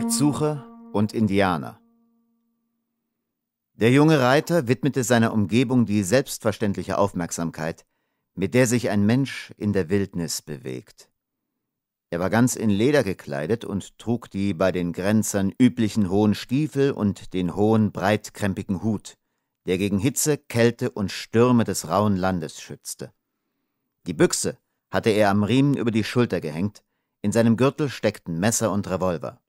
Goldsuche und Indianer. Der junge Reiter widmete seiner Umgebung die selbstverständliche Aufmerksamkeit, mit der sich ein Mensch in der Wildnis bewegt. Er war ganz in Leder gekleidet und trug die bei den Grenzern üblichen hohen Stiefel und den hohen, breitkrempigen Hut, der gegen Hitze, Kälte und Stürme des rauen Landes schützte. Die Büchse hatte er am Riemen über die Schulter gehängt, in seinem Gürtel steckten Messer und Revolver.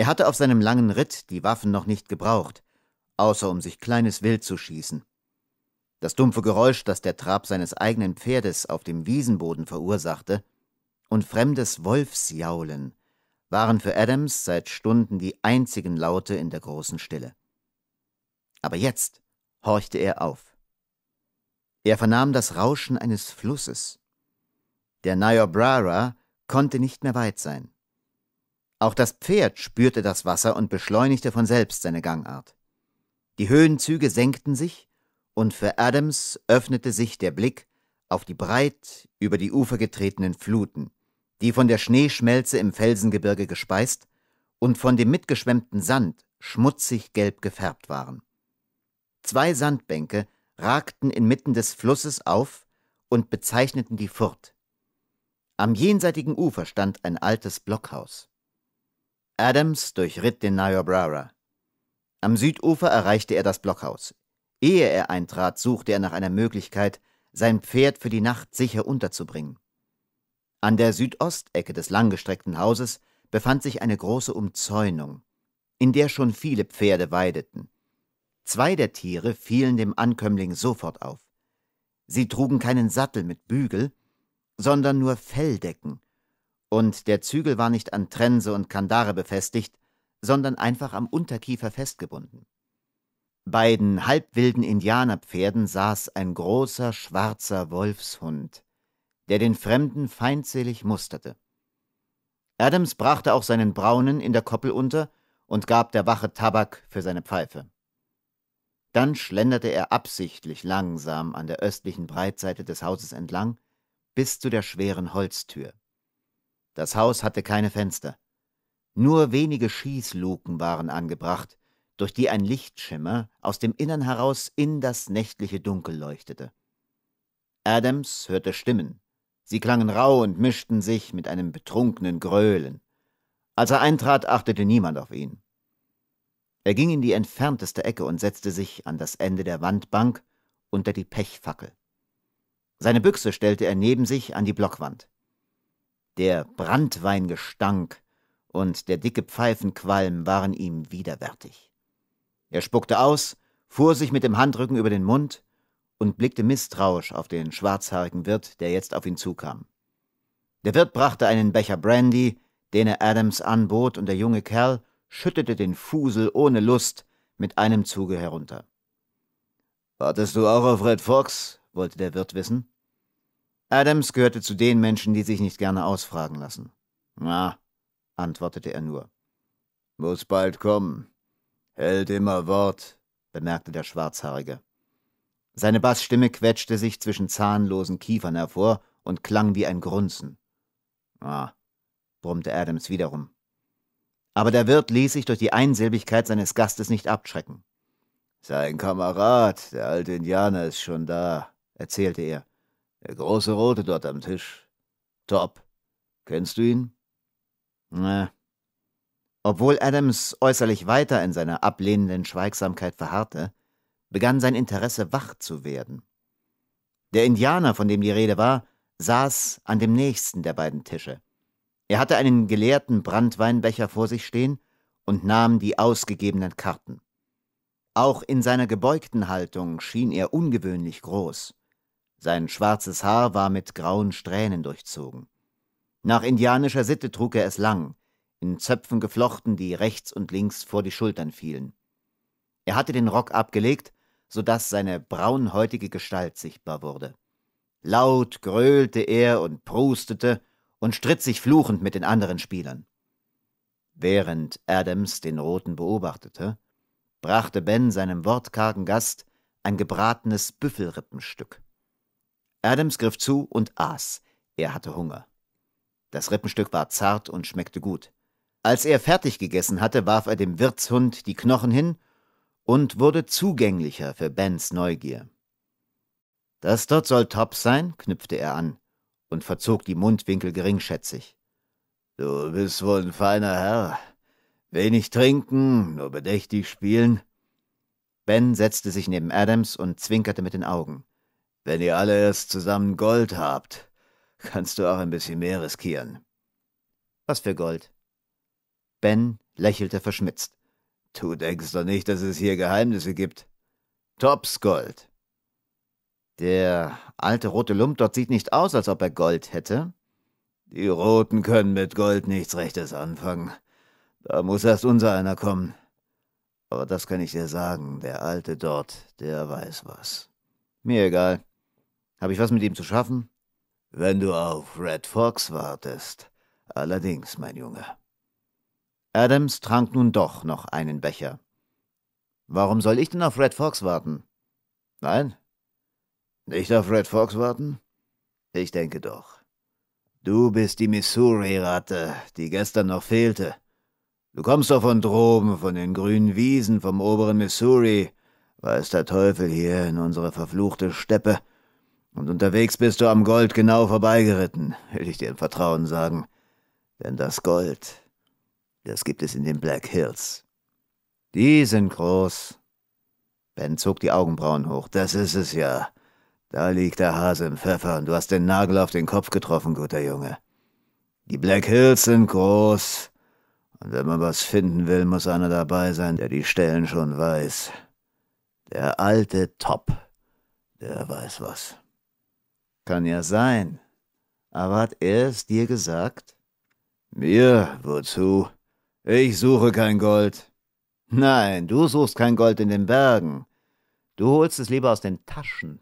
Er hatte auf seinem langen Ritt die Waffen noch nicht gebraucht, außer um sich kleines Wild zu schießen. Das dumpfe Geräusch, das der Trab seines eigenen Pferdes auf dem Wiesenboden verursachte, und fremdes Wolfsjaulen waren für Adams seit Stunden die einzigen Laute in der großen Stille. Aber jetzt horchte er auf. Er vernahm das Rauschen eines Flusses. Der Niobrara konnte nicht mehr weit sein. Auch das Pferd spürte das Wasser und beschleunigte von selbst seine Gangart. Die Höhenzüge senkten sich, und für Adams öffnete sich der Blick auf die breit über die Ufer getretenen Fluten, die von der Schneeschmelze im Felsengebirge gespeist und von dem mitgeschwemmten Sand schmutzig gelb gefärbt waren. Zwei Sandbänke ragten inmitten des Flusses auf und bezeichneten die Furt. Am jenseitigen Ufer stand ein altes Blockhaus. Adams durchritt den Niobrara. Am Südufer erreichte er das Blockhaus. Ehe er eintrat, suchte er nach einer Möglichkeit, sein Pferd für die Nacht sicher unterzubringen. An der Südostecke des langgestreckten Hauses befand sich eine große Umzäunung, in der schon viele Pferde weideten. Zwei der Tiere fielen dem Ankömmling sofort auf. Sie trugen keinen Sattel mit Bügel, sondern nur Felldecken, und der Zügel war nicht an Trense und Kandare befestigt, sondern einfach am Unterkiefer festgebunden. Beiden halbwilden Indianerpferden saß ein großer schwarzer Wolfshund, der den Fremden feindselig musterte. Adams brachte auch seinen Braunen in der Koppel unter und gab der Wache Tabak für seine Pfeife. Dann schlenderte er absichtlich langsam an der östlichen Breitseite des Hauses entlang bis zu der schweren Holztür. Das Haus hatte keine Fenster. Nur wenige Schießluken waren angebracht, durch die ein Lichtschimmer aus dem Innern heraus in das nächtliche Dunkel leuchtete. Adams hörte Stimmen. Sie klangen rau und mischten sich mit einem betrunkenen Gröhlen. Als er eintrat, achtete niemand auf ihn. Er ging in die entfernteste Ecke und setzte sich an das Ende der Wandbank unter die Pechfackel. Seine Büchse stellte er neben sich an die Blockwand. Der Brandweingestank und der dicke Pfeifenqualm waren ihm widerwärtig. Er spuckte aus, fuhr sich mit dem Handrücken über den Mund und blickte misstrauisch auf den schwarzhaarigen Wirt, der jetzt auf ihn zukam. Der Wirt brachte einen Becher Brandy, den er Adams anbot, und der junge Kerl schüttete den Fusel ohne Lust mit einem Zuge herunter. Wartest du auch auf Red Fox? wollte der Wirt wissen. Adams gehörte zu den Menschen, die sich nicht gerne ausfragen lassen. Na, antwortete er nur. Muss bald kommen. Hält immer Wort, bemerkte der Schwarzhaarige. Seine Bassstimme quetschte sich zwischen zahnlosen Kiefern hervor und klang wie ein Grunzen. Na, brummte Adams wiederum. Aber der Wirt ließ sich durch die Einsilbigkeit seines Gastes nicht abschrecken. Sein Kamerad, der alte Indianer, ist schon da, erzählte er. Der große Rote dort am Tisch. Top. Kennst du ihn? Na. Obwohl Adams äußerlich weiter in seiner ablehnenden Schweigsamkeit verharrte, begann sein Interesse wach zu werden. Der Indianer, von dem die Rede war, saß an dem nächsten der beiden Tische. Er hatte einen geleerten Brandweinbecher vor sich stehen und nahm die ausgegebenen Karten. Auch in seiner gebeugten Haltung schien er ungewöhnlich groß. Sein schwarzes Haar war mit grauen Strähnen durchzogen. Nach indianischer Sitte trug er es lang, in Zöpfen geflochten, die rechts und links vor die Schultern fielen. Er hatte den Rock abgelegt, so daß seine braunhäutige Gestalt sichtbar wurde. Laut gröhlte er und prustete und stritt sich fluchend mit den anderen Spielern. Während Adams den Roten beobachtete, brachte Ben seinem wortkargen Gast ein gebratenes Büffelrippenstück. Adams griff zu und aß. Er hatte Hunger. Das Rippenstück war zart und schmeckte gut. Als er fertig gegessen hatte, warf er dem Wirtshund die Knochen hin und wurde zugänglicher für Bens Neugier. Das dort soll Top sein, knüpfte er an und verzog die Mundwinkel geringschätzig. Du bist wohl ein feiner Herr. Wenig trinken, nur bedächtig spielen. Ben setzte sich neben Adams und zwinkerte mit den Augen. Wenn ihr alle erst zusammen Gold habt, kannst du auch ein bisschen mehr riskieren. Was für Gold? Ben lächelte verschmitzt. Du denkst doch nicht, dass es hier Geheimnisse gibt. Tops Gold. Der alte rote Lump dort sieht nicht aus, als ob er Gold hätte. Die Roten können mit Gold nichts Rechtes anfangen. Da muss erst unser einer kommen. Aber das kann ich dir sagen, der Alte dort, der weiß was. Mir egal. Habe ich was mit ihm zu schaffen? Wenn du auf Red Fox wartest. Allerdings, mein Junge. Adams trank nun doch noch einen Becher. Warum soll ich denn auf Red Fox warten? Nein? Nicht auf Red Fox warten? Ich denke doch. Du bist die Missouri-Ratte, die gestern noch fehlte. Du kommst doch von droben, von den grünen Wiesen, vom oberen Missouri, weiß der Teufel hier in unsere verfluchte Steppe, und unterwegs bist du am Gold genau vorbeigeritten, will ich dir im Vertrauen sagen. Denn das Gold, das gibt es in den Black Hills. Die sind groß. Ben zog die Augenbrauen hoch. Das ist es ja. Da liegt der Hase im Pfeffer und du hast den Nagel auf den Kopf getroffen, guter Junge. Die Black Hills sind groß. Und wenn man was finden will, muss einer dabei sein, der die Stellen schon weiß. Der alte Top, der weiß was. Kann ja sein. Aber hat er es dir gesagt? Mir, wozu? Ich suche kein Gold. Nein, du suchst kein Gold in den Bergen. Du holst es lieber aus den Taschen.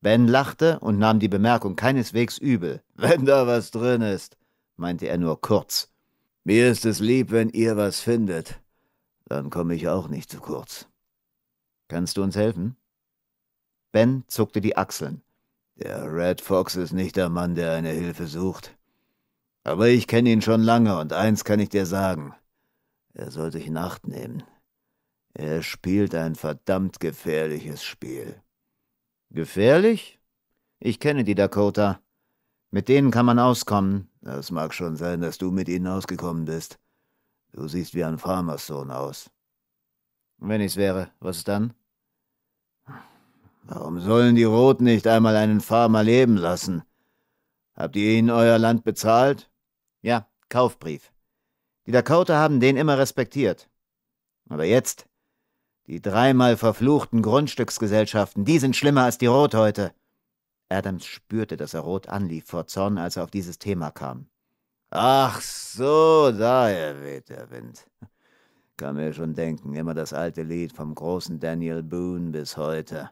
Ben lachte und nahm die Bemerkung keineswegs übel. Wenn da was drin ist, meinte er nur kurz. Mir ist es lieb, wenn ihr was findet. Dann komme ich auch nicht zu kurz. Kannst du uns helfen? Ben zuckte die Achseln. Der Red Fox ist nicht der Mann, der eine Hilfe sucht. Aber ich kenne ihn schon lange und eins kann ich dir sagen. Er soll sich in Acht nehmen. Er spielt ein verdammt gefährliches Spiel. Gefährlich? Ich kenne die Dakota. Mit denen kann man auskommen. Das mag schon sein, dass du mit ihnen ausgekommen bist. Du siehst wie ein Farmerssohn aus. Wenn ich's wäre, was dann? Warum sollen die Roten nicht einmal einen Farmer leben lassen? Habt ihr ihnen euer Land bezahlt? Ja, Kaufbrief. Die Dakota haben den immer respektiert. Aber jetzt, die dreimal verfluchten Grundstücksgesellschaften, die sind schlimmer als die Rot heute. Adams spürte, dass er rot anlief vor Zorn, als er auf dieses Thema kam. Ach so, daher weht der Wind. Kann mir schon denken, immer das alte Lied vom großen Daniel Boone bis heute.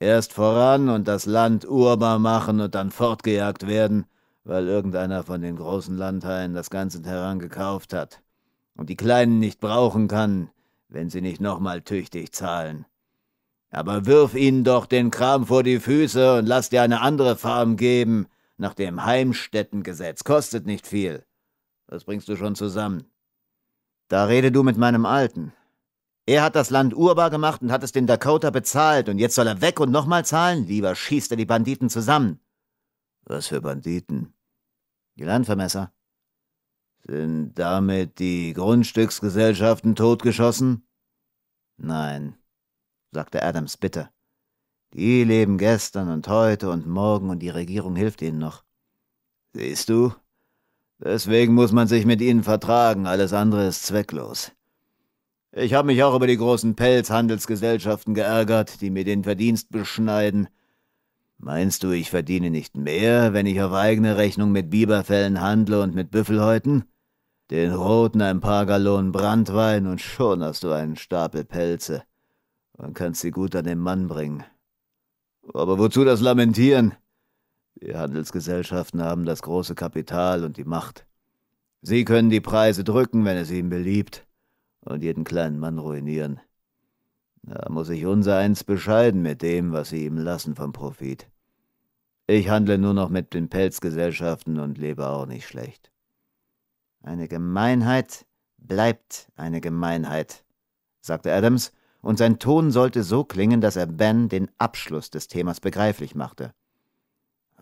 Erst voran und das Land urbar machen und dann fortgejagt werden, weil irgendeiner von den großen Landhaien das ganze Terrain gekauft hat und die Kleinen nicht brauchen kann, wenn sie nicht nochmal tüchtig zahlen. Aber wirf ihnen doch den Kram vor die Füße und lass dir eine andere Farm geben, nach dem Heimstättengesetz. Kostet nicht viel. Das bringst du schon zusammen. Da rede du mit meinem Alten. Er hat das Land urbar gemacht und hat es den Dakota bezahlt, und jetzt soll er weg und nochmal zahlen? Lieber schießt er die Banditen zusammen. Was für Banditen? Die Landvermesser. Sind damit die Grundstücksgesellschaften totgeschossen? Nein, sagte Adams bitter. Die leben gestern und heute und morgen und die Regierung hilft ihnen noch. Siehst du? Deswegen muss man sich mit ihnen vertragen, alles andere ist zwecklos. Ich habe mich auch über die großen Pelzhandelsgesellschaften geärgert, die mir den Verdienst beschneiden. Meinst du, ich verdiene nicht mehr, wenn ich auf eigene Rechnung mit Biberfellen handle und mit Büffelhäuten? Den roten ein paar Gallonen Brandwein und schon hast du einen Stapel Pelze und kannst sie gut an den Mann bringen. Aber wozu das Lamentieren? Die Handelsgesellschaften haben das große Kapital und die Macht. Sie können die Preise drücken, wenn es ihnen beliebt und jeden kleinen Mann ruinieren. Da muss ich unsereins bescheiden mit dem, was sie ihm lassen vom Profit. Ich handle nur noch mit den Pelzgesellschaften und lebe auch nicht schlecht. Eine Gemeinheit bleibt eine Gemeinheit, sagte Adams, und sein Ton sollte so klingen, dass er Ben den Abschluss des Themas begreiflich machte.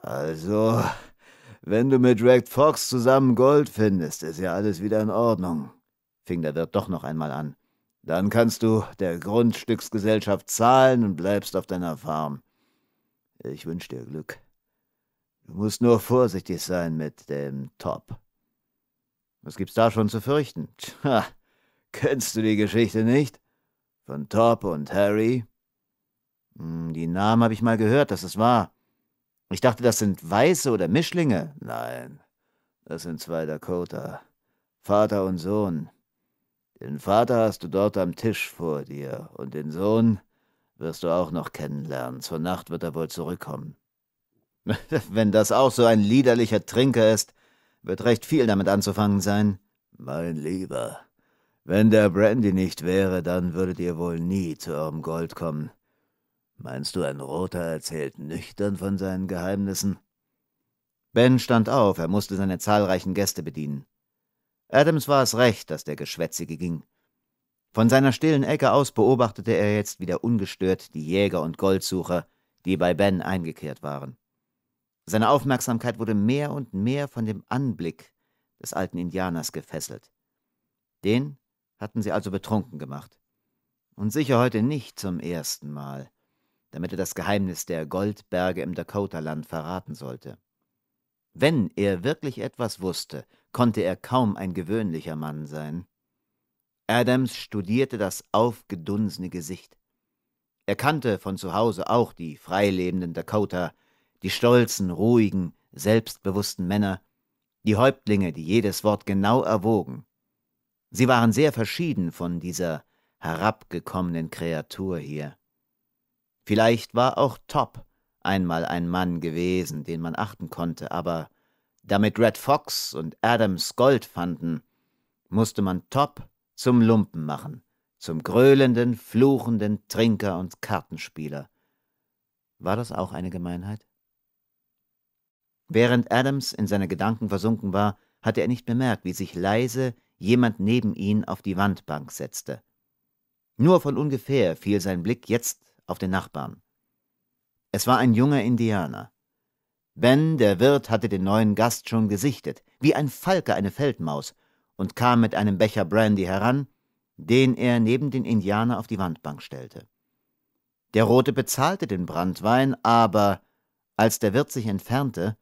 Also, wenn du mit Red Fox zusammen Gold findest, ist ja alles wieder in Ordnung fing der Wirt doch noch einmal an. Dann kannst du der Grundstücksgesellschaft zahlen und bleibst auf deiner Farm. Ich wünsche dir Glück. Du musst nur vorsichtig sein mit dem Top. Was gibt's da schon zu fürchten? Tja, kennst du die Geschichte nicht? Von Top und Harry? Hm, die Namen habe ich mal gehört, das ist wahr. Ich dachte, das sind Weiße oder Mischlinge. Nein, das sind zwei Dakota. Vater und Sohn. Den Vater hast du dort am Tisch vor dir, und den Sohn wirst du auch noch kennenlernen. Zur Nacht wird er wohl zurückkommen. Wenn das auch so ein liederlicher Trinker ist, wird recht viel damit anzufangen sein. Mein Lieber, wenn der Brandy nicht wäre, dann würdet ihr wohl nie zu eurem Gold kommen. Meinst du, ein Roter erzählt nüchtern von seinen Geheimnissen? Ben stand auf, er musste seine zahlreichen Gäste bedienen. Adams war es recht, dass der Geschwätzige ging. Von seiner stillen Ecke aus beobachtete er jetzt wieder ungestört die Jäger und Goldsucher, die bei Ben eingekehrt waren. Seine Aufmerksamkeit wurde mehr und mehr von dem Anblick des alten Indianers gefesselt. Den hatten sie also betrunken gemacht. Und sicher heute nicht zum ersten Mal, damit er das Geheimnis der Goldberge im Dakota-Land verraten sollte. Wenn er wirklich etwas wusste, konnte er kaum ein gewöhnlicher Mann sein. Adams studierte das aufgedunsene Gesicht. Er kannte von zu Hause auch die freilebenden Dakota, die stolzen, ruhigen, selbstbewussten Männer, die Häuptlinge, die jedes Wort genau erwogen. Sie waren sehr verschieden von dieser herabgekommenen Kreatur hier. Vielleicht war auch Top einmal ein Mann gewesen, den man achten konnte, aber damit Red Fox und Adams Gold fanden, musste man Top zum Lumpen machen, zum gröhlenden, fluchenden Trinker und Kartenspieler. War das auch eine Gemeinheit? Während Adams in seine Gedanken versunken war, hatte er nicht bemerkt, wie sich leise jemand neben ihn auf die Wandbank setzte. Nur von ungefähr fiel sein Blick jetzt auf den Nachbarn. Es war ein junger Indianer. Ben, der Wirt, hatte den neuen Gast schon gesichtet, wie ein Falke eine Feldmaus, und kam mit einem Becher Brandy heran, den er neben den Indianer auf die Wandbank stellte. Der Rote bezahlte den Brandwein, aber als der Wirt sich entfernte,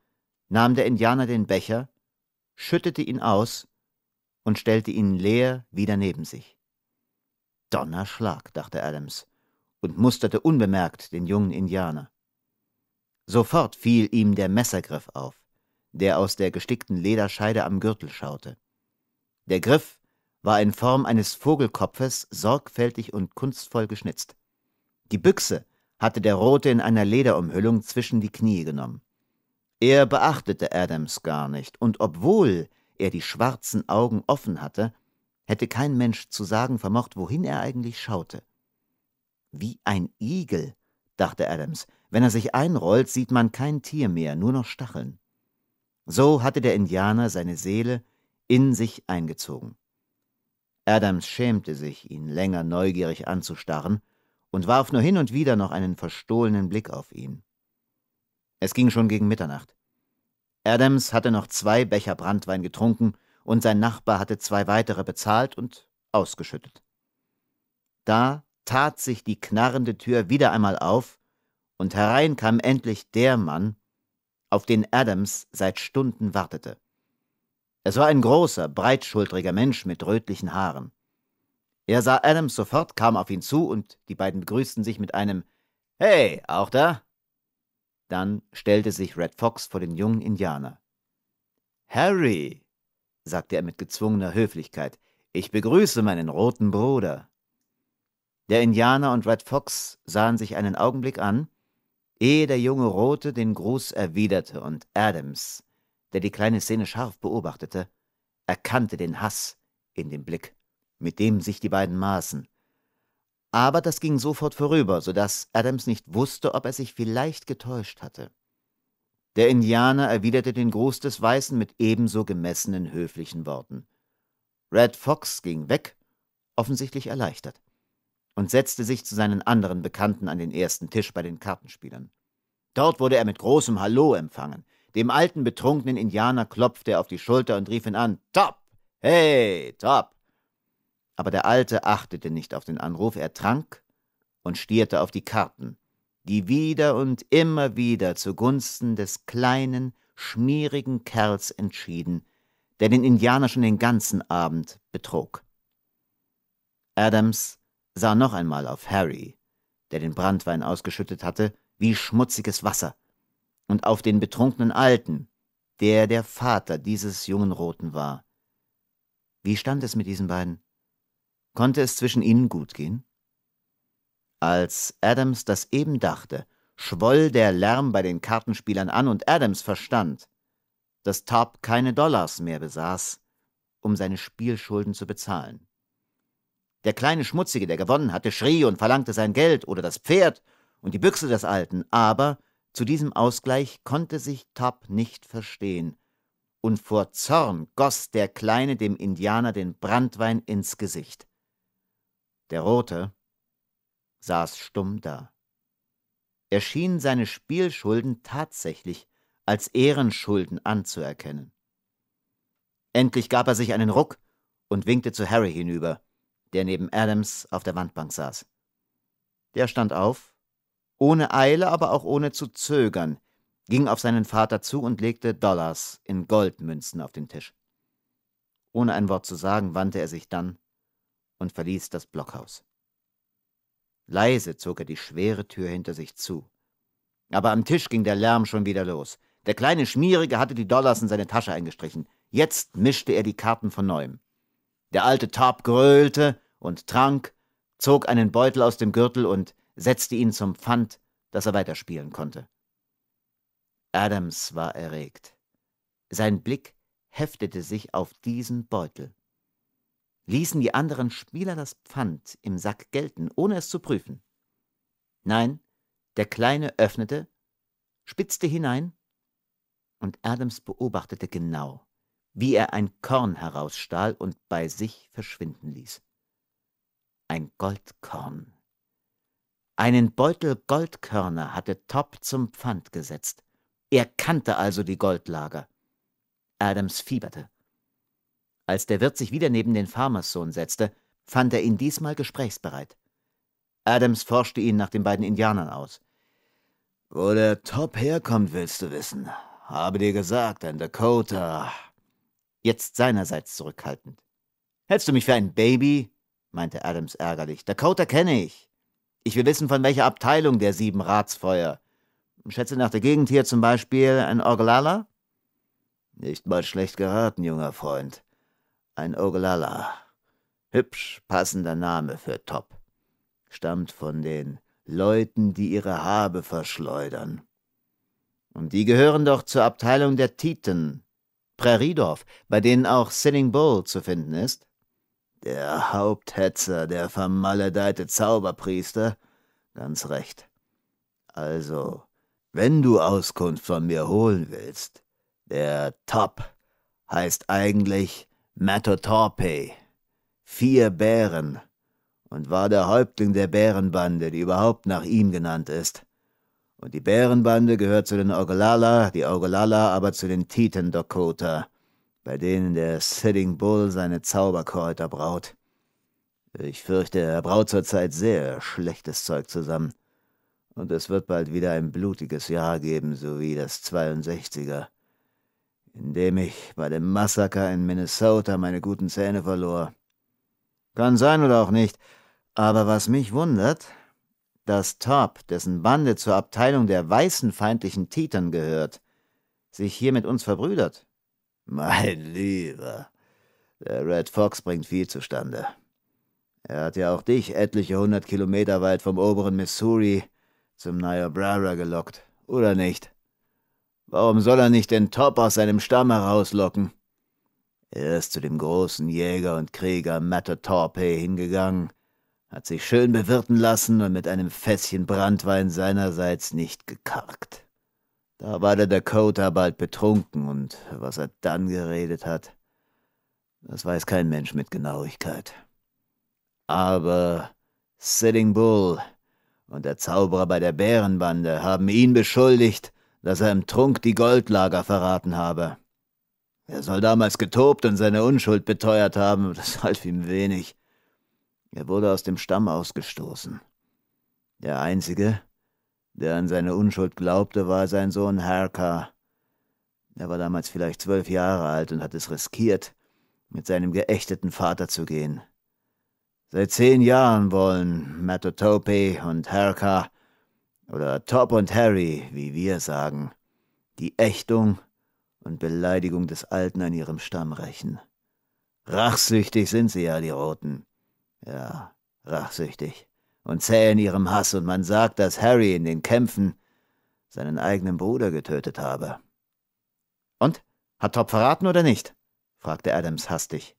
nahm der Indianer den Becher, schüttete ihn aus und stellte ihn leer wieder neben sich. Donnerschlag, dachte Adams und musterte unbemerkt den jungen Indianer. Sofort fiel ihm der Messergriff auf, der aus der gestickten Lederscheide am Gürtel schaute. Der Griff war in Form eines Vogelkopfes sorgfältig und kunstvoll geschnitzt. Die Büchse hatte der Rote in einer Lederumhüllung zwischen die Knie genommen. Er beachtete Adams gar nicht, und obwohl er die schwarzen Augen offen hatte, hätte kein Mensch zu sagen vermocht, wohin er eigentlich schaute. Wie ein Igel, dachte Adams, wenn er sich einrollt, sieht man kein Tier mehr, nur noch Stacheln. So hatte der Indianer seine Seele in sich eingezogen. Adams schämte sich, ihn länger neugierig anzustarren, und warf nur hin und wieder noch einen verstohlenen Blick auf ihn. Es ging schon gegen Mitternacht. Adams hatte noch zwei Becher Brandwein getrunken, und sein Nachbar hatte zwei weitere bezahlt und ausgeschüttet. Da tat sich die knarrende Tür wieder einmal auf, und herein kam endlich der Mann, auf den Adams seit Stunden wartete. Es war ein großer, breitschultriger Mensch mit rötlichen Haaren. Er sah Adams sofort, kam auf ihn zu und die beiden begrüßten sich mit einem Hey, auch da? Dann stellte sich Red Fox vor den jungen Indianer. Harry, sagte er mit gezwungener Höflichkeit, ich begrüße meinen roten Bruder. Der Indianer und Red Fox sahen sich einen Augenblick an, ehe der junge Rote den Gruß erwiderte und Adams, der die kleine Szene scharf beobachtete, erkannte den Hass in dem Blick, mit dem sich die beiden maßen. Aber das ging sofort vorüber, so dass Adams nicht wusste, ob er sich vielleicht getäuscht hatte. Der Indianer erwiderte den Gruß des Weißen mit ebenso gemessenen höflichen Worten. Red Fox ging weg, offensichtlich erleichtert und setzte sich zu seinen anderen Bekannten an den ersten Tisch bei den Kartenspielern. Dort wurde er mit großem Hallo empfangen. Dem alten betrunkenen Indianer klopfte er auf die Schulter und rief ihn an Top. Hey, Top. Aber der Alte achtete nicht auf den Anruf, er trank und stierte auf die Karten, die wieder und immer wieder zugunsten des kleinen, schmierigen Kerls entschieden, der den Indianer schon den ganzen Abend betrog. Adams sah noch einmal auf Harry, der den Brandwein ausgeschüttet hatte, wie schmutziges Wasser, und auf den betrunkenen Alten, der der Vater dieses jungen Roten war. Wie stand es mit diesen beiden? Konnte es zwischen ihnen gut gehen? Als Adams das eben dachte, schwoll der Lärm bei den Kartenspielern an und Adams verstand, dass Top keine Dollars mehr besaß, um seine Spielschulden zu bezahlen. Der kleine Schmutzige, der gewonnen hatte, schrie und verlangte sein Geld oder das Pferd und die Büchse des Alten, aber zu diesem Ausgleich konnte sich Tab nicht verstehen, und vor Zorn goss der Kleine dem Indianer den Branntwein ins Gesicht. Der Rote saß stumm da. Er schien seine Spielschulden tatsächlich als Ehrenschulden anzuerkennen. Endlich gab er sich einen Ruck und winkte zu Harry hinüber der neben Adams auf der Wandbank saß. Der stand auf, ohne Eile, aber auch ohne zu zögern, ging auf seinen Vater zu und legte Dollars in Goldmünzen auf den Tisch. Ohne ein Wort zu sagen, wandte er sich dann und verließ das Blockhaus. Leise zog er die schwere Tür hinter sich zu. Aber am Tisch ging der Lärm schon wieder los. Der kleine Schmierige hatte die Dollars in seine Tasche eingestrichen. Jetzt mischte er die Karten von neuem. Der alte Tarp gröhlte, und trank, zog einen Beutel aus dem Gürtel und setzte ihn zum Pfand, dass er weiterspielen konnte. Adams war erregt. Sein Blick heftete sich auf diesen Beutel. Ließen die anderen Spieler das Pfand im Sack gelten, ohne es zu prüfen? Nein, der Kleine öffnete, spitzte hinein, und Adams beobachtete genau, wie er ein Korn herausstahl und bei sich verschwinden ließ ein Goldkorn. Einen Beutel Goldkörner hatte Top zum Pfand gesetzt. Er kannte also die Goldlager. Adams fieberte. Als der Wirt sich wieder neben den Farmerssohn setzte, fand er ihn diesmal gesprächsbereit. Adams forschte ihn nach den beiden Indianern aus. Wo der Top herkommt, willst du wissen. Habe dir gesagt, ein Dakota. Jetzt seinerseits zurückhaltend. Hältst du mich für ein Baby? meinte Adams ärgerlich. Dakota kenne ich. Ich will wissen, von welcher Abteilung der sieben Ratsfeuer. Schätze nach der Gegend hier zum Beispiel ein Ogallala? Nicht mal schlecht geraten, junger Freund. Ein Ogallala. Hübsch passender Name für Top. Stammt von den Leuten, die ihre Habe verschleudern. Und die gehören doch zur Abteilung der Titen, Präriedorf, bei denen auch Sitting Bull zu finden ist. Der Haupthetzer, der vermaledeite Zauberpriester? Ganz recht. Also, wenn du Auskunft von mir holen willst, der Top heißt eigentlich Matotorpe, vier Bären, und war der Häuptling der Bärenbande, die überhaupt nach ihm genannt ist. Und die Bärenbande gehört zu den Ogallala, die Ogallala aber zu den titan Dakota bei denen der Sitting Bull seine Zauberkräuter braut. Ich fürchte, er braut zurzeit sehr schlechtes Zeug zusammen. Und es wird bald wieder ein blutiges Jahr geben, so wie das 62er, in dem ich bei dem Massaker in Minnesota meine guten Zähne verlor. Kann sein oder auch nicht, aber was mich wundert, dass Torp, dessen Bande zur Abteilung der weißen feindlichen Titern gehört, sich hier mit uns verbrüdert. Mein Lieber, der Red Fox bringt viel zustande. Er hat ja auch dich etliche hundert Kilometer weit vom oberen Missouri zum Niobrara gelockt, oder nicht? Warum soll er nicht den Top aus seinem Stamm herauslocken? Er ist zu dem großen Jäger und Krieger Matter hingegangen, hat sich schön bewirten lassen und mit einem Fässchen Brandwein seinerseits nicht gekarkt. Da war der Dakota bald betrunken und was er dann geredet hat, das weiß kein Mensch mit Genauigkeit. Aber Sitting Bull und der Zauberer bei der Bärenbande haben ihn beschuldigt, dass er im Trunk die Goldlager verraten habe. Er soll damals getobt und seine Unschuld beteuert haben, das half ihm wenig. Er wurde aus dem Stamm ausgestoßen. Der Einzige, der an seine Unschuld glaubte, war sein Sohn Herka. Er war damals vielleicht zwölf Jahre alt und hat es riskiert, mit seinem geächteten Vater zu gehen. Seit zehn Jahren wollen Matotope und Herka oder Top und Harry, wie wir sagen, die Ächtung und Beleidigung des Alten an ihrem Stamm rächen. Rachsüchtig sind sie ja, die Roten. Ja, rachsüchtig und zählen ihrem Hass, und man sagt, dass Harry in den Kämpfen seinen eigenen Bruder getötet habe. Und? Hat Top verraten oder nicht? fragte Adams hastig.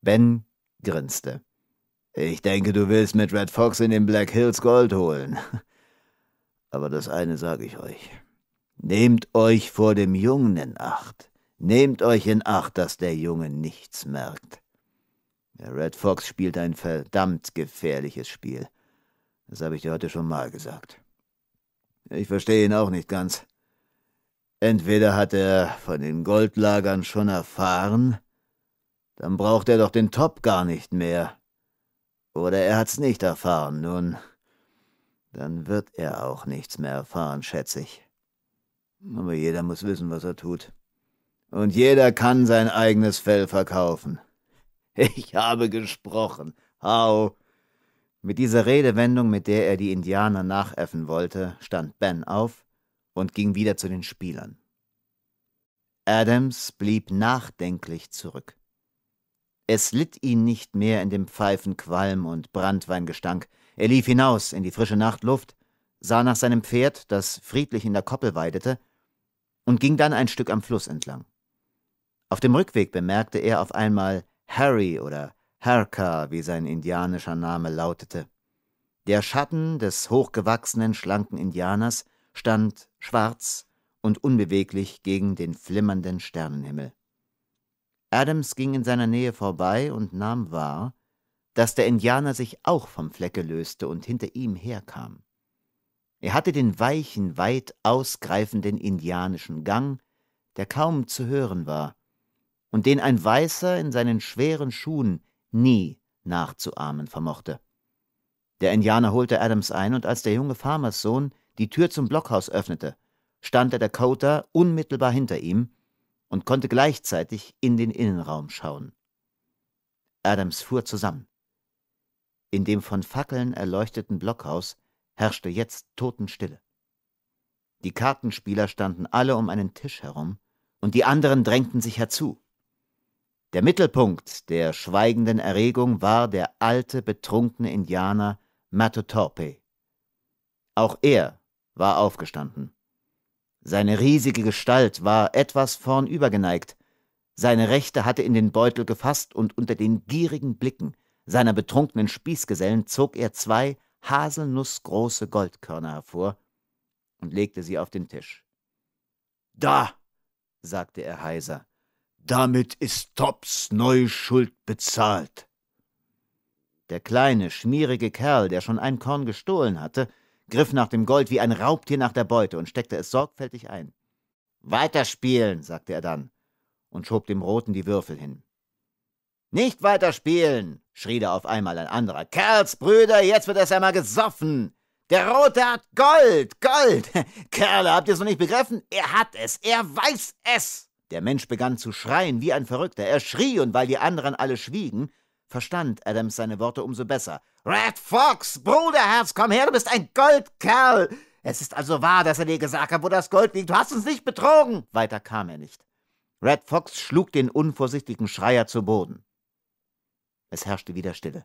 Ben grinste. Ich denke, du willst mit Red Fox in den Black Hills Gold holen. Aber das eine sage ich euch. Nehmt euch vor dem Jungen in Acht. Nehmt euch in Acht, dass der Junge nichts merkt. Der Red Fox spielt ein verdammt gefährliches Spiel. Das habe ich dir heute schon mal gesagt. Ich verstehe ihn auch nicht ganz. Entweder hat er von den Goldlagern schon erfahren, dann braucht er doch den Top gar nicht mehr. Oder er hat's nicht erfahren, nun. Dann wird er auch nichts mehr erfahren, schätze ich. Aber jeder muss wissen, was er tut. Und jeder kann sein eigenes Fell verkaufen. Ich habe gesprochen. Hau! Mit dieser Redewendung, mit der er die Indianer nachäffen wollte, stand Ben auf und ging wieder zu den Spielern. Adams blieb nachdenklich zurück. Es litt ihn nicht mehr in dem Pfeifenqualm und Branntweingestank. Er lief hinaus in die frische Nachtluft, sah nach seinem Pferd, das friedlich in der Koppel weidete, und ging dann ein Stück am Fluss entlang. Auf dem Rückweg bemerkte er auf einmal Harry oder Herka, wie sein indianischer Name lautete. Der Schatten des hochgewachsenen, schlanken Indianers stand schwarz und unbeweglich gegen den flimmernden Sternenhimmel. Adams ging in seiner Nähe vorbei und nahm wahr, dass der Indianer sich auch vom Flecke löste und hinter ihm herkam. Er hatte den weichen, weit ausgreifenden indianischen Gang, der kaum zu hören war, und den ein Weißer in seinen schweren Schuhen nie nachzuahmen vermochte. Der Indianer holte Adams ein, und als der junge Farmerssohn die Tür zum Blockhaus öffnete, stand der Dakota unmittelbar hinter ihm und konnte gleichzeitig in den Innenraum schauen. Adams fuhr zusammen. In dem von Fackeln erleuchteten Blockhaus herrschte jetzt Totenstille. Die Kartenspieler standen alle um einen Tisch herum, und die anderen drängten sich herzu. Der Mittelpunkt der schweigenden Erregung war der alte, betrunkene Indianer Matotorpe. Auch er war aufgestanden. Seine riesige Gestalt war etwas vornübergeneigt. Seine Rechte hatte in den Beutel gefasst und unter den gierigen Blicken seiner betrunkenen Spießgesellen zog er zwei haselnussgroße Goldkörner hervor und legte sie auf den Tisch. Da, sagte er heiser, damit ist Tops neue Schuld bezahlt. Der kleine, schmierige Kerl, der schon ein Korn gestohlen hatte, griff nach dem Gold wie ein Raubtier nach der Beute und steckte es sorgfältig ein. Weiterspielen, sagte er dann und schob dem Roten die Würfel hin. Nicht weiterspielen, schrie da auf einmal ein anderer. Kerlsbrüder, jetzt wird erst einmal gesoffen. Der Rote hat Gold, Gold. Kerle, habt ihr es noch nicht begriffen? Er hat es, er weiß es. Der Mensch begann zu schreien wie ein Verrückter. Er schrie, und weil die anderen alle schwiegen, verstand Adams seine Worte umso besser. Red Fox, Bruderherz, komm her, du bist ein Goldkerl. Es ist also wahr, dass er dir gesagt hat, wo das Gold liegt. Du hast uns nicht betrogen. Weiter kam er nicht. Red Fox schlug den unvorsichtigen Schreier zu Boden. Es herrschte wieder Stille.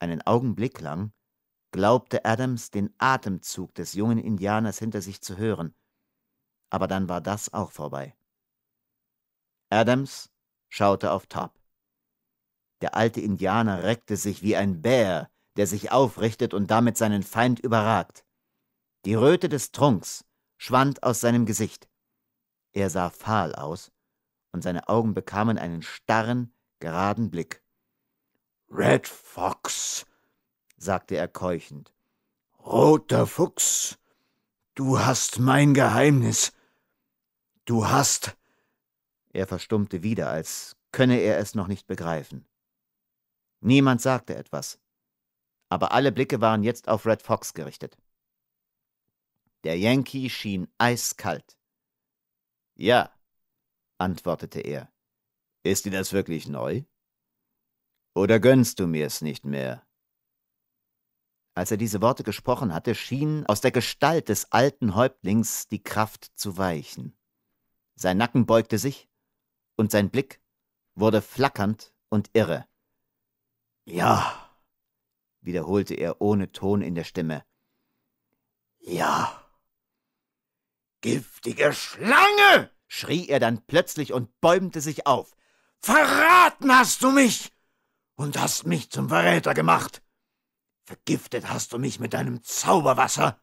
Einen Augenblick lang glaubte Adams den Atemzug des jungen Indianers hinter sich zu hören, aber dann war das auch vorbei. Adams schaute auf Top. Der alte Indianer reckte sich wie ein Bär, der sich aufrichtet und damit seinen Feind überragt. Die Röte des Trunks schwand aus seinem Gesicht. Er sah fahl aus, und seine Augen bekamen einen starren, geraden Blick. Red Fox, sagte er keuchend. Roter Fuchs, du hast mein Geheimnis. Du hast er verstummte wieder, als könne er es noch nicht begreifen. Niemand sagte etwas, aber alle Blicke waren jetzt auf Red Fox gerichtet. Der Yankee schien eiskalt. Ja, antwortete er. Ist dir das wirklich neu? Oder gönnst du mir es nicht mehr? Als er diese Worte gesprochen hatte, schien aus der Gestalt des alten Häuptlings die Kraft zu weichen. Sein Nacken beugte sich, und sein Blick wurde flackernd und irre. Ja, wiederholte er ohne Ton in der Stimme. Ja. Giftige Schlange! schrie er dann plötzlich und bäumte sich auf. Verraten hast du mich! Und hast mich zum Verräter gemacht! Vergiftet hast du mich mit deinem Zauberwasser!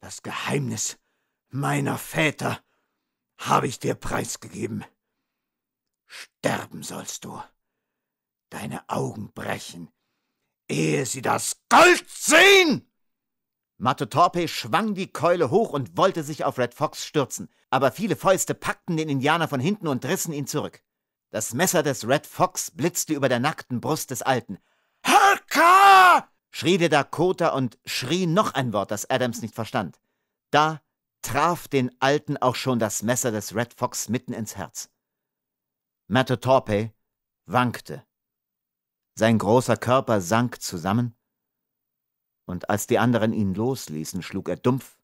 Das Geheimnis meiner Väter habe ich dir preisgegeben. Sterben sollst du, deine Augen brechen, ehe sie das Gold sehen! Matte Torpe schwang die Keule hoch und wollte sich auf Red Fox stürzen, aber viele Fäuste packten den Indianer von hinten und rissen ihn zurück. Das Messer des Red Fox blitzte über der nackten Brust des Alten. Harka! schrie der Dakota und schrie noch ein Wort, das Adams nicht verstand. Da traf den Alten auch schon das Messer des Red Fox mitten ins Herz. Matatorpe wankte. Sein großer Körper sank zusammen, und als die anderen ihn losließen, schlug er dumpf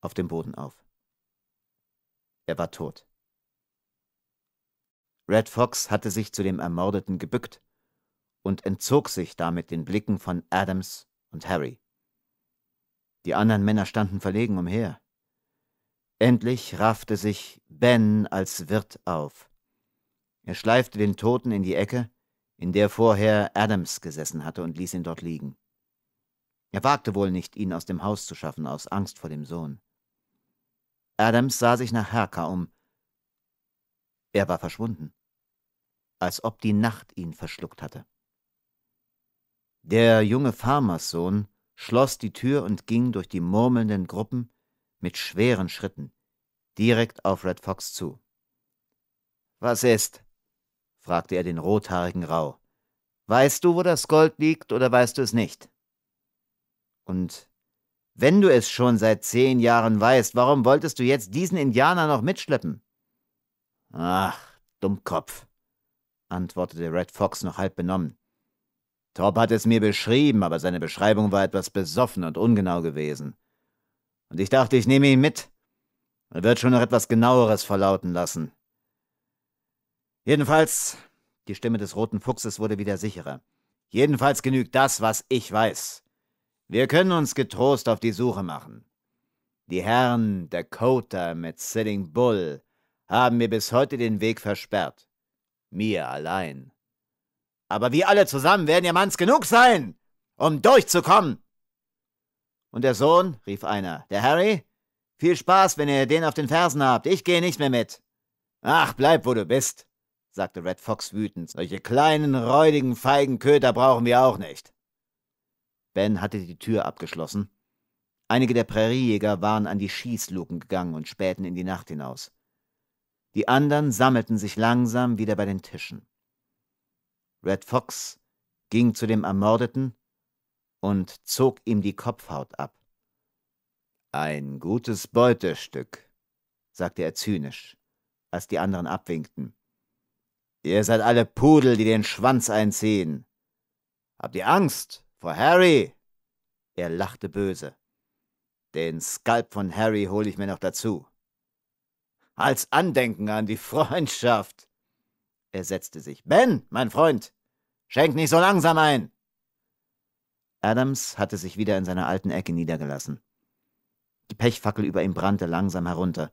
auf dem Boden auf. Er war tot. Red Fox hatte sich zu dem Ermordeten gebückt und entzog sich damit den Blicken von Adams und Harry. Die anderen Männer standen verlegen umher. Endlich raffte sich Ben als Wirt auf. Er schleifte den Toten in die Ecke, in der vorher Adams gesessen hatte, und ließ ihn dort liegen. Er wagte wohl nicht, ihn aus dem Haus zu schaffen, aus Angst vor dem Sohn. Adams sah sich nach Herker um. Er war verschwunden, als ob die Nacht ihn verschluckt hatte. Der junge Farmerssohn schloss die Tür und ging durch die murmelnden Gruppen mit schweren Schritten direkt auf Red Fox zu. Was ist? fragte er den rothaarigen Rau. Weißt du, wo das Gold liegt, oder weißt du es nicht? Und wenn du es schon seit zehn Jahren weißt, warum wolltest du jetzt diesen Indianer noch mitschleppen? Ach, Dummkopf, antwortete Red Fox noch halb benommen. Torb hat es mir beschrieben, aber seine Beschreibung war etwas besoffen und ungenau gewesen. Und ich dachte, ich nehme ihn mit. Er wird schon noch etwas genaueres verlauten lassen. Jedenfalls, die Stimme des roten Fuchses wurde wieder sicherer. Jedenfalls genügt das, was ich weiß. Wir können uns getrost auf die Suche machen. Die Herren Dakota mit Sitting Bull haben mir bis heute den Weg versperrt. Mir allein. Aber wir alle zusammen werden ja manns genug sein, um durchzukommen. Und der Sohn, rief einer, der Harry? Viel Spaß, wenn ihr den auf den Fersen habt. Ich gehe nicht mehr mit. Ach, bleib, wo du bist sagte Red Fox wütend. Solche kleinen, räudigen, feigen Köter brauchen wir auch nicht. Ben hatte die Tür abgeschlossen. Einige der Präriejäger waren an die Schießluken gegangen und spähten in die Nacht hinaus. Die anderen sammelten sich langsam wieder bei den Tischen. Red Fox ging zu dem Ermordeten und zog ihm die Kopfhaut ab. Ein gutes Beutestück, sagte er zynisch, als die anderen abwinkten. Ihr seid alle Pudel, die den Schwanz einziehen. Habt ihr Angst vor Harry? Er lachte böse. Den Skalp von Harry hole ich mir noch dazu. Als Andenken an die Freundschaft. Er setzte sich. Ben, mein Freund, schenk nicht so langsam ein. Adams hatte sich wieder in seiner alten Ecke niedergelassen. Die Pechfackel über ihm brannte langsam herunter,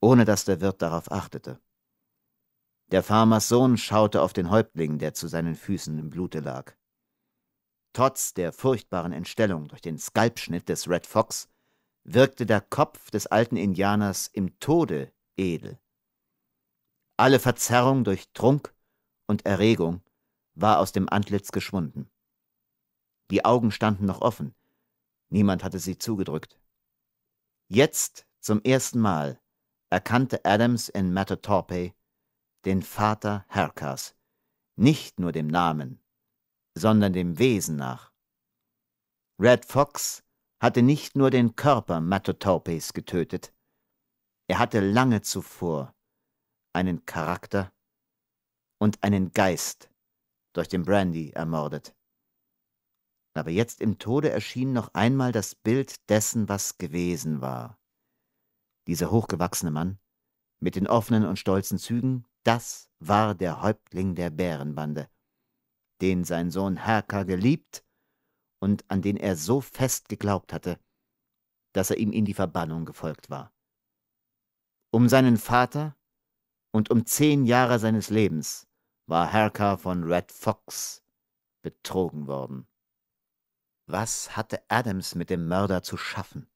ohne dass der Wirt darauf achtete. Der Farmers Sohn schaute auf den Häuptling, der zu seinen Füßen im Blute lag. Trotz der furchtbaren Entstellung durch den Skalpschnitt des Red Fox wirkte der Kopf des alten Indianers im Tode edel. Alle Verzerrung durch Trunk und Erregung war aus dem Antlitz geschwunden. Die Augen standen noch offen, niemand hatte sie zugedrückt. Jetzt, zum ersten Mal, erkannte Adams in Matatorpe den Vater Herkas, nicht nur dem Namen, sondern dem Wesen nach. Red Fox hatte nicht nur den Körper Matotopes getötet, er hatte lange zuvor einen Charakter und einen Geist durch den Brandy ermordet. Aber jetzt im Tode erschien noch einmal das Bild dessen, was gewesen war. Dieser hochgewachsene Mann, mit den offenen und stolzen Zügen, das war der Häuptling der Bärenbande, den sein Sohn Herka geliebt und an den er so fest geglaubt hatte, dass er ihm in die Verbannung gefolgt war. Um seinen Vater und um zehn Jahre seines Lebens war Herka von Red Fox betrogen worden. Was hatte Adams mit dem Mörder zu schaffen?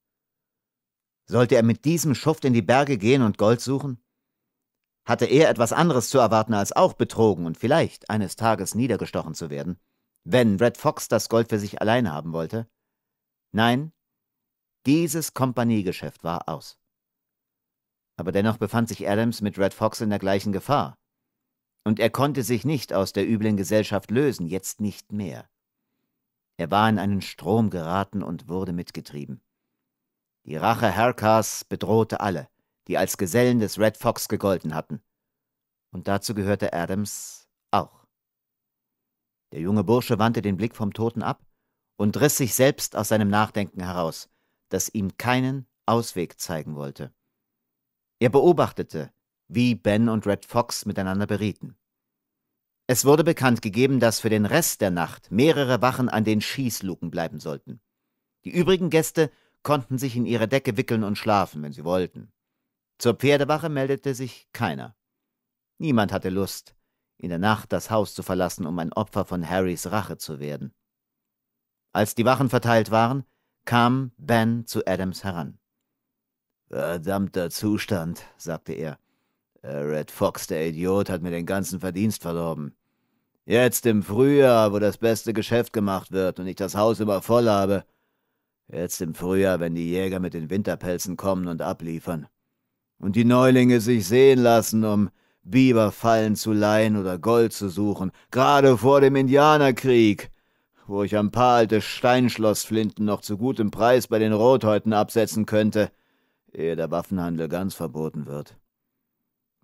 Sollte er mit diesem Schuft in die Berge gehen und Gold suchen? Hatte er etwas anderes zu erwarten, als auch betrogen und vielleicht eines Tages niedergestochen zu werden, wenn Red Fox das Gold für sich allein haben wollte? Nein, dieses Kompaniegeschäft war aus. Aber dennoch befand sich Adams mit Red Fox in der gleichen Gefahr. Und er konnte sich nicht aus der üblen Gesellschaft lösen, jetzt nicht mehr. Er war in einen Strom geraten und wurde mitgetrieben. Die Rache Herkars bedrohte alle, die als Gesellen des Red Fox gegolten hatten. Und dazu gehörte Adams auch. Der junge Bursche wandte den Blick vom Toten ab und riss sich selbst aus seinem Nachdenken heraus, das ihm keinen Ausweg zeigen wollte. Er beobachtete, wie Ben und Red Fox miteinander berieten. Es wurde bekannt gegeben, dass für den Rest der Nacht mehrere Wachen an den Schießluken bleiben sollten. Die übrigen Gäste konnten sich in ihre Decke wickeln und schlafen, wenn sie wollten. Zur Pferdewache meldete sich keiner. Niemand hatte Lust, in der Nacht das Haus zu verlassen, um ein Opfer von Harrys Rache zu werden. Als die Wachen verteilt waren, kam Ben zu Adams heran. Verdammter Zustand, sagte er. Red Fox, der Idiot, hat mir den ganzen Verdienst verdorben. Jetzt im Frühjahr, wo das beste Geschäft gemacht wird und ich das Haus immer voll habe. Jetzt im Frühjahr, wenn die Jäger mit den Winterpelzen kommen und abliefern und die Neulinge sich sehen lassen, um Biberfallen zu leihen oder Gold zu suchen, gerade vor dem Indianerkrieg, wo ich ein paar alte Steinschlossflinten noch zu gutem Preis bei den Rothäuten absetzen könnte, ehe der Waffenhandel ganz verboten wird.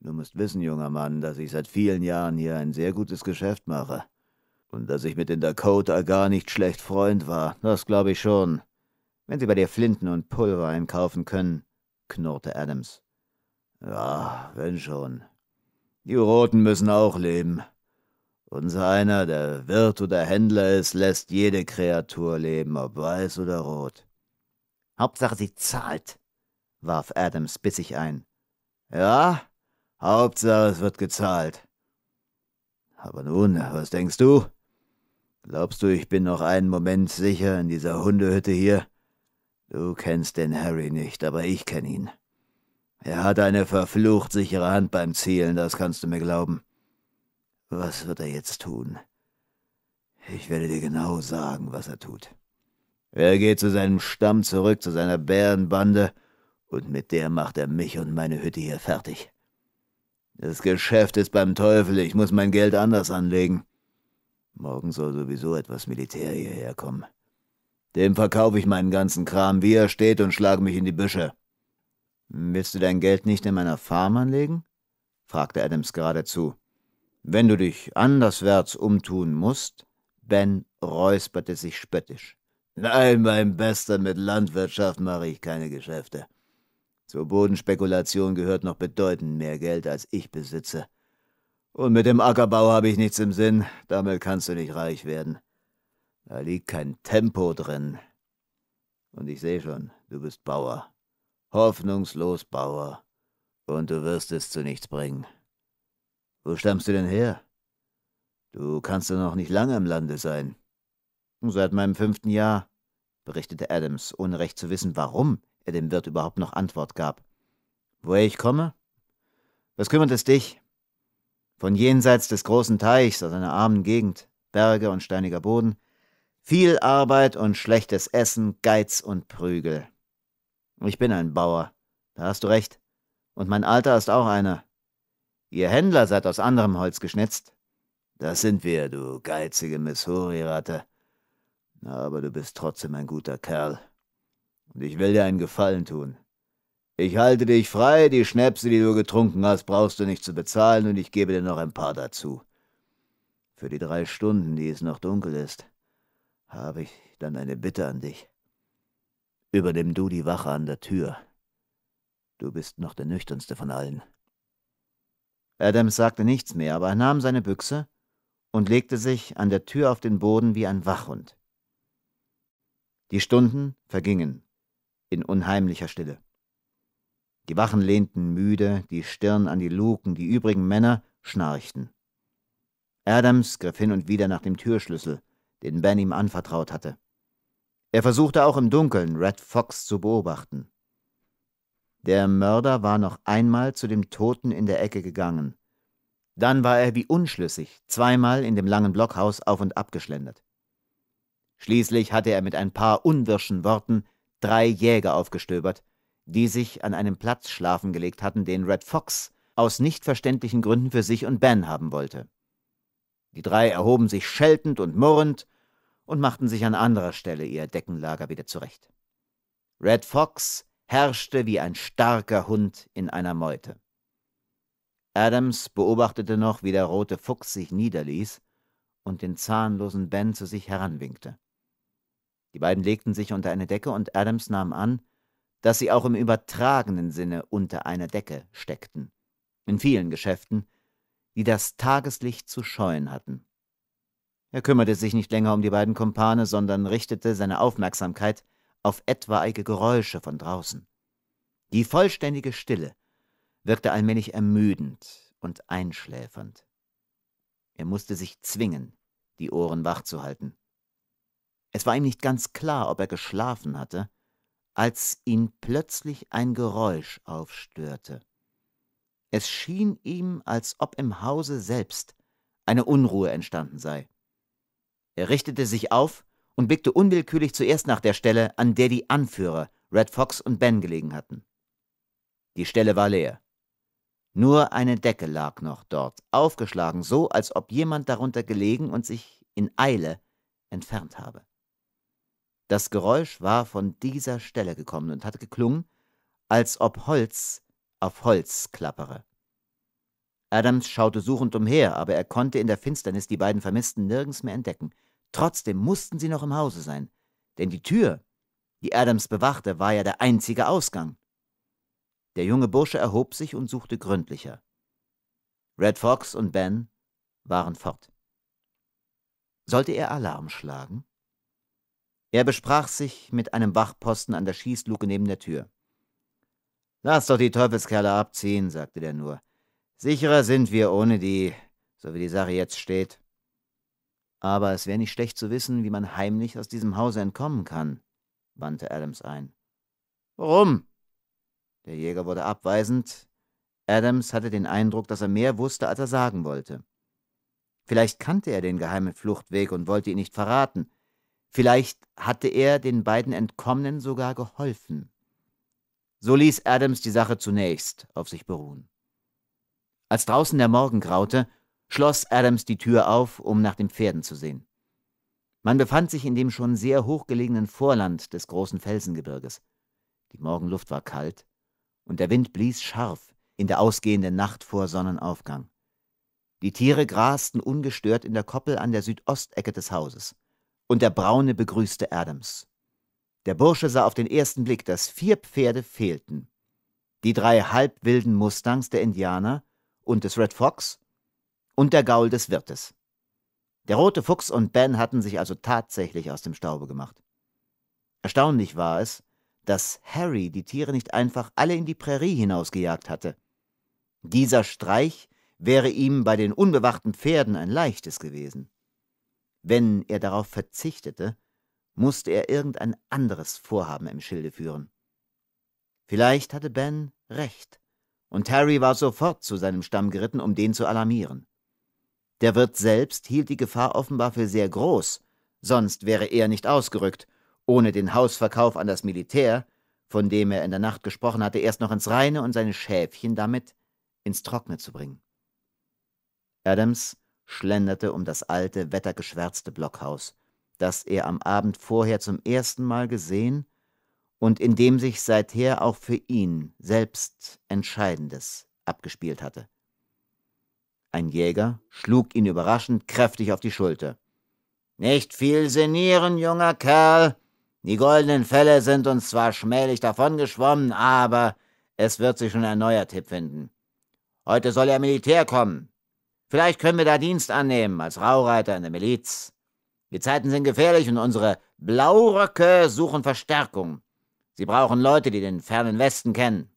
Du musst wissen, junger Mann, dass ich seit vielen Jahren hier ein sehr gutes Geschäft mache. Und dass ich mit den Dakota gar nicht schlecht Freund war, das glaube ich schon. Wenn sie bei dir Flinten und Pulver einkaufen können, knurrte Adams. Ja, wenn schon. Die Roten müssen auch leben. Unser einer, der Wirt oder Händler ist, lässt jede Kreatur leben, ob weiß oder rot. Hauptsache, sie zahlt, warf Adams bissig ein. Ja, Hauptsache, es wird gezahlt. Aber nun, was denkst du? Glaubst du, ich bin noch einen Moment sicher in dieser Hundehütte hier? Du kennst den Harry nicht, aber ich kenne ihn. Er hat eine verflucht sichere Hand beim Zielen, das kannst du mir glauben. Was wird er jetzt tun? Ich werde dir genau sagen, was er tut. Er geht zu seinem Stamm zurück, zu seiner Bärenbande, und mit der macht er mich und meine Hütte hier fertig. Das Geschäft ist beim Teufel, ich muss mein Geld anders anlegen. Morgen soll sowieso etwas Militär hierher kommen. Dem verkaufe ich meinen ganzen Kram, wie er steht, und schlage mich in die Büsche. Willst du dein Geld nicht in meiner Farm anlegen? fragte Adams geradezu. Wenn du dich anderswärts umtun musst, Ben räusperte sich spöttisch. Nein, mein Bester, mit Landwirtschaft mache ich keine Geschäfte. Zur Bodenspekulation gehört noch bedeutend mehr Geld, als ich besitze. Und mit dem Ackerbau habe ich nichts im Sinn, damit kannst du nicht reich werden. Da liegt kein Tempo drin. Und ich sehe schon, du bist Bauer. Hoffnungslos, Bauer. Und du wirst es zu nichts bringen. Wo stammst du denn her? Du kannst doch noch nicht lange im Lande sein. Seit meinem fünften Jahr, berichtete Adams, ohne recht zu wissen, warum er dem Wirt überhaupt noch Antwort gab. Woher ich komme? Was kümmert es dich? Von jenseits des großen Teichs aus einer armen Gegend, Berge und steiniger Boden, viel Arbeit und schlechtes Essen, Geiz und Prügel. Ich bin ein Bauer, da hast du recht. Und mein Alter ist auch einer. Ihr Händler seid aus anderem Holz geschnitzt. Das sind wir, du geizige Missouri-Ratte. Aber du bist trotzdem ein guter Kerl. Und ich will dir einen Gefallen tun. Ich halte dich frei, die Schnäpse, die du getrunken hast, brauchst du nicht zu bezahlen, und ich gebe dir noch ein paar dazu. Für die drei Stunden, die es noch dunkel ist, habe ich dann eine Bitte an dich über dem Du die Wache an der Tür. Du bist noch der nüchternste von allen. Adams sagte nichts mehr, aber er nahm seine Büchse und legte sich an der Tür auf den Boden wie ein Wachhund. Die Stunden vergingen in unheimlicher Stille. Die Wachen lehnten müde die Stirn an die Luken, die übrigen Männer schnarchten. Adams griff hin und wieder nach dem Türschlüssel, den Ben ihm anvertraut hatte. Er versuchte auch im Dunkeln, Red Fox zu beobachten. Der Mörder war noch einmal zu dem Toten in der Ecke gegangen. Dann war er wie unschlüssig, zweimal in dem langen Blockhaus auf und ab geschlendert. Schließlich hatte er mit ein paar unwirschen Worten drei Jäger aufgestöbert, die sich an einem Platz schlafen gelegt hatten, den Red Fox aus nicht verständlichen Gründen für sich und Ben haben wollte. Die drei erhoben sich scheltend und murrend und machten sich an anderer Stelle ihr Deckenlager wieder zurecht. Red Fox herrschte wie ein starker Hund in einer Meute. Adams beobachtete noch, wie der rote Fuchs sich niederließ und den zahnlosen Ben zu sich heranwinkte. Die beiden legten sich unter eine Decke und Adams nahm an, dass sie auch im übertragenen Sinne unter einer Decke steckten, in vielen Geschäften, die das Tageslicht zu scheuen hatten. Er kümmerte sich nicht länger um die beiden Kumpane, sondern richtete seine Aufmerksamkeit auf etwaige Geräusche von draußen. Die vollständige Stille wirkte allmählich ermüdend und einschläfernd. Er musste sich zwingen, die Ohren wach zu halten. Es war ihm nicht ganz klar, ob er geschlafen hatte, als ihn plötzlich ein Geräusch aufstörte. Es schien ihm, als ob im Hause selbst eine Unruhe entstanden sei. Er richtete sich auf und blickte unwillkürlich zuerst nach der Stelle, an der die Anführer, Red Fox und Ben, gelegen hatten. Die Stelle war leer. Nur eine Decke lag noch dort, aufgeschlagen, so als ob jemand darunter gelegen und sich in Eile entfernt habe. Das Geräusch war von dieser Stelle gekommen und hatte geklungen, als ob Holz auf Holz klappere. Adams schaute suchend umher, aber er konnte in der Finsternis die beiden Vermissten nirgends mehr entdecken. Trotzdem mussten sie noch im Hause sein, denn die Tür, die Adams bewachte, war ja der einzige Ausgang. Der junge Bursche erhob sich und suchte gründlicher. Red Fox und Ben waren fort. Sollte er Alarm schlagen? Er besprach sich mit einem Wachposten an der Schießluke neben der Tür. Lass doch die Teufelskerle abziehen, sagte der nur. Sicherer sind wir ohne die, so wie die Sache jetzt steht. Aber es wäre nicht schlecht zu wissen, wie man heimlich aus diesem Hause entkommen kann, wandte Adams ein. Warum? Der Jäger wurde abweisend. Adams hatte den Eindruck, dass er mehr wusste, als er sagen wollte. Vielleicht kannte er den geheimen Fluchtweg und wollte ihn nicht verraten. Vielleicht hatte er den beiden Entkommenen sogar geholfen. So ließ Adams die Sache zunächst auf sich beruhen. Als draußen der Morgen graute, schloss Adams die Tür auf, um nach den Pferden zu sehen. Man befand sich in dem schon sehr hochgelegenen Vorland des großen Felsengebirges. Die Morgenluft war kalt und der Wind blies scharf in der ausgehenden Nacht vor Sonnenaufgang. Die Tiere grasten ungestört in der Koppel an der Südostecke des Hauses, und der Braune begrüßte Adams. Der Bursche sah auf den ersten Blick, dass vier Pferde fehlten. Die drei halbwilden Mustangs der Indianer und des Red Fox und der Gaul des Wirtes. Der rote Fuchs und Ben hatten sich also tatsächlich aus dem Staube gemacht. Erstaunlich war es, dass Harry die Tiere nicht einfach alle in die Prärie hinausgejagt hatte. Dieser Streich wäre ihm bei den unbewachten Pferden ein leichtes gewesen. Wenn er darauf verzichtete, musste er irgendein anderes Vorhaben im Schilde führen. Vielleicht hatte Ben recht, und Harry war sofort zu seinem Stamm geritten, um den zu alarmieren. Der Wirt selbst hielt die Gefahr offenbar für sehr groß, sonst wäre er nicht ausgerückt, ohne den Hausverkauf an das Militär, von dem er in der Nacht gesprochen hatte, erst noch ins Reine und seine Schäfchen damit ins Trockene zu bringen. Adams schlenderte um das alte, wettergeschwärzte Blockhaus, das er am Abend vorher zum ersten Mal gesehen und in dem sich seither auch für ihn selbst Entscheidendes abgespielt hatte. Ein Jäger schlug ihn überraschend kräftig auf die Schulter. Nicht viel sinnieren, junger Kerl. Die goldenen Fälle sind uns zwar schmählich davongeschwommen, aber es wird sich schon ein neuer Tipp finden. Heute soll ja Militär kommen. Vielleicht können wir da Dienst annehmen als Raureiter in der Miliz. Die Zeiten sind gefährlich und unsere Blauröcke suchen Verstärkung. Sie brauchen Leute, die den fernen Westen kennen.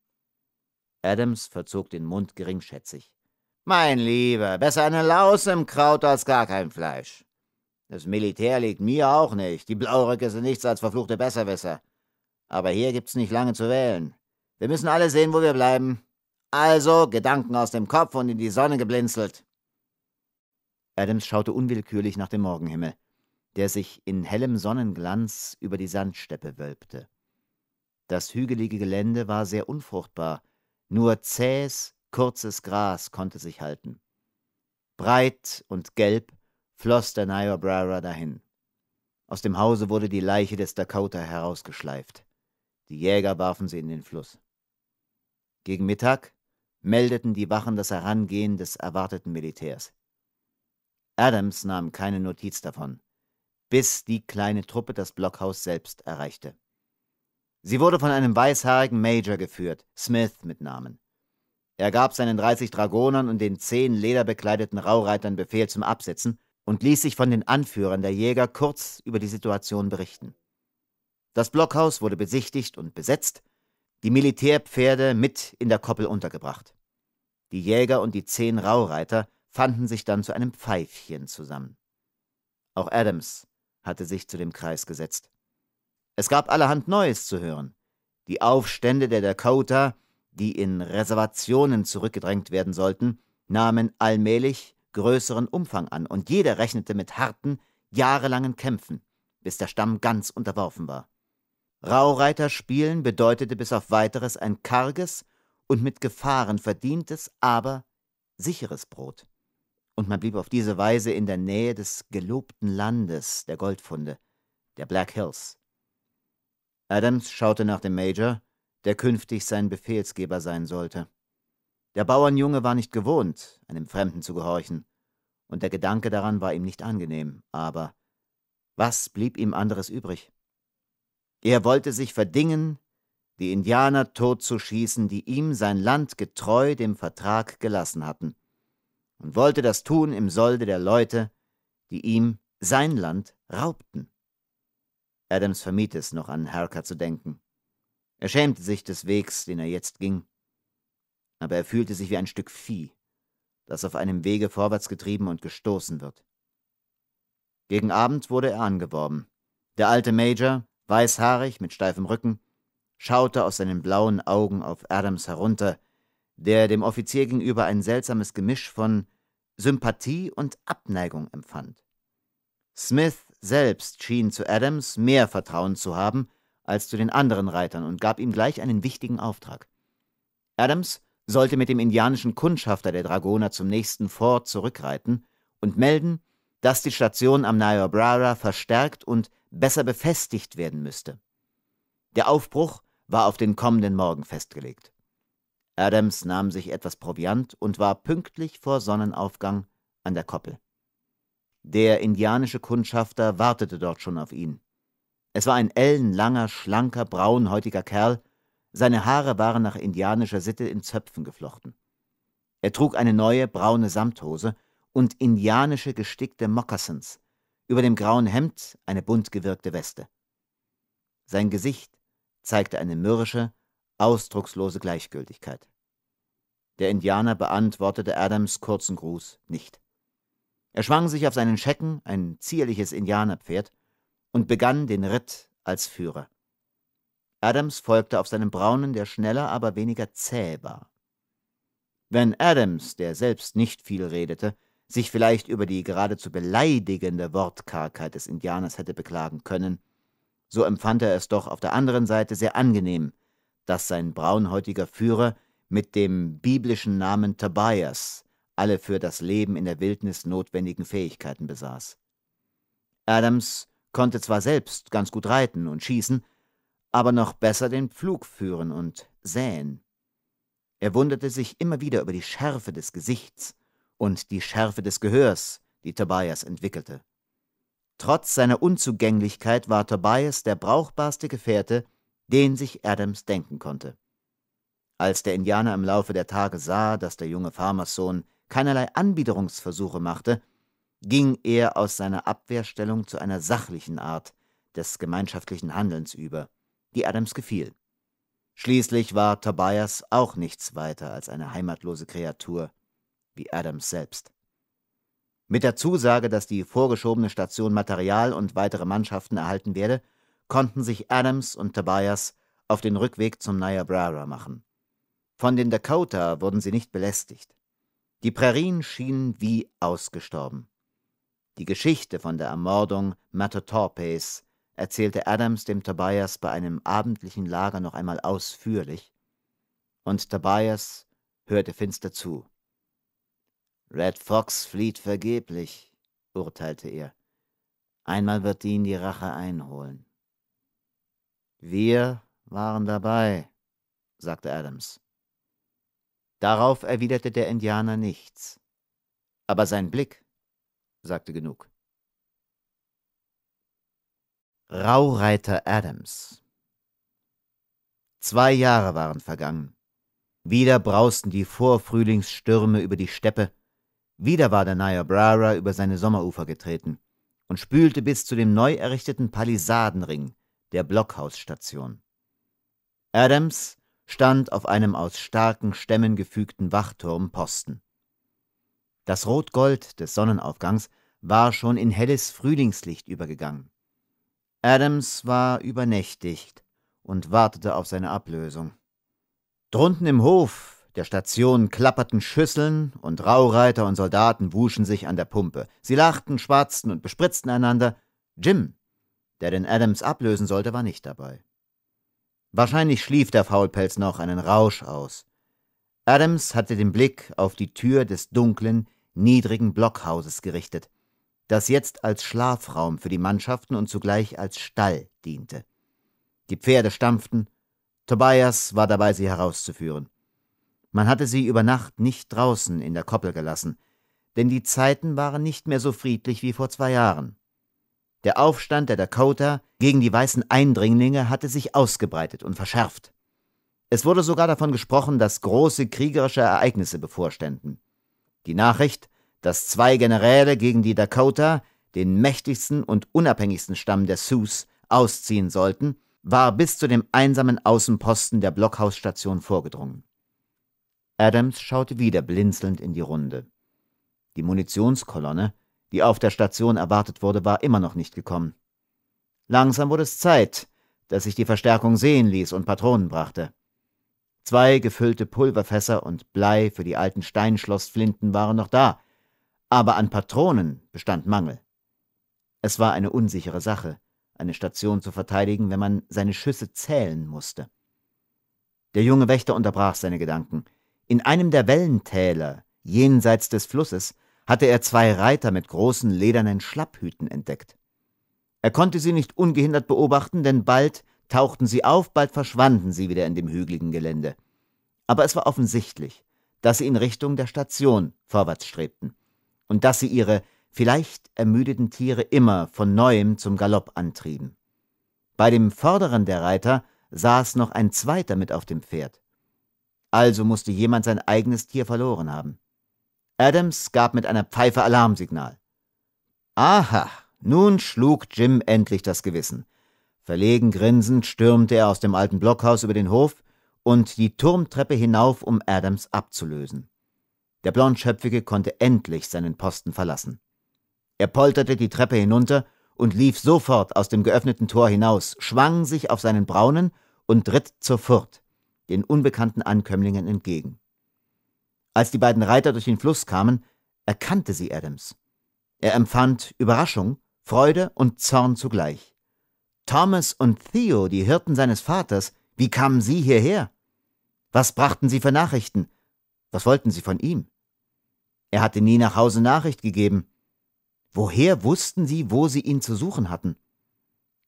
Adams verzog den Mund geringschätzig. Mein Lieber, besser eine Laus im Kraut als gar kein Fleisch. Das Militär liegt mir auch nicht. Die Blauröcke sind nichts als verfluchte Besserwisser. Aber hier gibt's nicht lange zu wählen. Wir müssen alle sehen, wo wir bleiben. Also Gedanken aus dem Kopf und in die Sonne geblinzelt. Adams schaute unwillkürlich nach dem Morgenhimmel, der sich in hellem Sonnenglanz über die Sandsteppe wölbte. Das hügelige Gelände war sehr unfruchtbar, nur zähes, Kurzes Gras konnte sich halten. Breit und gelb floss der Niobrara dahin. Aus dem Hause wurde die Leiche des Dakota herausgeschleift. Die Jäger warfen sie in den Fluss. Gegen Mittag meldeten die Wachen das Herangehen des erwarteten Militärs. Adams nahm keine Notiz davon, bis die kleine Truppe das Blockhaus selbst erreichte. Sie wurde von einem weißhaarigen Major geführt, Smith mit Namen. Er gab seinen 30 Dragonern und den zehn lederbekleideten Raureitern Befehl zum Absetzen und ließ sich von den Anführern der Jäger kurz über die Situation berichten. Das Blockhaus wurde besichtigt und besetzt, die Militärpferde mit in der Koppel untergebracht. Die Jäger und die zehn Raureiter fanden sich dann zu einem Pfeifchen zusammen. Auch Adams hatte sich zu dem Kreis gesetzt. Es gab allerhand Neues zu hören. Die Aufstände der Dakota, die in Reservationen zurückgedrängt werden sollten, nahmen allmählich größeren Umfang an und jeder rechnete mit harten, jahrelangen Kämpfen, bis der Stamm ganz unterworfen war. Raureiter spielen bedeutete bis auf weiteres ein karges und mit Gefahren verdientes, aber sicheres Brot. Und man blieb auf diese Weise in der Nähe des gelobten Landes der Goldfunde, der Black Hills. Adams schaute nach dem Major, der künftig sein Befehlsgeber sein sollte. Der Bauernjunge war nicht gewohnt, einem Fremden zu gehorchen, und der Gedanke daran war ihm nicht angenehm, aber was blieb ihm anderes übrig? Er wollte sich verdingen, die Indianer totzuschießen, die ihm sein Land getreu dem Vertrag gelassen hatten, und wollte das tun im Solde der Leute, die ihm sein Land raubten. Adams vermied es noch an Harker zu denken. Er schämte sich des Wegs, den er jetzt ging. Aber er fühlte sich wie ein Stück Vieh, das auf einem Wege vorwärts getrieben und gestoßen wird. Gegen Abend wurde er angeworben. Der alte Major, weißhaarig mit steifem Rücken, schaute aus seinen blauen Augen auf Adams herunter, der dem Offizier gegenüber ein seltsames Gemisch von Sympathie und Abneigung empfand. Smith selbst schien zu Adams mehr Vertrauen zu haben als zu den anderen Reitern und gab ihm gleich einen wichtigen Auftrag. Adams sollte mit dem indianischen Kundschafter der Dragoner zum nächsten Fort zurückreiten und melden, dass die Station am Niobrara verstärkt und besser befestigt werden müsste. Der Aufbruch war auf den kommenden Morgen festgelegt. Adams nahm sich etwas Proviant und war pünktlich vor Sonnenaufgang an der Koppel. Der indianische Kundschafter wartete dort schon auf ihn. Es war ein ellenlanger, schlanker, braunhäutiger Kerl, seine Haare waren nach indianischer Sitte in Zöpfen geflochten. Er trug eine neue, braune Samthose und indianische gestickte Moccasins, über dem grauen Hemd eine bunt gewirkte Weste. Sein Gesicht zeigte eine mürrische, ausdruckslose Gleichgültigkeit. Der Indianer beantwortete Adams kurzen Gruß nicht. Er schwang sich auf seinen Schecken, ein zierliches Indianerpferd, und begann den Ritt als Führer. Adams folgte auf seinem Braunen, der schneller, aber weniger zäh war. Wenn Adams, der selbst nicht viel redete, sich vielleicht über die geradezu beleidigende Wortkargheit des Indianers hätte beklagen können, so empfand er es doch auf der anderen Seite sehr angenehm, dass sein braunhäutiger Führer mit dem biblischen Namen Tobias alle für das Leben in der Wildnis notwendigen Fähigkeiten besaß. Adams konnte zwar selbst ganz gut reiten und schießen, aber noch besser den Pflug führen und säen. Er wunderte sich immer wieder über die Schärfe des Gesichts und die Schärfe des Gehörs, die Tobias entwickelte. Trotz seiner Unzugänglichkeit war Tobias der brauchbarste Gefährte, den sich Adams denken konnte. Als der Indianer im Laufe der Tage sah, dass der junge Farmerssohn keinerlei Anbiederungsversuche machte, ging er aus seiner Abwehrstellung zu einer sachlichen Art des gemeinschaftlichen Handelns über, die Adams gefiel. Schließlich war Tobias auch nichts weiter als eine heimatlose Kreatur, wie Adams selbst. Mit der Zusage, dass die vorgeschobene Station Material und weitere Mannschaften erhalten werde, konnten sich Adams und Tobias auf den Rückweg zum Niobrara machen. Von den Dakota wurden sie nicht belästigt. Die Prärien schienen wie ausgestorben. Die Geschichte von der Ermordung Matotorpes erzählte Adams dem Tobias bei einem abendlichen Lager noch einmal ausführlich, und Tobias hörte finster zu. Red Fox flieht vergeblich, urteilte er. Einmal wird ihn die Rache einholen. Wir waren dabei, sagte Adams. Darauf erwiderte der Indianer nichts, aber sein Blick sagte genug. Raureiter Adams Zwei Jahre waren vergangen. Wieder brausten die Vorfrühlingsstürme über die Steppe, wieder war der Niobrara über seine Sommerufer getreten und spülte bis zu dem neu errichteten Palisadenring der Blockhausstation. Adams stand auf einem aus starken Stämmen gefügten Wachturmposten. Das Rotgold des Sonnenaufgangs war schon in helles Frühlingslicht übergegangen. Adams war übernächtigt und wartete auf seine Ablösung. Drunten im Hof der Station klapperten Schüsseln und Raureiter und Soldaten wuschen sich an der Pumpe. Sie lachten, schwatzten und bespritzten einander. Jim, der den Adams ablösen sollte, war nicht dabei. Wahrscheinlich schlief der Faulpelz noch einen Rausch aus. Adams hatte den Blick auf die Tür des dunklen, niedrigen Blockhauses gerichtet das jetzt als Schlafraum für die Mannschaften und zugleich als Stall diente. Die Pferde stampften, Tobias war dabei, sie herauszuführen. Man hatte sie über Nacht nicht draußen in der Koppel gelassen, denn die Zeiten waren nicht mehr so friedlich wie vor zwei Jahren. Der Aufstand der Dakota gegen die weißen Eindringlinge hatte sich ausgebreitet und verschärft. Es wurde sogar davon gesprochen, dass große kriegerische Ereignisse bevorständen. Die Nachricht, dass zwei Generäle gegen die Dakota, den mächtigsten und unabhängigsten Stamm der Sioux, ausziehen sollten, war bis zu dem einsamen Außenposten der Blockhausstation vorgedrungen. Adams schaute wieder blinzelnd in die Runde. Die Munitionskolonne, die auf der Station erwartet wurde, war immer noch nicht gekommen. Langsam wurde es Zeit, dass sich die Verstärkung sehen ließ und Patronen brachte. Zwei gefüllte Pulverfässer und Blei für die alten Steinschlossflinten waren noch da, aber an Patronen bestand Mangel. Es war eine unsichere Sache, eine Station zu verteidigen, wenn man seine Schüsse zählen musste. Der junge Wächter unterbrach seine Gedanken. In einem der Wellentäler, jenseits des Flusses, hatte er zwei Reiter mit großen ledernen Schlapphüten entdeckt. Er konnte sie nicht ungehindert beobachten, denn bald tauchten sie auf, bald verschwanden sie wieder in dem hügeligen Gelände. Aber es war offensichtlich, dass sie in Richtung der Station vorwärts strebten und dass sie ihre vielleicht ermüdeten Tiere immer von neuem zum Galopp antrieben. Bei dem vorderen der Reiter saß noch ein zweiter mit auf dem Pferd. Also musste jemand sein eigenes Tier verloren haben. Adams gab mit einer Pfeife Alarmsignal. Aha, nun schlug Jim endlich das Gewissen. Verlegen grinsend stürmte er aus dem alten Blockhaus über den Hof und die Turmtreppe hinauf, um Adams abzulösen. Der Blondschöpfige konnte endlich seinen Posten verlassen. Er polterte die Treppe hinunter und lief sofort aus dem geöffneten Tor hinaus, schwang sich auf seinen Braunen und ritt zur Furt, den unbekannten Ankömmlingen entgegen. Als die beiden Reiter durch den Fluss kamen, erkannte sie Adams. Er empfand Überraschung, Freude und Zorn zugleich. Thomas und Theo, die Hirten seines Vaters, wie kamen sie hierher? Was brachten sie für Nachrichten? Was wollten sie von ihm? Er hatte nie nach Hause Nachricht gegeben. Woher wussten sie, wo sie ihn zu suchen hatten?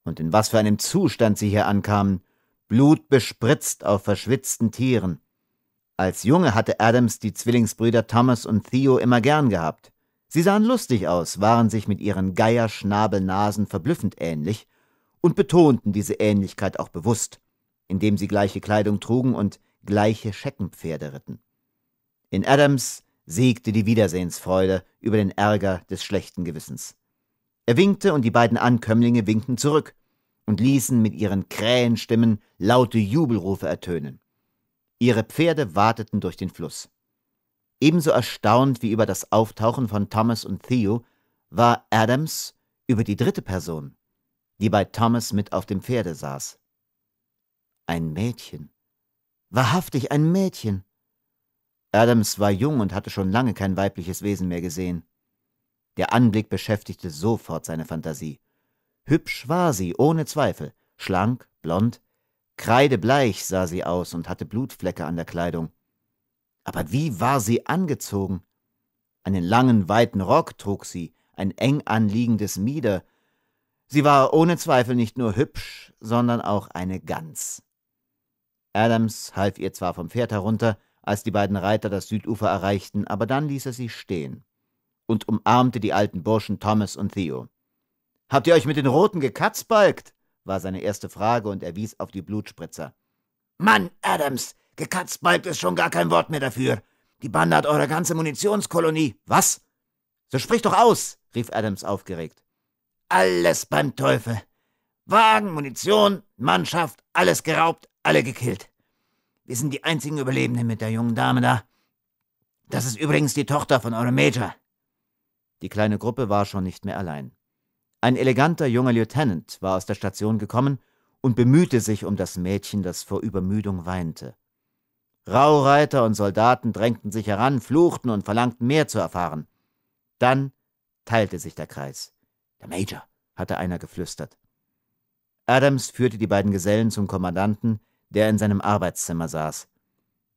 Und in was für einem Zustand sie hier ankamen, blutbespritzt auf verschwitzten Tieren. Als Junge hatte Adams die Zwillingsbrüder Thomas und Theo immer gern gehabt. Sie sahen lustig aus, waren sich mit ihren Geierschnabelnasen verblüffend ähnlich und betonten diese Ähnlichkeit auch bewusst, indem sie gleiche Kleidung trugen und gleiche Scheckenpferde ritten. In Adams siegte die Wiedersehensfreude über den Ärger des schlechten Gewissens. Er winkte und die beiden Ankömmlinge winkten zurück und ließen mit ihren Krähenstimmen laute Jubelrufe ertönen. Ihre Pferde wateten durch den Fluss. Ebenso erstaunt wie über das Auftauchen von Thomas und Theo war Adams über die dritte Person, die bei Thomas mit auf dem Pferde saß. Ein Mädchen. Wahrhaftig ein Mädchen. Adams war jung und hatte schon lange kein weibliches Wesen mehr gesehen. Der Anblick beschäftigte sofort seine Fantasie. Hübsch war sie, ohne Zweifel, schlank, blond, kreidebleich sah sie aus und hatte Blutflecke an der Kleidung. Aber wie war sie angezogen? Einen langen, weiten Rock trug sie, ein eng anliegendes Mieder. Sie war ohne Zweifel nicht nur hübsch, sondern auch eine Gans. Adams half ihr zwar vom Pferd herunter, als die beiden Reiter das Südufer erreichten, aber dann ließ er sie stehen und umarmte die alten Burschen Thomas und Theo. Habt ihr euch mit den Roten gekatzbalgt? war seine erste Frage und er wies auf die Blutspritzer. Mann, Adams, gekatzbalgt ist schon gar kein Wort mehr dafür. Die Bande hat eure ganze Munitionskolonie. Was? So sprich doch aus, rief Adams aufgeregt. Alles beim Teufel. Wagen, Munition, Mannschaft, alles geraubt, alle gekillt. Wir sind die einzigen Überlebenden mit der jungen Dame da. Das ist übrigens die Tochter von eurem Major. Die kleine Gruppe war schon nicht mehr allein. Ein eleganter junger Lieutenant war aus der Station gekommen und bemühte sich um das Mädchen, das vor Übermüdung weinte. Raureiter und Soldaten drängten sich heran, fluchten und verlangten mehr zu erfahren. Dann teilte sich der Kreis. Der Major, hatte einer geflüstert. Adams führte die beiden Gesellen zum Kommandanten, der in seinem Arbeitszimmer saß.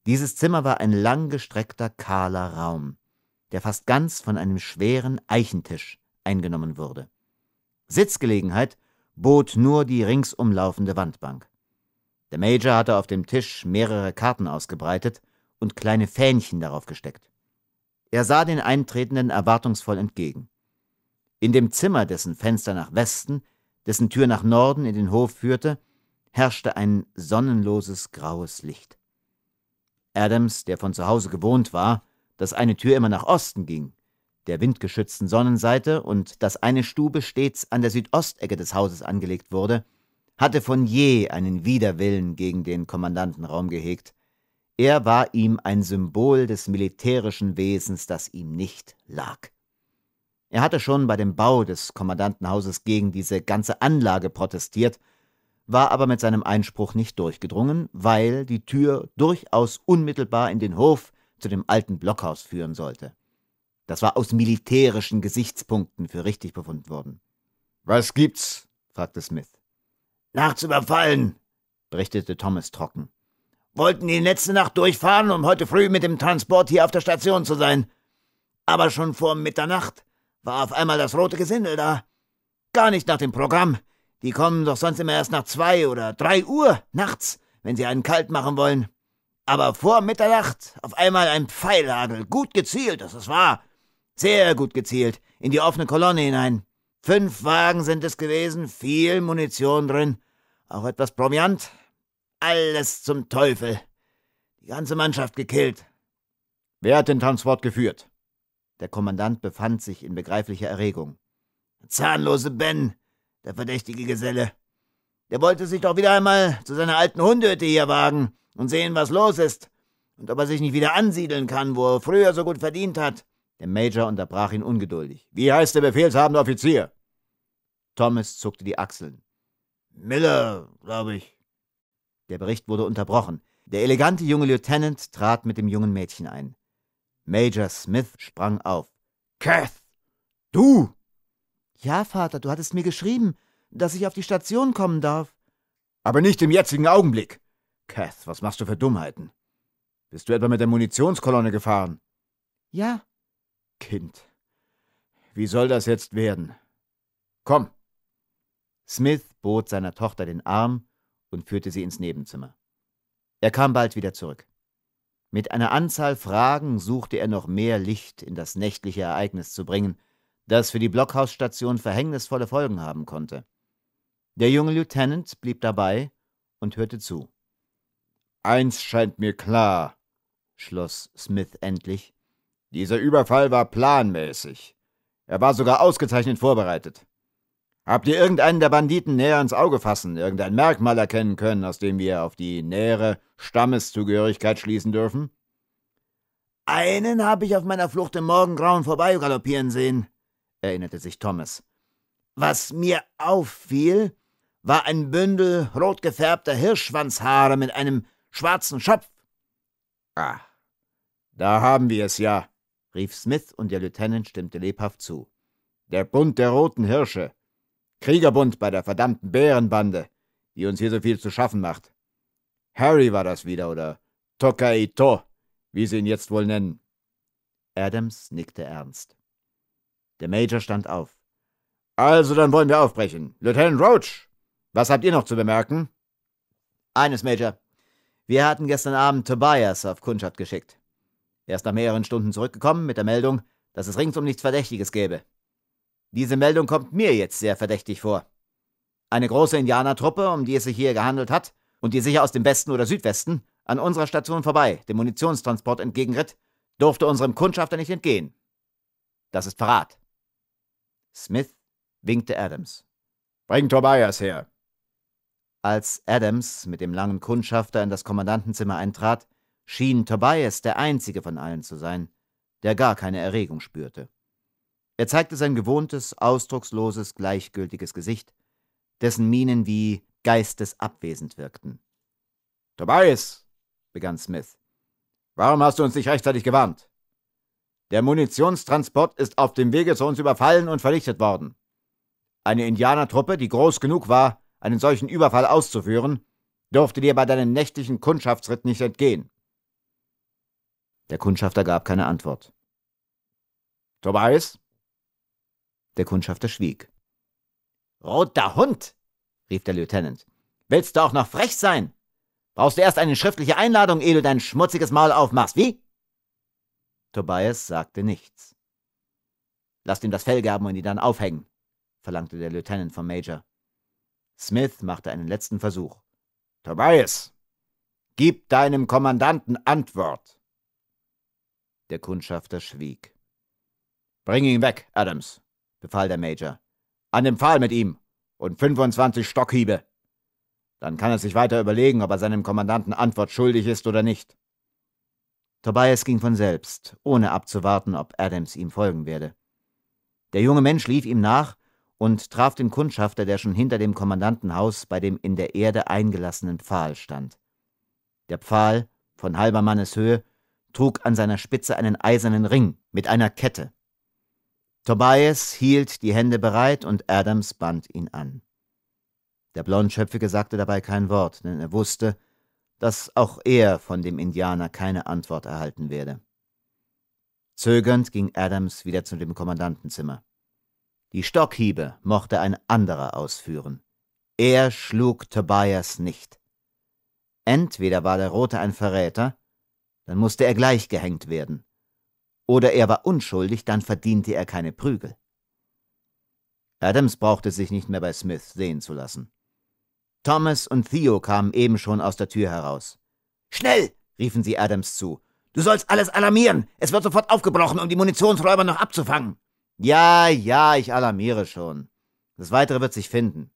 Dieses Zimmer war ein langgestreckter, kahler Raum, der fast ganz von einem schweren Eichentisch eingenommen wurde. Sitzgelegenheit bot nur die ringsum laufende Wandbank. Der Major hatte auf dem Tisch mehrere Karten ausgebreitet und kleine Fähnchen darauf gesteckt. Er sah den Eintretenden erwartungsvoll entgegen. In dem Zimmer, dessen Fenster nach Westen, dessen Tür nach Norden in den Hof führte, herrschte ein sonnenloses graues Licht. Adams, der von zu Hause gewohnt war, dass eine Tür immer nach Osten ging, der windgeschützten Sonnenseite und dass eine Stube stets an der Südostecke des Hauses angelegt wurde, hatte von je einen Widerwillen gegen den Kommandantenraum gehegt. Er war ihm ein Symbol des militärischen Wesens, das ihm nicht lag. Er hatte schon bei dem Bau des Kommandantenhauses gegen diese ganze Anlage protestiert war aber mit seinem Einspruch nicht durchgedrungen, weil die Tür durchaus unmittelbar in den Hof zu dem alten Blockhaus führen sollte. Das war aus militärischen Gesichtspunkten für richtig befunden worden. Was gibt's? fragte Smith. Nachts überfallen, berichtete Thomas trocken. Wollten die letzte Nacht durchfahren, um heute früh mit dem Transport hier auf der Station zu sein. Aber schon vor Mitternacht war auf einmal das rote Gesindel da. Gar nicht nach dem Programm. Die kommen doch sonst immer erst nach zwei oder drei Uhr nachts, wenn sie einen kalt machen wollen. Aber vor Mitternacht auf einmal ein Pfeilhagel, gut gezielt, das ist wahr. Sehr gut gezielt, in die offene Kolonne hinein. Fünf Wagen sind es gewesen, viel Munition drin, auch etwas Proviant. Alles zum Teufel. Die ganze Mannschaft gekillt. Wer hat den Transport geführt? Der Kommandant befand sich in begreiflicher Erregung. Zahnlose Ben, der verdächtige Geselle. Der wollte sich doch wieder einmal zu seiner alten Hundhütte hier wagen und sehen, was los ist und ob er sich nicht wieder ansiedeln kann, wo er früher so gut verdient hat. Der Major unterbrach ihn ungeduldig. Wie heißt der befehlshabende Offizier? Thomas zuckte die Achseln. Miller, glaube ich. Der Bericht wurde unterbrochen. Der elegante junge Lieutenant trat mit dem jungen Mädchen ein. Major Smith sprang auf. Kath! Du! Ja, Vater, du hattest mir geschrieben, dass ich auf die Station kommen darf. Aber nicht im jetzigen Augenblick. Kath, was machst du für Dummheiten? Bist du etwa mit der Munitionskolonne gefahren? Ja. Kind, wie soll das jetzt werden? Komm. Smith bot seiner Tochter den Arm und führte sie ins Nebenzimmer. Er kam bald wieder zurück. Mit einer Anzahl Fragen suchte er noch mehr Licht in das nächtliche Ereignis zu bringen, das für die Blockhausstation verhängnisvolle Folgen haben konnte. Der junge Lieutenant blieb dabei und hörte zu. Eins scheint mir klar, schloss Smith endlich. Dieser Überfall war planmäßig. Er war sogar ausgezeichnet vorbereitet. Habt ihr irgendeinen der Banditen näher ins Auge fassen, irgendein Merkmal erkennen können, aus dem wir auf die nähere Stammeszugehörigkeit schließen dürfen? Einen habe ich auf meiner Flucht im Morgengrauen vorbeigaloppieren sehen, erinnerte sich Thomas. Was mir auffiel, war ein Bündel rot gefärbter Hirschschwanzhaare mit einem schwarzen Schopf. Ah, da haben wir es ja, rief Smith und der Lieutenant stimmte lebhaft zu. Der Bund der roten Hirsche. Kriegerbund bei der verdammten Bärenbande, die uns hier so viel zu schaffen macht. Harry war das wieder, oder Tokaito, wie sie ihn jetzt wohl nennen. Adams nickte ernst. Der Major stand auf. Also, dann wollen wir aufbrechen. Lieutenant Roach, was habt ihr noch zu bemerken? Eines, Major. Wir hatten gestern Abend Tobias auf Kundschaft geschickt. Er ist nach mehreren Stunden zurückgekommen mit der Meldung, dass es ringsum nichts Verdächtiges gäbe. Diese Meldung kommt mir jetzt sehr verdächtig vor. Eine große Indianertruppe, um die es sich hier gehandelt hat und die sicher aus dem Westen oder Südwesten an unserer Station vorbei, dem Munitionstransport entgegenritt, durfte unserem Kundschafter nicht entgehen. Das ist Verrat. Smith winkte Adams. Bring Tobias her! Als Adams mit dem langen Kundschafter in das Kommandantenzimmer eintrat, schien Tobias der einzige von allen zu sein, der gar keine Erregung spürte. Er zeigte sein gewohntes, ausdrucksloses, gleichgültiges Gesicht, dessen Mienen wie geistesabwesend wirkten. Tobias, begann Smith, warum hast du uns nicht rechtzeitig gewarnt? Der Munitionstransport ist auf dem Wege zu uns überfallen und vernichtet worden. Eine Indianertruppe, die groß genug war, einen solchen Überfall auszuführen, durfte dir bei deinem nächtlichen Kundschaftsritt nicht entgehen. Der Kundschafter gab keine Antwort. Tobias? Der Kundschafter schwieg. Roter Hund! rief der Lieutenant. Willst du auch noch frech sein? Brauchst du erst eine schriftliche Einladung, ehe du dein schmutziges Maul aufmachst, wie? Tobias sagte nichts. Lasst ihm das Fell gerben und ihn dann aufhängen, verlangte der Lieutenant vom Major. Smith machte einen letzten Versuch. Tobias, gib deinem Kommandanten Antwort. Der Kundschafter schwieg. Bring ihn weg, Adams, befahl der Major. An den Pfahl mit ihm und 25 Stockhiebe. Dann kann er sich weiter überlegen, ob er seinem Kommandanten Antwort schuldig ist oder nicht. Tobias ging von selbst, ohne abzuwarten, ob Adams ihm folgen werde. Der junge Mensch lief ihm nach und traf den Kundschafter, der schon hinter dem Kommandantenhaus bei dem in der Erde eingelassenen Pfahl stand. Der Pfahl, von halber Manneshöhe, trug an seiner Spitze einen eisernen Ring mit einer Kette. Tobias hielt die Hände bereit und Adams band ihn an. Der Blondschöpfige sagte dabei kein Wort, denn er wusste, dass auch er von dem Indianer keine Antwort erhalten werde. Zögernd ging Adams wieder zu dem Kommandantenzimmer. Die Stockhiebe mochte ein anderer ausführen. Er schlug Tobias nicht. Entweder war der Rote ein Verräter, dann musste er gleich gehängt werden, oder er war unschuldig, dann verdiente er keine Prügel. Adams brauchte sich nicht mehr bei Smith sehen zu lassen. Thomas und Theo kamen eben schon aus der Tür heraus. Schnell! riefen sie Adams zu. Du sollst alles alarmieren. Es wird sofort aufgebrochen, um die Munitionsräuber noch abzufangen. Ja, ja, ich alarmiere schon. Das Weitere wird sich finden.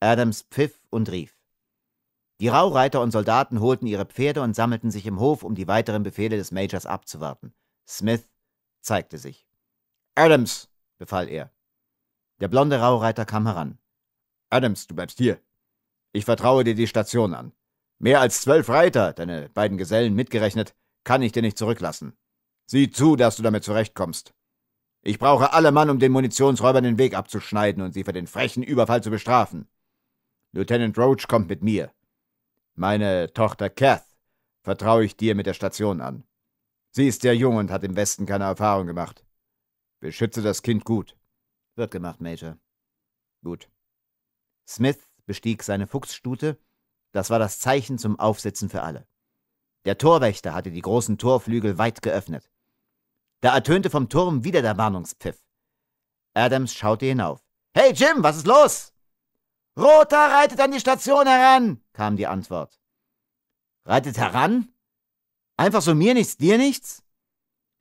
Adams pfiff und rief. Die Raureiter und Soldaten holten ihre Pferde und sammelten sich im Hof, um die weiteren Befehle des Majors abzuwarten. Smith zeigte sich. Adams, befahl er. Der blonde Raureiter kam heran. Adams, du bleibst hier, ich vertraue dir die Station an. Mehr als zwölf Reiter, deine beiden Gesellen mitgerechnet, kann ich dir nicht zurücklassen. Sieh zu, dass du damit zurechtkommst. Ich brauche alle Mann, um den Munitionsräubern den Weg abzuschneiden und sie für den frechen Überfall zu bestrafen. Lieutenant Roach kommt mit mir. Meine Tochter Kath vertraue ich dir mit der Station an. Sie ist sehr jung und hat im Westen keine Erfahrung gemacht. Beschütze das Kind gut. Wird gemacht, Major. Gut. Smith bestieg seine Fuchsstute, das war das Zeichen zum Aufsitzen für alle. Der Torwächter hatte die großen Torflügel weit geöffnet. Da ertönte vom Turm wieder der Warnungspfiff. Adams schaute hinauf. Hey Jim, was ist los? Roter reitet an die Station heran, kam die Antwort. Reitet heran? Einfach so mir nichts, dir nichts?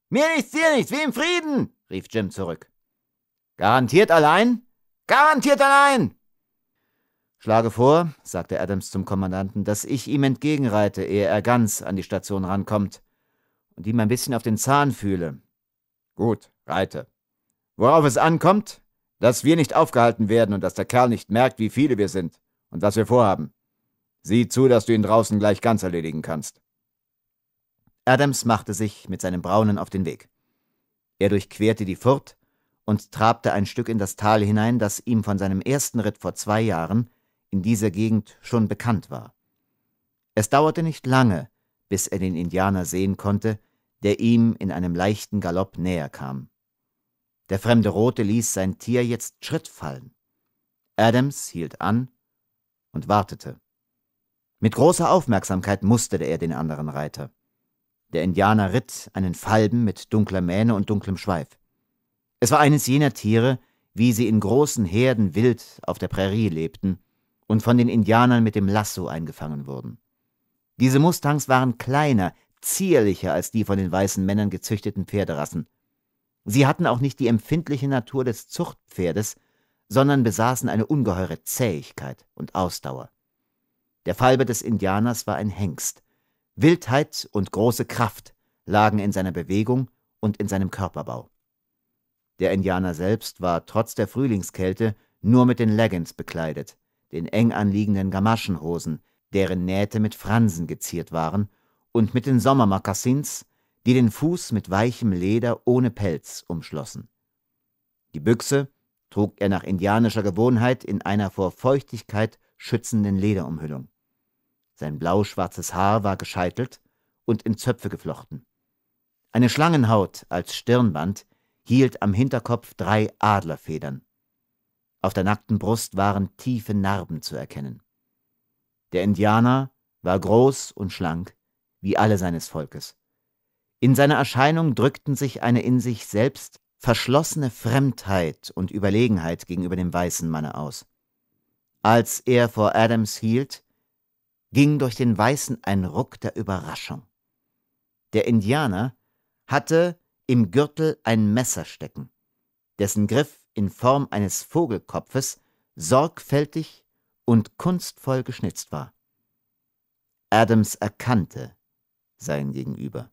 Mir nichts, dir nichts, wie im Frieden, rief Jim zurück. Garantiert allein? Garantiert allein! Schlage vor, sagte Adams zum Kommandanten, dass ich ihm entgegenreite, ehe er ganz an die Station rankommt und ihm ein bisschen auf den Zahn fühle. Gut, reite. Worauf es ankommt, dass wir nicht aufgehalten werden und dass der Kerl nicht merkt, wie viele wir sind und was wir vorhaben. Sieh zu, dass du ihn draußen gleich ganz erledigen kannst. Adams machte sich mit seinem Braunen auf den Weg. Er durchquerte die Furt und trabte ein Stück in das Tal hinein, das ihm von seinem ersten Ritt vor zwei Jahren in dieser Gegend schon bekannt war. Es dauerte nicht lange, bis er den Indianer sehen konnte, der ihm in einem leichten Galopp näher kam. Der fremde Rote ließ sein Tier jetzt Schritt fallen. Adams hielt an und wartete. Mit großer Aufmerksamkeit musterte er den anderen Reiter. Der Indianer ritt einen Falben mit dunkler Mähne und dunklem Schweif. Es war eines jener Tiere, wie sie in großen Herden wild auf der Prärie lebten und von den Indianern mit dem Lasso eingefangen wurden. Diese Mustangs waren kleiner, zierlicher als die von den weißen Männern gezüchteten Pferderassen. Sie hatten auch nicht die empfindliche Natur des Zuchtpferdes, sondern besaßen eine ungeheure Zähigkeit und Ausdauer. Der Falbe des Indianers war ein Hengst. Wildheit und große Kraft lagen in seiner Bewegung und in seinem Körperbau. Der Indianer selbst war trotz der Frühlingskälte nur mit den Leggings bekleidet den eng anliegenden Gamaschenhosen, deren Nähte mit Fransen geziert waren, und mit den Sommermakassins, die den Fuß mit weichem Leder ohne Pelz umschlossen. Die Büchse trug er nach indianischer Gewohnheit in einer vor Feuchtigkeit schützenden Lederumhüllung. Sein blauschwarzes Haar war gescheitelt und in Zöpfe geflochten. Eine Schlangenhaut als Stirnband hielt am Hinterkopf drei Adlerfedern. Auf der nackten Brust waren tiefe Narben zu erkennen. Der Indianer war groß und schlank, wie alle seines Volkes. In seiner Erscheinung drückten sich eine in sich selbst verschlossene Fremdheit und Überlegenheit gegenüber dem weißen Manne aus. Als er vor Adams hielt, ging durch den Weißen ein Ruck der Überraschung. Der Indianer hatte im Gürtel ein Messer stecken, dessen Griff in Form eines Vogelkopfes sorgfältig und kunstvoll geschnitzt war. Adams erkannte sein Gegenüber.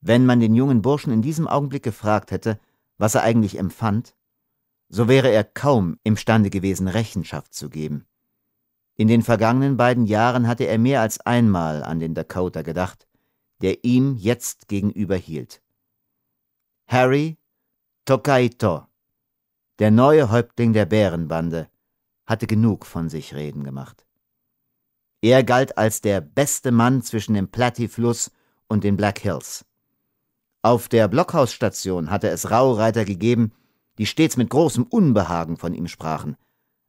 Wenn man den jungen Burschen in diesem Augenblick gefragt hätte, was er eigentlich empfand, so wäre er kaum imstande gewesen, Rechenschaft zu geben. In den vergangenen beiden Jahren hatte er mehr als einmal an den Dakota gedacht, der ihm jetzt gegenüberhielt. Harry Tokaito der neue Häuptling der Bärenbande, hatte genug von sich reden gemacht. Er galt als der beste Mann zwischen dem Platy-Fluss und den Black Hills. Auf der Blockhausstation hatte es Raureiter gegeben, die stets mit großem Unbehagen von ihm sprachen.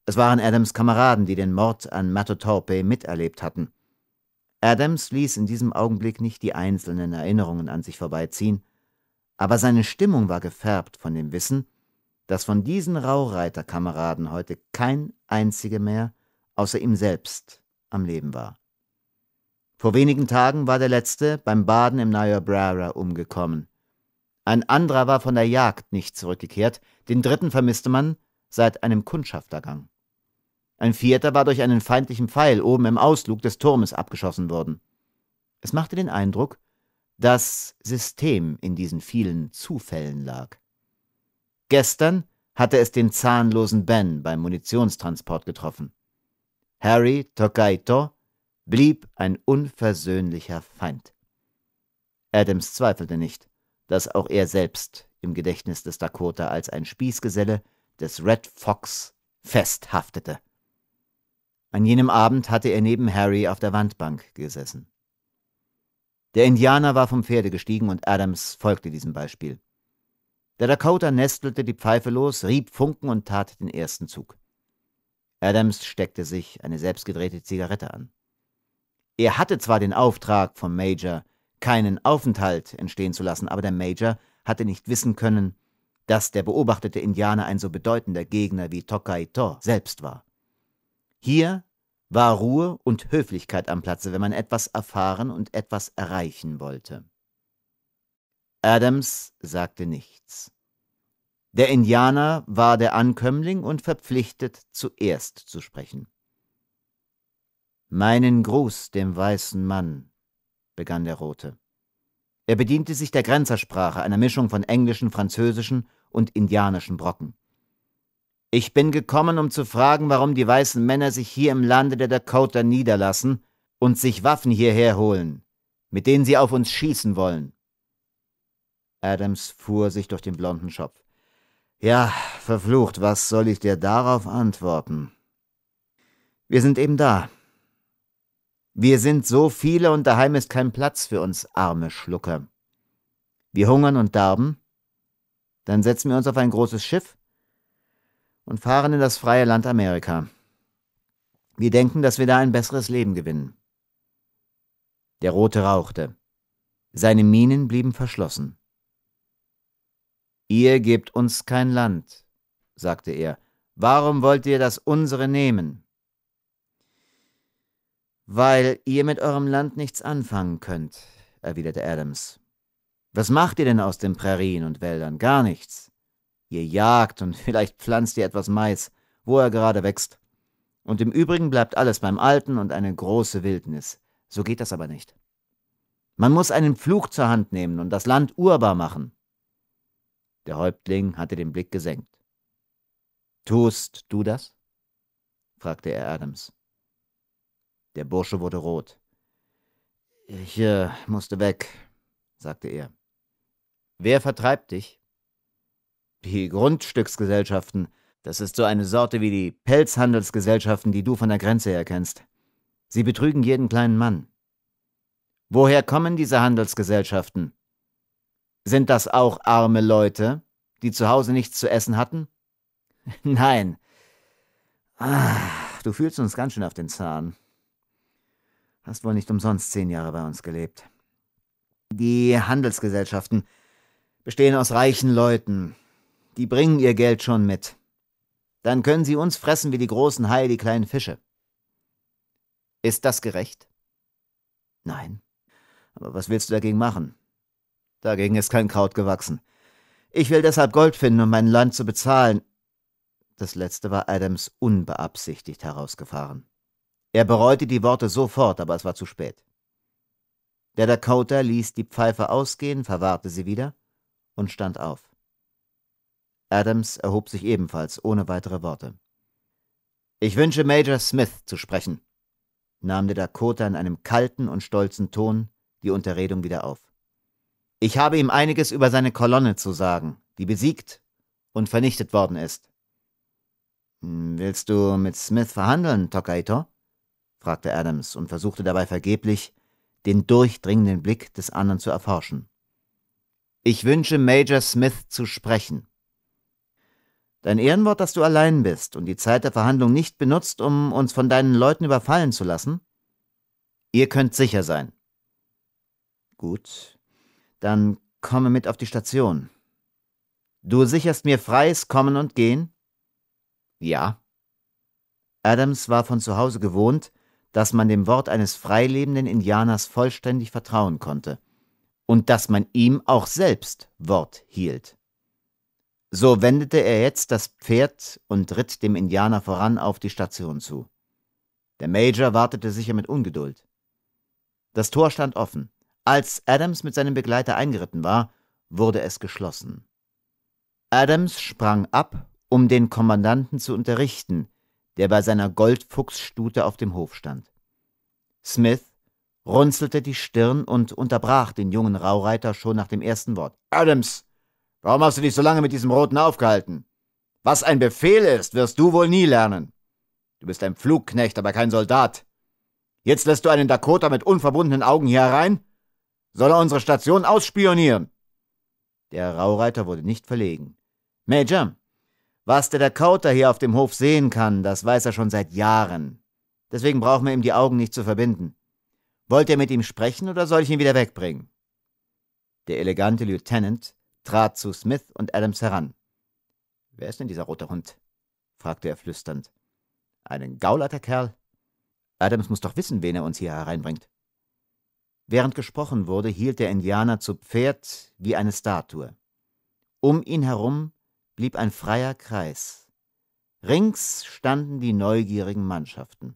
Es waren Adams Kameraden, die den Mord an Matotorpe miterlebt hatten. Adams ließ in diesem Augenblick nicht die einzelnen Erinnerungen an sich vorbeiziehen, aber seine Stimmung war gefärbt von dem Wissen, dass von diesen Raureiterkameraden heute kein einziger mehr, außer ihm selbst, am Leben war. Vor wenigen Tagen war der letzte beim Baden im Niobrara umgekommen. Ein anderer war von der Jagd nicht zurückgekehrt, den dritten vermisste man seit einem Kundschaftergang. Ein vierter war durch einen feindlichen Pfeil oben im Auslug des Turmes abgeschossen worden. Es machte den Eindruck, dass System in diesen vielen Zufällen lag. Gestern hatte es den zahnlosen Ben beim Munitionstransport getroffen. Harry Tokaito blieb ein unversöhnlicher Feind. Adams zweifelte nicht, dass auch er selbst im Gedächtnis des Dakota als ein Spießgeselle des Red Fox festhaftete. An jenem Abend hatte er neben Harry auf der Wandbank gesessen. Der Indianer war vom Pferde gestiegen und Adams folgte diesem Beispiel. Der Dakota nestelte die Pfeife los, rieb Funken und tat den ersten Zug. Adams steckte sich eine selbstgedrehte Zigarette an. Er hatte zwar den Auftrag vom Major, keinen Aufenthalt entstehen zu lassen, aber der Major hatte nicht wissen können, dass der beobachtete Indianer ein so bedeutender Gegner wie Tokaito selbst war. Hier war Ruhe und Höflichkeit am Platze, wenn man etwas erfahren und etwas erreichen wollte. Adams sagte nichts. Der Indianer war der Ankömmling und verpflichtet, zuerst zu sprechen. Meinen Gruß dem weißen Mann, begann der Rote. Er bediente sich der Grenzersprache, einer Mischung von englischen, französischen und indianischen Brocken. Ich bin gekommen, um zu fragen, warum die weißen Männer sich hier im Lande der Dakota niederlassen und sich Waffen hierher holen, mit denen sie auf uns schießen wollen. Adams fuhr sich durch den blonden Schopf. Ja, verflucht, was soll ich dir darauf antworten? Wir sind eben da. Wir sind so viele und daheim ist kein Platz für uns arme Schlucker. Wir hungern und darben. Dann setzen wir uns auf ein großes Schiff und fahren in das freie Land Amerika. Wir denken, dass wir da ein besseres Leben gewinnen. Der Rote rauchte. Seine Minen blieben verschlossen. Ihr gebt uns kein Land, sagte er, warum wollt ihr das unsere nehmen? Weil ihr mit eurem Land nichts anfangen könnt, erwiderte Adams. Was macht ihr denn aus den Prärien und Wäldern? Gar nichts. Ihr jagt und vielleicht pflanzt ihr etwas Mais, wo er gerade wächst. Und im Übrigen bleibt alles beim Alten und eine große Wildnis. So geht das aber nicht. Man muss einen Pflug zur Hand nehmen und das Land urbar machen. Der Häuptling hatte den Blick gesenkt. Tust du das? fragte er Adams. Der Bursche wurde rot. Ich äh, musste weg, sagte er. Wer vertreibt dich? Die Grundstücksgesellschaften. Das ist so eine Sorte wie die Pelzhandelsgesellschaften, die du von der Grenze her kennst. Sie betrügen jeden kleinen Mann. Woher kommen diese Handelsgesellschaften? Sind das auch arme Leute, die zu Hause nichts zu essen hatten? Nein. Ah, du fühlst uns ganz schön auf den Zahn. Hast wohl nicht umsonst zehn Jahre bei uns gelebt. Die Handelsgesellschaften bestehen aus reichen Leuten. Die bringen ihr Geld schon mit. Dann können sie uns fressen wie die großen Haie die kleinen Fische. Ist das gerecht? Nein. Aber was willst du dagegen machen? Dagegen ist kein Kraut gewachsen. Ich will deshalb Gold finden, um mein Land zu bezahlen. Das letzte war Adams unbeabsichtigt herausgefahren. Er bereute die Worte sofort, aber es war zu spät. Der Dakota ließ die Pfeife ausgehen, verwahrte sie wieder und stand auf. Adams erhob sich ebenfalls ohne weitere Worte. Ich wünsche Major Smith zu sprechen, nahm der Dakota in einem kalten und stolzen Ton die Unterredung wieder auf. Ich habe ihm einiges über seine Kolonne zu sagen, die besiegt und vernichtet worden ist. Hm, willst du mit Smith verhandeln, Tokaito? fragte Adams und versuchte dabei vergeblich, den durchdringenden Blick des anderen zu erforschen. Ich wünsche Major Smith zu sprechen. Dein Ehrenwort, dass du allein bist und die Zeit der Verhandlung nicht benutzt, um uns von deinen Leuten überfallen zu lassen? Ihr könnt sicher sein. Gut, dann komme mit auf die Station. Du sicherst mir freies Kommen und Gehen? Ja. Adams war von zu Hause gewohnt, dass man dem Wort eines freilebenden Indianers vollständig vertrauen konnte und dass man ihm auch selbst Wort hielt. So wendete er jetzt das Pferd und ritt dem Indianer voran auf die Station zu. Der Major wartete sicher mit Ungeduld. Das Tor stand offen. Als Adams mit seinem Begleiter eingeritten war, wurde es geschlossen. Adams sprang ab, um den Kommandanten zu unterrichten, der bei seiner Goldfuchsstute auf dem Hof stand. Smith runzelte die Stirn und unterbrach den jungen Raureiter schon nach dem ersten Wort. Adams, warum hast du dich so lange mit diesem Roten aufgehalten? Was ein Befehl ist, wirst du wohl nie lernen. Du bist ein Flugknecht, aber kein Soldat. Jetzt lässt du einen Dakota mit unverbundenen Augen hier herein? Soll er unsere Station ausspionieren? Der Raureiter wurde nicht verlegen. Major, was der Dakota hier auf dem Hof sehen kann, das weiß er schon seit Jahren. Deswegen brauchen wir ihm die Augen nicht zu verbinden. Wollt ihr mit ihm sprechen oder soll ich ihn wieder wegbringen? Der elegante Lieutenant trat zu Smith und Adams heran. Wer ist denn dieser rote Hund? fragte er flüsternd. Einen Gaulerter Kerl? Adams muss doch wissen, wen er uns hier hereinbringt. Während gesprochen wurde, hielt der Indianer zu Pferd wie eine Statue. Um ihn herum blieb ein freier Kreis. Rings standen die neugierigen Mannschaften.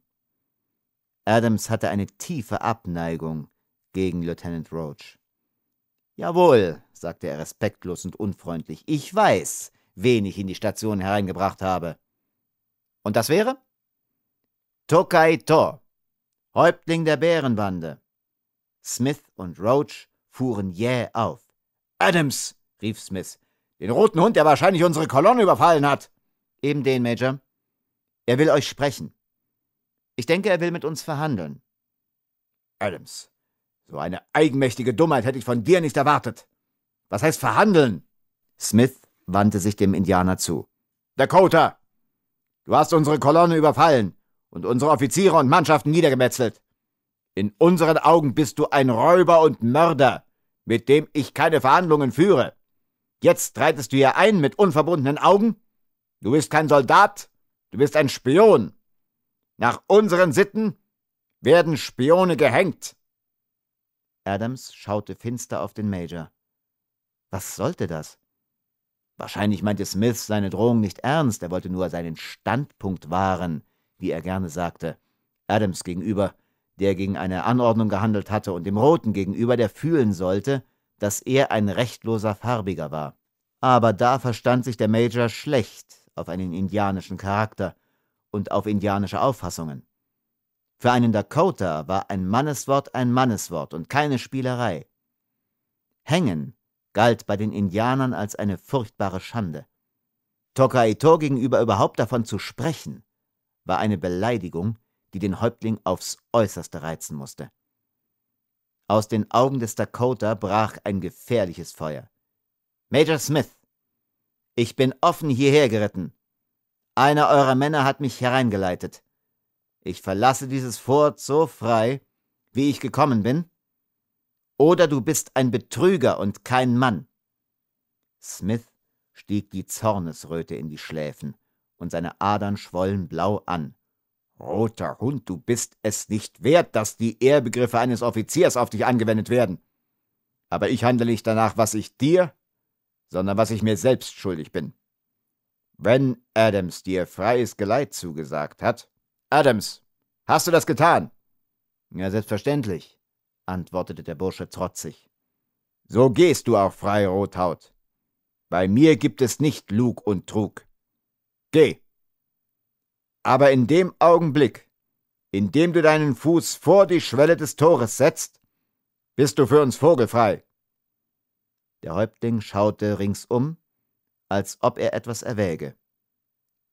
Adams hatte eine tiefe Abneigung gegen Lieutenant Roach. Jawohl, sagte er respektlos und unfreundlich, ich weiß, wen ich in die Station hereingebracht habe. Und das wäre? Tokai To, Häuptling der Bärenbande. Smith und Roach fuhren jäh auf. Adams, rief Smith, den roten Hund, der wahrscheinlich unsere Kolonne überfallen hat. Eben den, Major. Er will euch sprechen. Ich denke, er will mit uns verhandeln. Adams, so eine eigenmächtige Dummheit hätte ich von dir nicht erwartet. Was heißt verhandeln? Smith wandte sich dem Indianer zu. Dakota, du hast unsere Kolonne überfallen und unsere Offiziere und Mannschaften niedergemetzelt. In unseren Augen bist du ein Räuber und Mörder, mit dem ich keine Verhandlungen führe. Jetzt reitest du hier ein mit unverbundenen Augen? Du bist kein Soldat, du bist ein Spion. Nach unseren Sitten werden Spione gehängt. Adams schaute finster auf den Major. Was sollte das? Wahrscheinlich meinte Smith seine Drohung nicht ernst, er wollte nur seinen Standpunkt wahren, wie er gerne sagte, Adams gegenüber, der gegen eine Anordnung gehandelt hatte, und dem Roten gegenüber, der fühlen sollte, dass er ein rechtloser Farbiger war. Aber da verstand sich der Major schlecht auf einen indianischen Charakter und auf indianische Auffassungen. Für einen Dakota war ein Manneswort ein Manneswort und keine Spielerei. Hängen galt bei den Indianern als eine furchtbare Schande. Tokaito gegenüber überhaupt davon zu sprechen, war eine Beleidigung, die den Häuptling aufs äußerste reizen musste. Aus den Augen des Dakota brach ein gefährliches Feuer. Major Smith, ich bin offen hierher geritten. Einer eurer Männer hat mich hereingeleitet. Ich verlasse dieses Fort so frei, wie ich gekommen bin. Oder du bist ein Betrüger und kein Mann. Smith stieg die Zornesröte in die Schläfen, und seine Adern schwollen blau an. Roter Hund, du bist es nicht wert, dass die Ehrbegriffe eines Offiziers auf dich angewendet werden. Aber ich handle nicht danach, was ich dir, sondern was ich mir selbst schuldig bin. Wenn Adams dir freies Geleit zugesagt hat. Adams, hast du das getan? Ja, selbstverständlich, antwortete der Bursche trotzig. So gehst du auch frei, Rothaut. Bei mir gibt es nicht Lug und Trug. Geh! Aber in dem Augenblick, in dem du deinen Fuß vor die Schwelle des Tores setzt, bist du für uns vogelfrei. Der Häuptling schaute ringsum, als ob er etwas erwäge.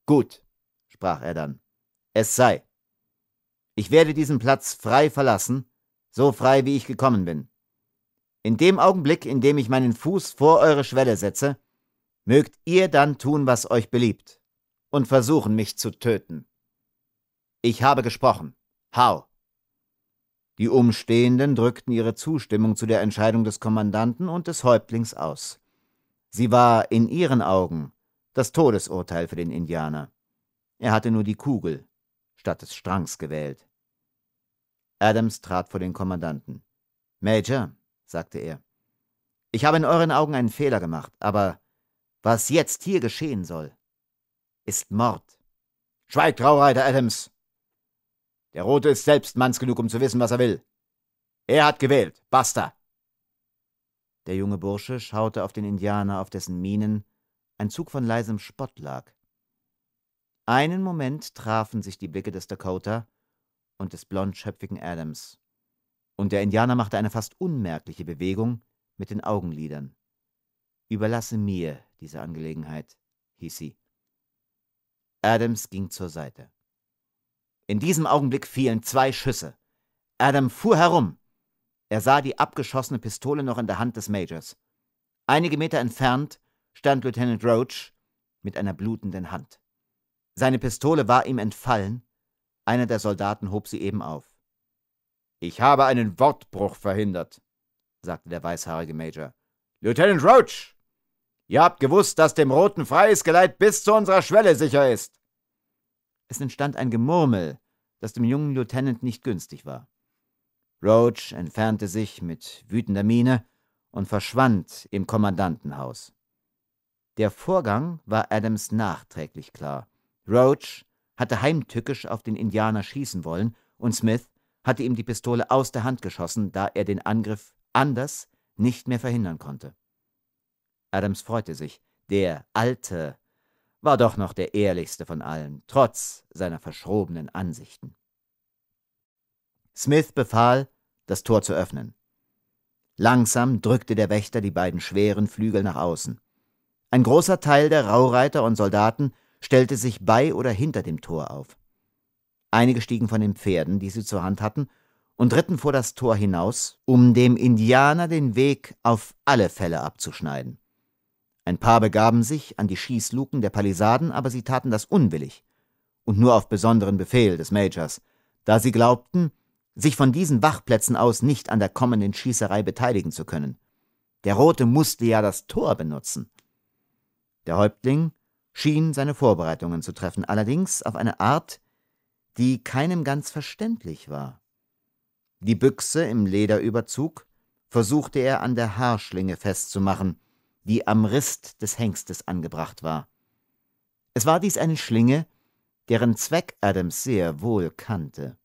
Gut, sprach er dann, es sei. Ich werde diesen Platz frei verlassen, so frei wie ich gekommen bin. In dem Augenblick, in dem ich meinen Fuß vor eure Schwelle setze, mögt ihr dann tun, was euch beliebt und versuchen mich zu töten. Ich habe gesprochen. Hau! Die Umstehenden drückten ihre Zustimmung zu der Entscheidung des Kommandanten und des Häuptlings aus. Sie war in ihren Augen das Todesurteil für den Indianer. Er hatte nur die Kugel statt des Strangs gewählt. Adams trat vor den Kommandanten. Major, sagte er, ich habe in euren Augen einen Fehler gemacht, aber was jetzt hier geschehen soll, ist Mord. Schweigt, Graureiter Adams! Der Rote ist selbst Manns genug, um zu wissen, was er will. Er hat gewählt. Basta! Der junge Bursche schaute auf den Indianer, auf dessen Mienen ein Zug von leisem Spott lag. Einen Moment trafen sich die Blicke des Dakota und des blondschöpfigen Adams, und der Indianer machte eine fast unmerkliche Bewegung mit den Augenlidern. Überlasse mir diese Angelegenheit, hieß sie. Adams ging zur Seite. In diesem Augenblick fielen zwei Schüsse. Adam fuhr herum. Er sah die abgeschossene Pistole noch in der Hand des Majors. Einige Meter entfernt stand Lieutenant Roach mit einer blutenden Hand. Seine Pistole war ihm entfallen. Einer der Soldaten hob sie eben auf. Ich habe einen Wortbruch verhindert, sagte der weißhaarige Major. Lieutenant Roach! Ihr habt gewusst, dass dem Roten freies Geleit bis zu unserer Schwelle sicher ist. Es entstand ein Gemurmel, das dem jungen Lieutenant nicht günstig war. Roach entfernte sich mit wütender Miene und verschwand im Kommandantenhaus. Der Vorgang war Adams nachträglich klar. Roach hatte heimtückisch auf den Indianer schießen wollen und Smith hatte ihm die Pistole aus der Hand geschossen, da er den Angriff anders nicht mehr verhindern konnte. Adams freute sich. Der Alte war doch noch der ehrlichste von allen, trotz seiner verschrobenen Ansichten. Smith befahl, das Tor zu öffnen. Langsam drückte der Wächter die beiden schweren Flügel nach außen. Ein großer Teil der Raureiter und Soldaten stellte sich bei oder hinter dem Tor auf. Einige stiegen von den Pferden, die sie zur Hand hatten, und ritten vor das Tor hinaus, um dem Indianer den Weg auf alle Fälle abzuschneiden. Ein paar begaben sich an die Schießluken der Palisaden, aber sie taten das unwillig und nur auf besonderen Befehl des Majors, da sie glaubten, sich von diesen Wachplätzen aus nicht an der kommenden Schießerei beteiligen zu können. Der Rote musste ja das Tor benutzen. Der Häuptling schien seine Vorbereitungen zu treffen, allerdings auf eine Art, die keinem ganz verständlich war. Die Büchse im Lederüberzug versuchte er an der Haarschlinge festzumachen, die am Rist des Hengstes angebracht war. Es war dies eine Schlinge, deren Zweck Adams sehr wohl kannte.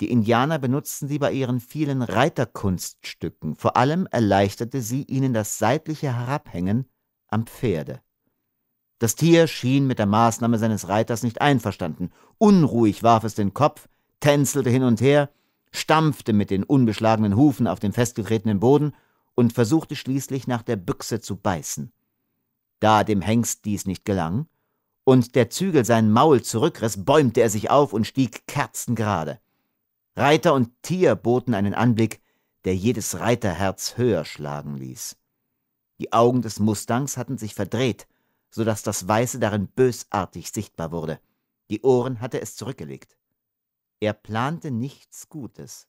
Die Indianer benutzten sie bei ihren vielen Reiterkunststücken, vor allem erleichterte sie ihnen das seitliche Herabhängen am Pferde. Das Tier schien mit der Maßnahme seines Reiters nicht einverstanden. Unruhig warf es den Kopf, tänzelte hin und her, stampfte mit den unbeschlagenen Hufen auf dem festgetretenen Boden und versuchte schließlich nach der Büchse zu beißen. Da dem Hengst dies nicht gelang und der Zügel sein Maul zurückriss, bäumte er sich auf und stieg kerzengerade. Reiter und Tier boten einen Anblick, der jedes Reiterherz höher schlagen ließ. Die Augen des Mustangs hatten sich verdreht, so daß das Weiße darin bösartig sichtbar wurde. Die Ohren hatte es zurückgelegt. Er plante nichts Gutes.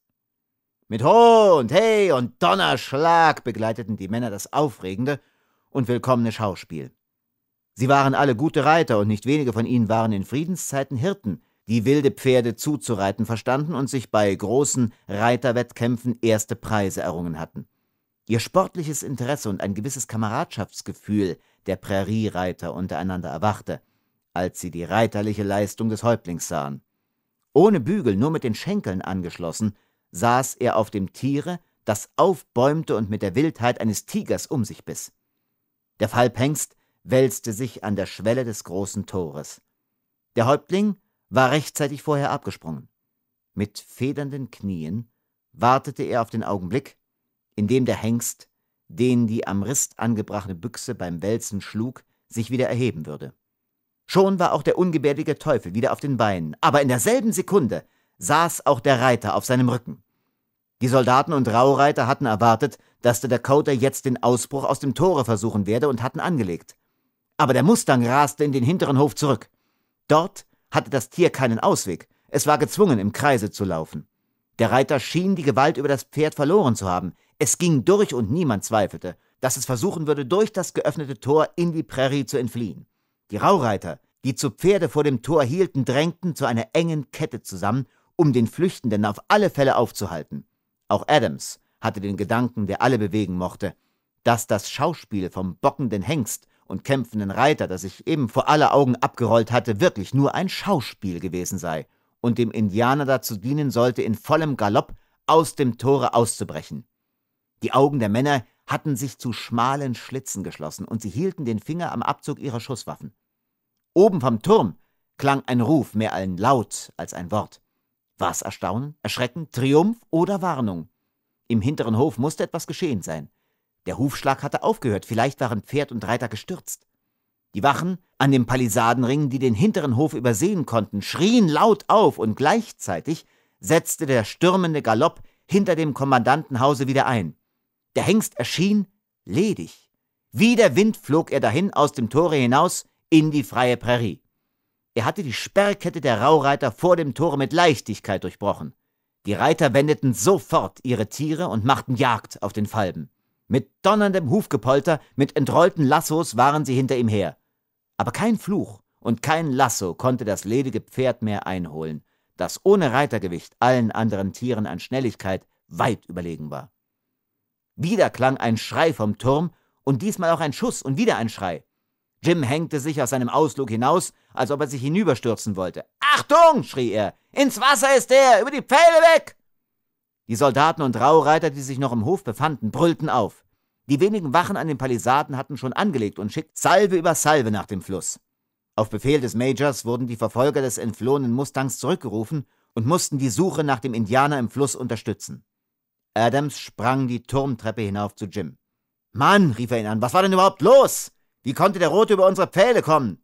Mit Ho und Hey und Donnerschlag begleiteten die Männer das aufregende und willkommene Schauspiel. Sie waren alle gute Reiter und nicht wenige von ihnen waren in Friedenszeiten Hirten, die wilde Pferde zuzureiten verstanden und sich bei großen Reiterwettkämpfen erste Preise errungen hatten. Ihr sportliches Interesse und ein gewisses Kameradschaftsgefühl der Präriereiter untereinander erwachte, als sie die reiterliche Leistung des Häuptlings sahen. Ohne Bügel, nur mit den Schenkeln angeschlossen, saß er auf dem Tiere, das aufbäumte und mit der Wildheit eines Tigers um sich biss. Der Fallpengst wälzte sich an der Schwelle des großen Tores. Der Häuptling war rechtzeitig vorher abgesprungen. Mit federnden Knien wartete er auf den Augenblick, in dem der Hengst, den die am Rist angebrachte Büchse beim Wälzen schlug, sich wieder erheben würde. Schon war auch der ungebärdige Teufel wieder auf den Beinen, aber in derselben Sekunde saß auch der Reiter auf seinem Rücken. Die Soldaten und Raureiter hatten erwartet, dass der Dakota jetzt den Ausbruch aus dem Tore versuchen werde und hatten angelegt. Aber der Mustang raste in den hinteren Hof zurück. Dort hatte das Tier keinen Ausweg. Es war gezwungen, im Kreise zu laufen. Der Reiter schien die Gewalt über das Pferd verloren zu haben. Es ging durch und niemand zweifelte, dass es versuchen würde, durch das geöffnete Tor in die Prärie zu entfliehen. Die Raureiter, die zu Pferde vor dem Tor hielten, drängten zu einer engen Kette zusammen um den Flüchtenden auf alle Fälle aufzuhalten. Auch Adams hatte den Gedanken, der alle bewegen mochte, dass das Schauspiel vom bockenden Hengst und kämpfenden Reiter, das sich eben vor aller Augen abgerollt hatte, wirklich nur ein Schauspiel gewesen sei und dem Indianer dazu dienen sollte, in vollem Galopp aus dem Tore auszubrechen. Die Augen der Männer hatten sich zu schmalen Schlitzen geschlossen und sie hielten den Finger am Abzug ihrer Schusswaffen. Oben vom Turm klang ein Ruf, mehr ein Laut als ein Wort. War es Erstaunen, Erschrecken, Triumph oder Warnung? Im hinteren Hof musste etwas geschehen sein. Der Hufschlag hatte aufgehört, vielleicht waren Pferd und Reiter gestürzt. Die Wachen an den Palisadenringen, die den hinteren Hof übersehen konnten, schrien laut auf und gleichzeitig setzte der stürmende Galopp hinter dem Kommandantenhause wieder ein. Der Hengst erschien ledig. Wie der Wind flog er dahin aus dem Tore hinaus in die freie Prärie. Er hatte die Sperrkette der Raureiter vor dem Tore mit Leichtigkeit durchbrochen. Die Reiter wendeten sofort ihre Tiere und machten Jagd auf den Falben. Mit donnerndem Hufgepolter, mit entrollten Lassos waren sie hinter ihm her. Aber kein Fluch und kein Lasso konnte das ledige Pferd mehr einholen, das ohne Reitergewicht allen anderen Tieren an Schnelligkeit weit überlegen war. Wieder klang ein Schrei vom Turm und diesmal auch ein Schuss und wieder ein Schrei. Jim hängte sich aus seinem Ausflug hinaus, als ob er sich hinüberstürzen wollte. Achtung! schrie er. Ins Wasser ist er! Über die Pfähle weg! Die Soldaten und Raureiter, die sich noch im Hof befanden, brüllten auf. Die wenigen Wachen an den Palisaden hatten schon angelegt und schickt Salve über Salve nach dem Fluss. Auf Befehl des Majors wurden die Verfolger des entflohenen Mustangs zurückgerufen und mussten die Suche nach dem Indianer im Fluss unterstützen. Adams sprang die Turmtreppe hinauf zu Jim. Mann, rief er ihn an, was war denn überhaupt los? Wie konnte der Rote über unsere Pfähle kommen?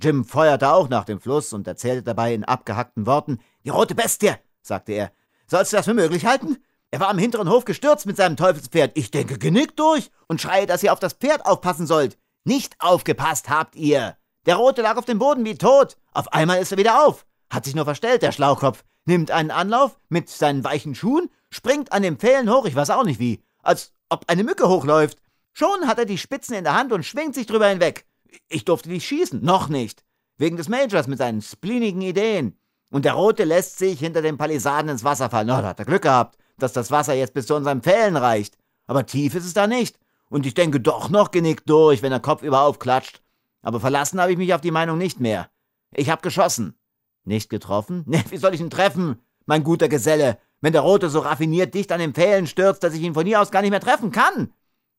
Jim feuerte auch nach dem Fluss und erzählte dabei in abgehackten Worten: Die rote Bestie, sagte er. Sollst du das für möglich halten? Er war am hinteren Hof gestürzt mit seinem Teufelspferd. Ich denke, genickt durch und schreie, dass ihr auf das Pferd aufpassen sollt. Nicht aufgepasst habt ihr. Der Rote lag auf dem Boden wie tot. Auf einmal ist er wieder auf. Hat sich nur verstellt, der Schlaukopf. Nimmt einen Anlauf mit seinen weichen Schuhen, springt an den Pfählen hoch, ich weiß auch nicht wie, als ob eine Mücke hochläuft. Schon hat er die Spitzen in der Hand und schwingt sich drüber hinweg. Ich durfte nicht schießen, noch nicht. Wegen des Majors mit seinen spleenigen Ideen. Und der Rote lässt sich hinter den Palisaden ins Wasser fallen. Na, da hat er Glück gehabt, dass das Wasser jetzt bis zu unseren Pfählen reicht. Aber tief ist es da nicht. Und ich denke doch noch genickt durch, wenn der Kopf über aufklatscht. Aber verlassen habe ich mich auf die Meinung nicht mehr. Ich habe geschossen. Nicht getroffen? Ne, wie soll ich ihn treffen, mein guter Geselle, wenn der Rote so raffiniert dicht an den Pfählen stürzt, dass ich ihn von hier aus gar nicht mehr treffen kann?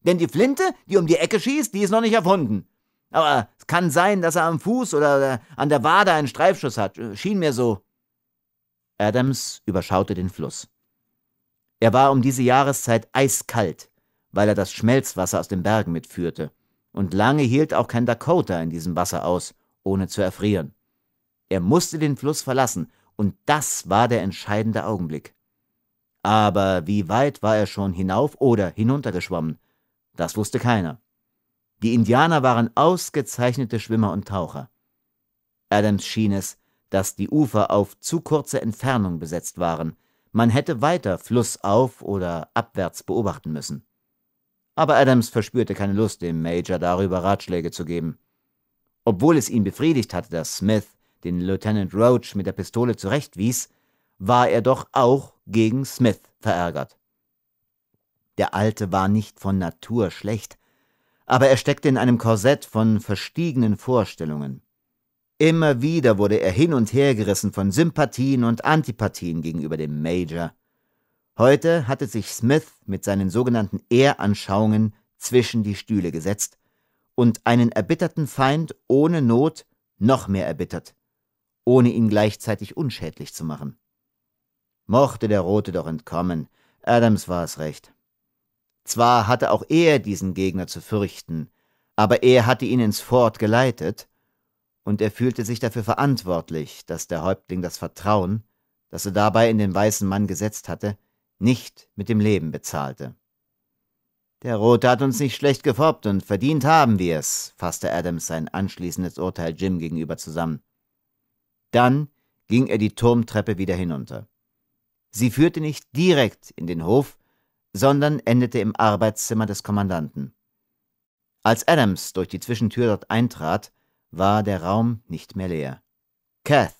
Denn die Flinte, die um die Ecke schießt, die ist noch nicht erfunden. Aber es kann sein, dass er am Fuß oder äh, an der Wade einen Streifschuss hat. Äh, schien mir so. Adams überschaute den Fluss. Er war um diese Jahreszeit eiskalt, weil er das Schmelzwasser aus den Bergen mitführte. Und lange hielt auch kein Dakota in diesem Wasser aus, ohne zu erfrieren. Er musste den Fluss verlassen, und das war der entscheidende Augenblick. Aber wie weit war er schon hinauf oder hinuntergeschwommen? Das wusste keiner. Die Indianer waren ausgezeichnete Schwimmer und Taucher. Adams schien es, dass die Ufer auf zu kurze Entfernung besetzt waren, man hätte weiter flussauf oder abwärts beobachten müssen. Aber Adams verspürte keine Lust, dem Major darüber Ratschläge zu geben. Obwohl es ihn befriedigt hatte, dass Smith den Lieutenant Roach mit der Pistole zurechtwies, war er doch auch gegen Smith verärgert. Der Alte war nicht von Natur schlecht, aber er steckte in einem Korsett von verstiegenen Vorstellungen. Immer wieder wurde er hin und her gerissen von Sympathien und Antipathien gegenüber dem Major. Heute hatte sich Smith mit seinen sogenannten Ehranschauungen zwischen die Stühle gesetzt und einen erbitterten Feind ohne Not noch mehr erbittert, ohne ihn gleichzeitig unschädlich zu machen. Mochte der Rote doch entkommen, Adams war es recht. Zwar hatte auch er diesen Gegner zu fürchten, aber er hatte ihn ins Fort geleitet, und er fühlte sich dafür verantwortlich, dass der Häuptling das Vertrauen, das er dabei in den weißen Mann gesetzt hatte, nicht mit dem Leben bezahlte. Der Rote hat uns nicht schlecht gefoppt und verdient haben wir es, fasste Adams sein anschließendes Urteil Jim gegenüber zusammen. Dann ging er die Turmtreppe wieder hinunter. Sie führte nicht direkt in den Hof, sondern endete im Arbeitszimmer des Kommandanten. Als Adams durch die Zwischentür dort eintrat, war der Raum nicht mehr leer. Kath,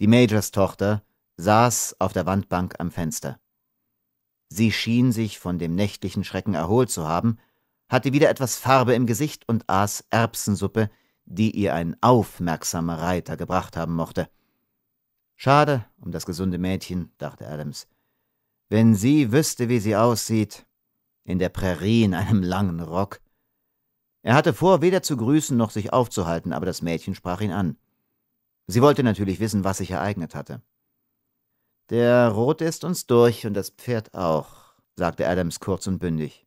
die Majors Tochter, saß auf der Wandbank am Fenster. Sie schien sich von dem nächtlichen Schrecken erholt zu haben, hatte wieder etwas Farbe im Gesicht und aß Erbsensuppe, die ihr ein aufmerksamer Reiter gebracht haben mochte. Schade um das gesunde Mädchen, dachte Adams. Wenn sie wüsste, wie sie aussieht, in der Prärie in einem langen Rock. Er hatte vor, weder zu grüßen noch sich aufzuhalten, aber das Mädchen sprach ihn an. Sie wollte natürlich wissen, was sich ereignet hatte. Der Rote ist uns durch und das Pferd auch, sagte Adams kurz und bündig.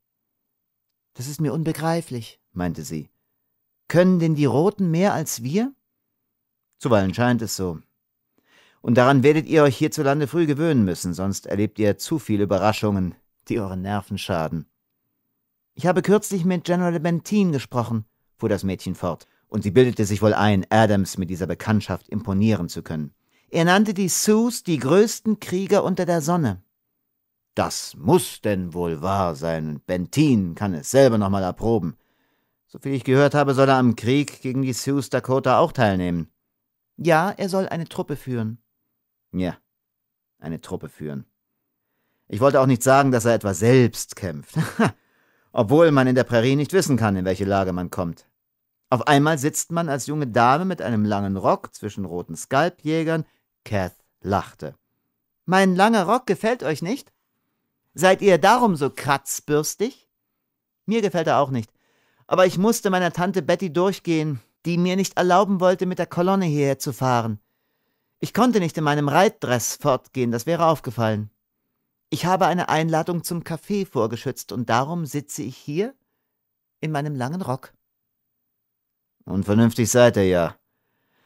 Das ist mir unbegreiflich, meinte sie. Können denn die Roten mehr als wir? Zuweilen scheint es so, und daran werdet ihr euch hierzulande früh gewöhnen müssen, sonst erlebt ihr zu viele Überraschungen, die euren Nerven schaden. Ich habe kürzlich mit General Bentin gesprochen, fuhr das Mädchen fort, und sie bildete sich wohl ein, Adams mit dieser Bekanntschaft imponieren zu können. Er nannte die Sioux die größten Krieger unter der Sonne. Das muss denn wohl wahr sein, und Bentin kann es selber nochmal erproben. Soviel ich gehört habe, soll er am Krieg gegen die Sioux Dakota auch teilnehmen. Ja, er soll eine Truppe führen. Ja, eine Truppe führen. Ich wollte auch nicht sagen, dass er etwa selbst kämpft, obwohl man in der Prärie nicht wissen kann, in welche Lage man kommt. Auf einmal sitzt man als junge Dame mit einem langen Rock zwischen roten Skalpjägern. Kath lachte. Mein langer Rock gefällt euch nicht? Seid ihr darum so kratzbürstig? Mir gefällt er auch nicht. Aber ich musste meiner Tante Betty durchgehen, die mir nicht erlauben wollte, mit der Kolonne hierher zu fahren. Ich konnte nicht in meinem Reitdress fortgehen, das wäre aufgefallen. Ich habe eine Einladung zum Kaffee vorgeschützt und darum sitze ich hier in meinem langen Rock. Unvernünftig seid ihr ja.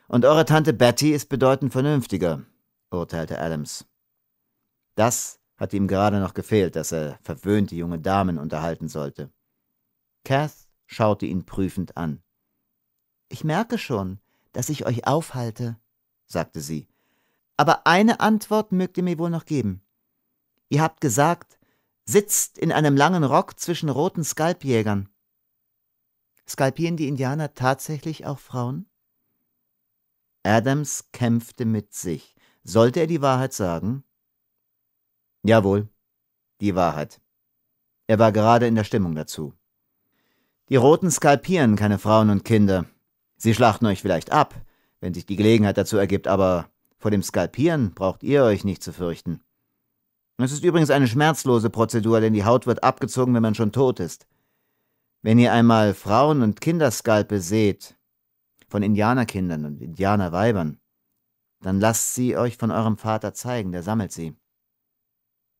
Und eure Tante Betty ist bedeutend vernünftiger, urteilte Adams. Das hat ihm gerade noch gefehlt, dass er verwöhnte junge Damen unterhalten sollte. Kath schaute ihn prüfend an. Ich merke schon, dass ich euch aufhalte sagte sie. Aber eine Antwort mögt ihr mir wohl noch geben. Ihr habt gesagt, sitzt in einem langen Rock zwischen roten Skalpjägern. Skalpieren die Indianer tatsächlich auch Frauen? Adams kämpfte mit sich. Sollte er die Wahrheit sagen? Jawohl, die Wahrheit. Er war gerade in der Stimmung dazu. Die Roten skalpieren keine Frauen und Kinder. Sie schlachten euch vielleicht ab, wenn sich die Gelegenheit dazu ergibt, aber vor dem Skalpieren braucht ihr euch nicht zu fürchten. Es ist übrigens eine schmerzlose Prozedur, denn die Haut wird abgezogen, wenn man schon tot ist. Wenn ihr einmal Frauen- und Kinderskalpe seht, von Indianerkindern und Indianerweibern, dann lasst sie euch von eurem Vater zeigen, der sammelt sie.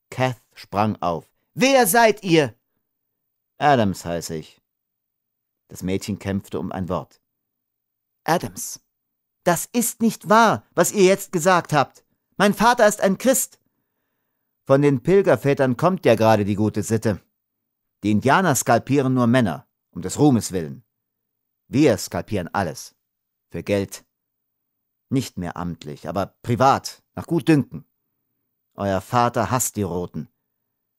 Kath sprang auf. Wer seid ihr? Adams heiße ich. Das Mädchen kämpfte um ein Wort. Adams, das ist nicht wahr, was ihr jetzt gesagt habt. Mein Vater ist ein Christ. Von den Pilgervätern kommt ja gerade die gute Sitte. Die Indianer skalpieren nur Männer, um des Ruhmes willen. Wir skalpieren alles. Für Geld. Nicht mehr amtlich, aber privat, nach Gutdünken. Euer Vater hasst die Roten.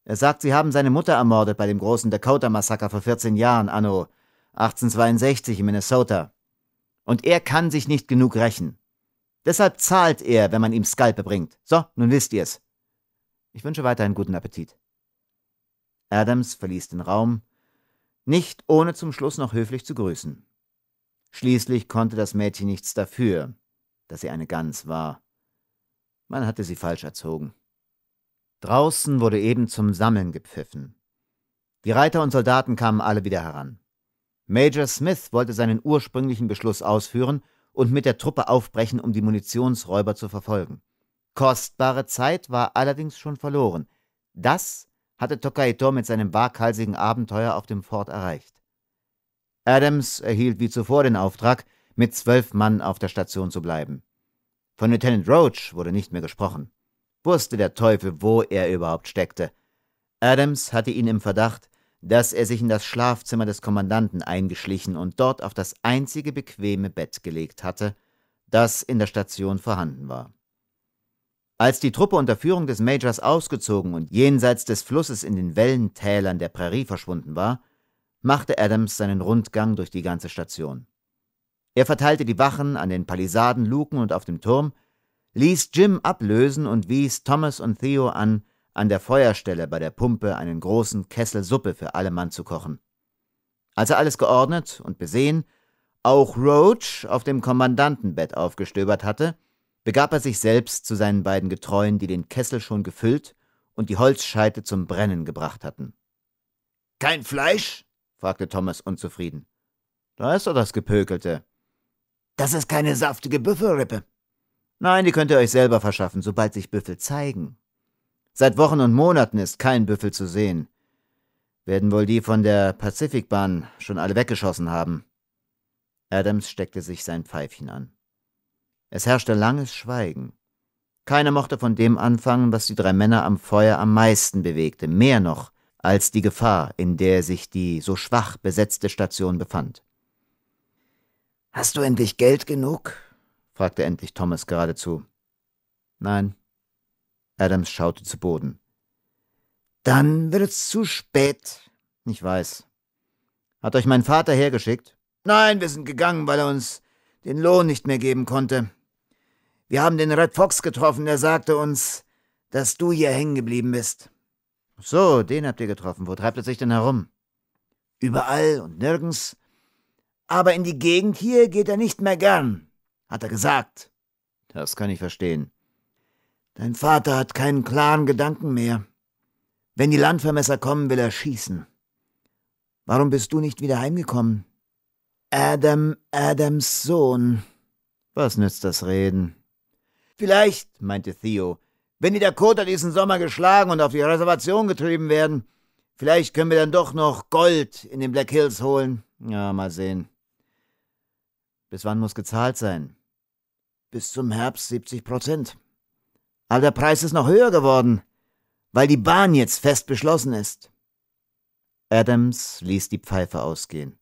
Er sagt, sie haben seine Mutter ermordet bei dem großen Dakota-Massaker vor 14 Jahren, anno 1862 in Minnesota. Und er kann sich nicht genug rächen. Deshalb zahlt er, wenn man ihm Skalpe bringt. So, nun wisst ihr's. Ich wünsche weiter einen guten Appetit. Adams verließ den Raum, nicht ohne zum Schluss noch höflich zu grüßen. Schließlich konnte das Mädchen nichts dafür, dass sie eine Gans war. Man hatte sie falsch erzogen. Draußen wurde eben zum Sammeln gepfiffen. Die Reiter und Soldaten kamen alle wieder heran. Major Smith wollte seinen ursprünglichen Beschluss ausführen und mit der Truppe aufbrechen, um die Munitionsräuber zu verfolgen. Kostbare Zeit war allerdings schon verloren. Das hatte Tokaito mit seinem waghalsigen Abenteuer auf dem Fort erreicht. Adams erhielt wie zuvor den Auftrag, mit zwölf Mann auf der Station zu bleiben. Von Lieutenant Roach wurde nicht mehr gesprochen. Wusste der Teufel, wo er überhaupt steckte. Adams hatte ihn im Verdacht, dass er sich in das Schlafzimmer des Kommandanten eingeschlichen und dort auf das einzige bequeme Bett gelegt hatte, das in der Station vorhanden war. Als die Truppe unter Führung des Majors ausgezogen und jenseits des Flusses in den Wellentälern der Prärie verschwunden war, machte Adams seinen Rundgang durch die ganze Station. Er verteilte die Wachen an den Palisaden, Luken und auf dem Turm, ließ Jim ablösen und wies Thomas und Theo an, an der Feuerstelle bei der Pumpe einen großen Kessel Suppe für alle Mann zu kochen. Als er alles geordnet und besehen, auch Roach auf dem Kommandantenbett aufgestöbert hatte, begab er sich selbst zu seinen beiden Getreuen, die den Kessel schon gefüllt und die Holzscheite zum Brennen gebracht hatten. Kein Fleisch? fragte Thomas unzufrieden. Da ist doch das Gepökelte. Das ist keine saftige Büffelrippe. Nein, die könnt ihr euch selber verschaffen, sobald sich Büffel zeigen. Seit Wochen und Monaten ist kein Büffel zu sehen. Werden wohl die von der Pazifikbahn schon alle weggeschossen haben. Adams steckte sich sein Pfeifchen an. Es herrschte langes Schweigen. Keiner mochte von dem anfangen, was die drei Männer am Feuer am meisten bewegte, mehr noch als die Gefahr, in der sich die so schwach besetzte Station befand. Hast du endlich Geld genug? fragte endlich Thomas geradezu. Nein, Adams schaute zu Boden. Dann wird's zu spät. Ich weiß. Hat euch mein Vater hergeschickt? Nein, wir sind gegangen, weil er uns den Lohn nicht mehr geben konnte. Wir haben den Red Fox getroffen, der sagte uns, dass du hier hängen geblieben bist. So, den habt ihr getroffen. Wo treibt er sich denn herum? Überall und nirgends. Aber in die Gegend hier geht er nicht mehr gern, hat er gesagt. Das kann ich verstehen. Dein Vater hat keinen klaren Gedanken mehr. Wenn die Landvermesser kommen, will er schießen. Warum bist du nicht wieder heimgekommen? Adam, Adams Sohn. Was nützt das Reden? Vielleicht, meinte Theo, wenn die Dakota diesen Sommer geschlagen und auf die Reservation getrieben werden, vielleicht können wir dann doch noch Gold in den Black Hills holen. Ja, mal sehen. Bis wann muss gezahlt sein? Bis zum Herbst 70 Prozent. Aber der Preis ist noch höher geworden, weil die Bahn jetzt fest beschlossen ist. Adams ließ die Pfeife ausgehen.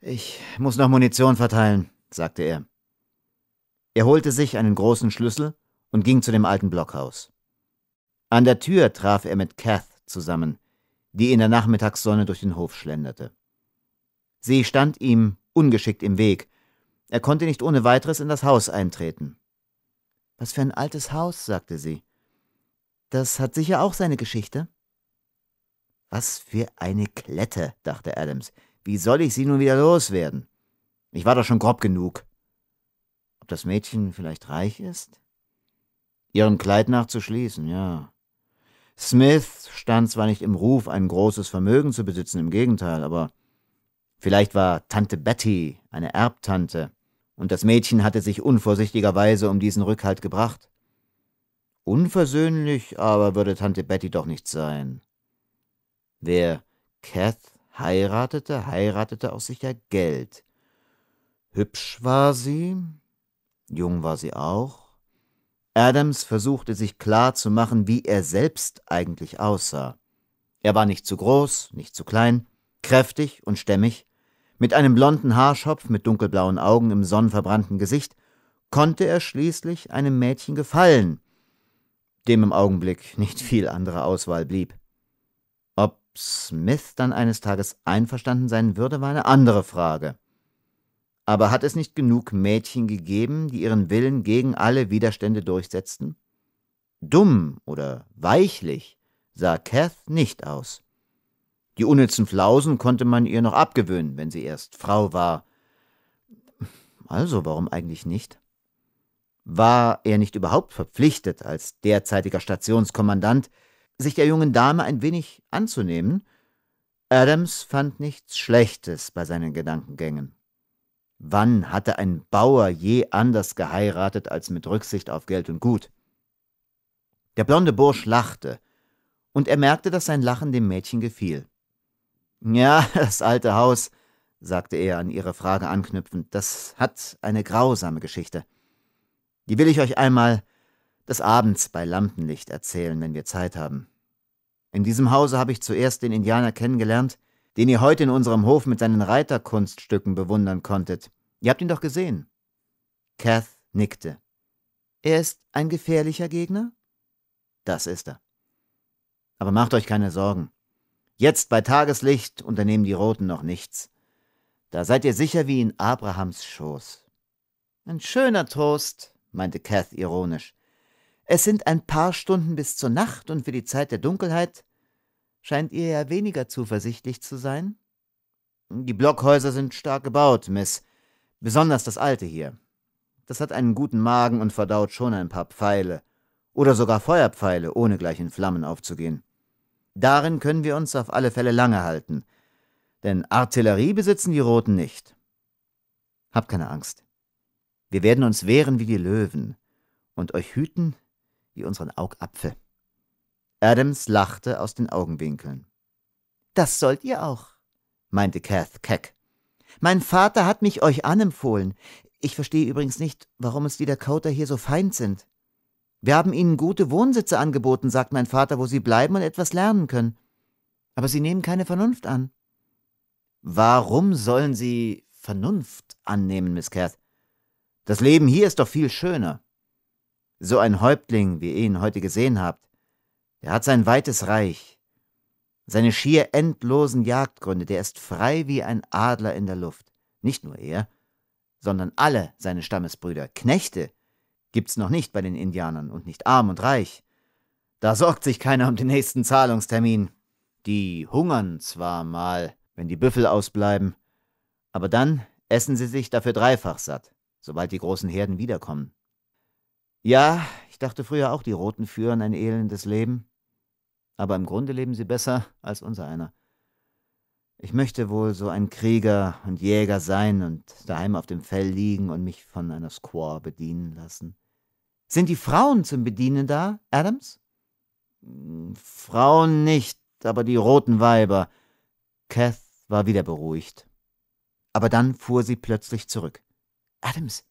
Ich muss noch Munition verteilen, sagte er. Er holte sich einen großen Schlüssel und ging zu dem alten Blockhaus. An der Tür traf er mit Kath zusammen, die in der Nachmittagssonne durch den Hof schlenderte. Sie stand ihm ungeschickt im Weg. Er konnte nicht ohne weiteres in das Haus eintreten. Was für ein altes Haus, sagte sie. Das hat sicher auch seine Geschichte. Was für eine Klette, dachte Adams. Wie soll ich sie nun wieder loswerden? Ich war doch schon grob genug. Ob das Mädchen vielleicht reich ist? Ihrem Kleid nach zu schließen, ja. Smith stand zwar nicht im Ruf, ein großes Vermögen zu besitzen, im Gegenteil, aber vielleicht war Tante Betty eine Erbtante, und das Mädchen hatte sich unvorsichtigerweise um diesen Rückhalt gebracht. Unversöhnlich aber würde Tante Betty doch nicht sein. Wer Kath heiratete, heiratete auch sicher Geld. Hübsch war sie, jung war sie auch. Adams versuchte sich klar zu machen, wie er selbst eigentlich aussah. Er war nicht zu groß, nicht zu klein, kräftig und stämmig, mit einem blonden Haarschopf mit dunkelblauen Augen im sonnenverbrannten Gesicht konnte er schließlich einem Mädchen gefallen, dem im Augenblick nicht viel andere Auswahl blieb. Ob Smith dann eines Tages einverstanden sein würde, war eine andere Frage. Aber hat es nicht genug Mädchen gegeben, die ihren Willen gegen alle Widerstände durchsetzten? Dumm oder weichlich sah Kath nicht aus. Die unnützen Flausen konnte man ihr noch abgewöhnen, wenn sie erst Frau war. Also warum eigentlich nicht? War er nicht überhaupt verpflichtet, als derzeitiger Stationskommandant, sich der jungen Dame ein wenig anzunehmen? Adams fand nichts Schlechtes bei seinen Gedankengängen. Wann hatte ein Bauer je anders geheiratet als mit Rücksicht auf Geld und Gut? Der blonde Bursch lachte, und er merkte, dass sein Lachen dem Mädchen gefiel. Ja, das alte Haus, sagte er an ihre Frage anknüpfend, das hat eine grausame Geschichte. Die will ich euch einmal des Abends bei Lampenlicht erzählen, wenn wir Zeit haben. In diesem Hause habe ich zuerst den Indianer kennengelernt, den ihr heute in unserem Hof mit seinen Reiterkunststücken bewundern konntet. Ihr habt ihn doch gesehen. Kath nickte. Er ist ein gefährlicher Gegner? Das ist er. Aber macht euch keine Sorgen. Jetzt bei Tageslicht unternehmen die Roten noch nichts. Da seid ihr sicher wie in Abrahams Schoß. Ein schöner Trost, meinte Kath ironisch. Es sind ein paar Stunden bis zur Nacht und für die Zeit der Dunkelheit scheint ihr ja weniger zuversichtlich zu sein. Die Blockhäuser sind stark gebaut, Miss. Besonders das alte hier. Das hat einen guten Magen und verdaut schon ein paar Pfeile. Oder sogar Feuerpfeile, ohne gleich in Flammen aufzugehen. Darin können wir uns auf alle Fälle lange halten. Denn Artillerie besitzen die Roten nicht. Hab keine Angst. Wir werden uns wehren wie die Löwen und euch hüten wie unseren Augapfel. Adams lachte aus den Augenwinkeln. Das sollt ihr auch, meinte Kath keck. Mein Vater hat mich euch anempfohlen. Ich verstehe übrigens nicht, warum es die Dakota hier so feind sind. Wir haben ihnen gute Wohnsitze angeboten, sagt mein Vater, wo sie bleiben und etwas lernen können. Aber sie nehmen keine Vernunft an. Warum sollen sie Vernunft annehmen, Miss Cath? Das Leben hier ist doch viel schöner. So ein Häuptling, wie ihr ihn heute gesehen habt, der hat sein weites Reich, seine schier endlosen Jagdgründe, der ist frei wie ein Adler in der Luft. Nicht nur er, sondern alle seine Stammesbrüder, Knechte, Gibt's noch nicht bei den Indianern und nicht arm und reich. Da sorgt sich keiner um den nächsten Zahlungstermin. Die hungern zwar mal, wenn die Büffel ausbleiben, aber dann essen sie sich dafür dreifach satt, sobald die großen Herden wiederkommen. Ja, ich dachte früher auch, die Roten führen ein elendes Leben, aber im Grunde leben sie besser als unser einer. Ich möchte wohl so ein Krieger und Jäger sein und daheim auf dem Fell liegen und mich von einer Squaw bedienen lassen. Sind die Frauen zum Bedienen da, Adams? Hm, Frauen nicht, aber die roten Weiber. Kath war wieder beruhigt. Aber dann fuhr sie plötzlich zurück. Adams,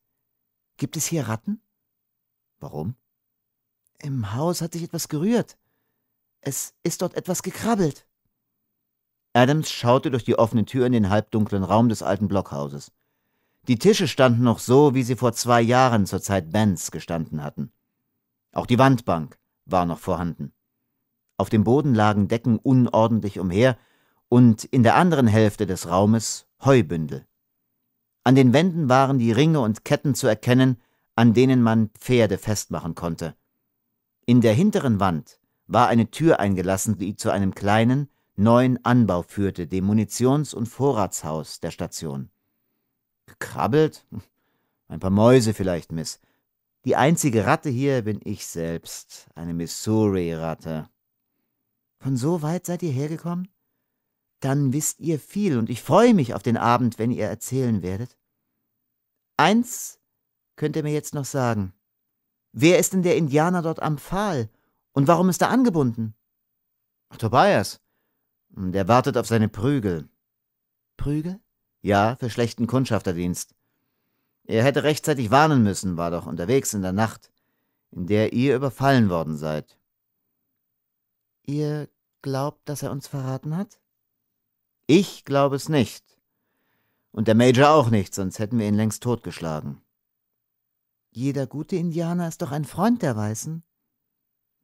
gibt es hier Ratten? Warum? Im Haus hat sich etwas gerührt. Es ist dort etwas gekrabbelt. Adams schaute durch die offene Tür in den halbdunklen Raum des alten Blockhauses. Die Tische standen noch so, wie sie vor zwei Jahren zur Zeit Bens gestanden hatten. Auch die Wandbank war noch vorhanden. Auf dem Boden lagen Decken unordentlich umher und in der anderen Hälfte des Raumes Heubündel. An den Wänden waren die Ringe und Ketten zu erkennen, an denen man Pferde festmachen konnte. In der hinteren Wand war eine Tür eingelassen, die zu einem kleinen, neuen Anbau führte, dem Munitions- und Vorratshaus der Station. Gekrabbelt? Ein paar Mäuse vielleicht, Miss. Die einzige Ratte hier bin ich selbst, eine Missouri-Ratte. Von so weit seid ihr hergekommen? Dann wisst ihr viel, und ich freue mich auf den Abend, wenn ihr erzählen werdet. Eins könnt ihr mir jetzt noch sagen. Wer ist denn der Indianer dort am Pfahl? Und warum ist er angebunden? Tobias. Der wartet auf seine Prügel. Prügel? Ja, für schlechten Kundschafterdienst. Er hätte rechtzeitig warnen müssen, war doch unterwegs in der Nacht, in der ihr überfallen worden seid. Ihr glaubt, dass er uns verraten hat? Ich glaube es nicht. Und der Major auch nicht, sonst hätten wir ihn längst totgeschlagen. Jeder gute Indianer ist doch ein Freund der Weißen.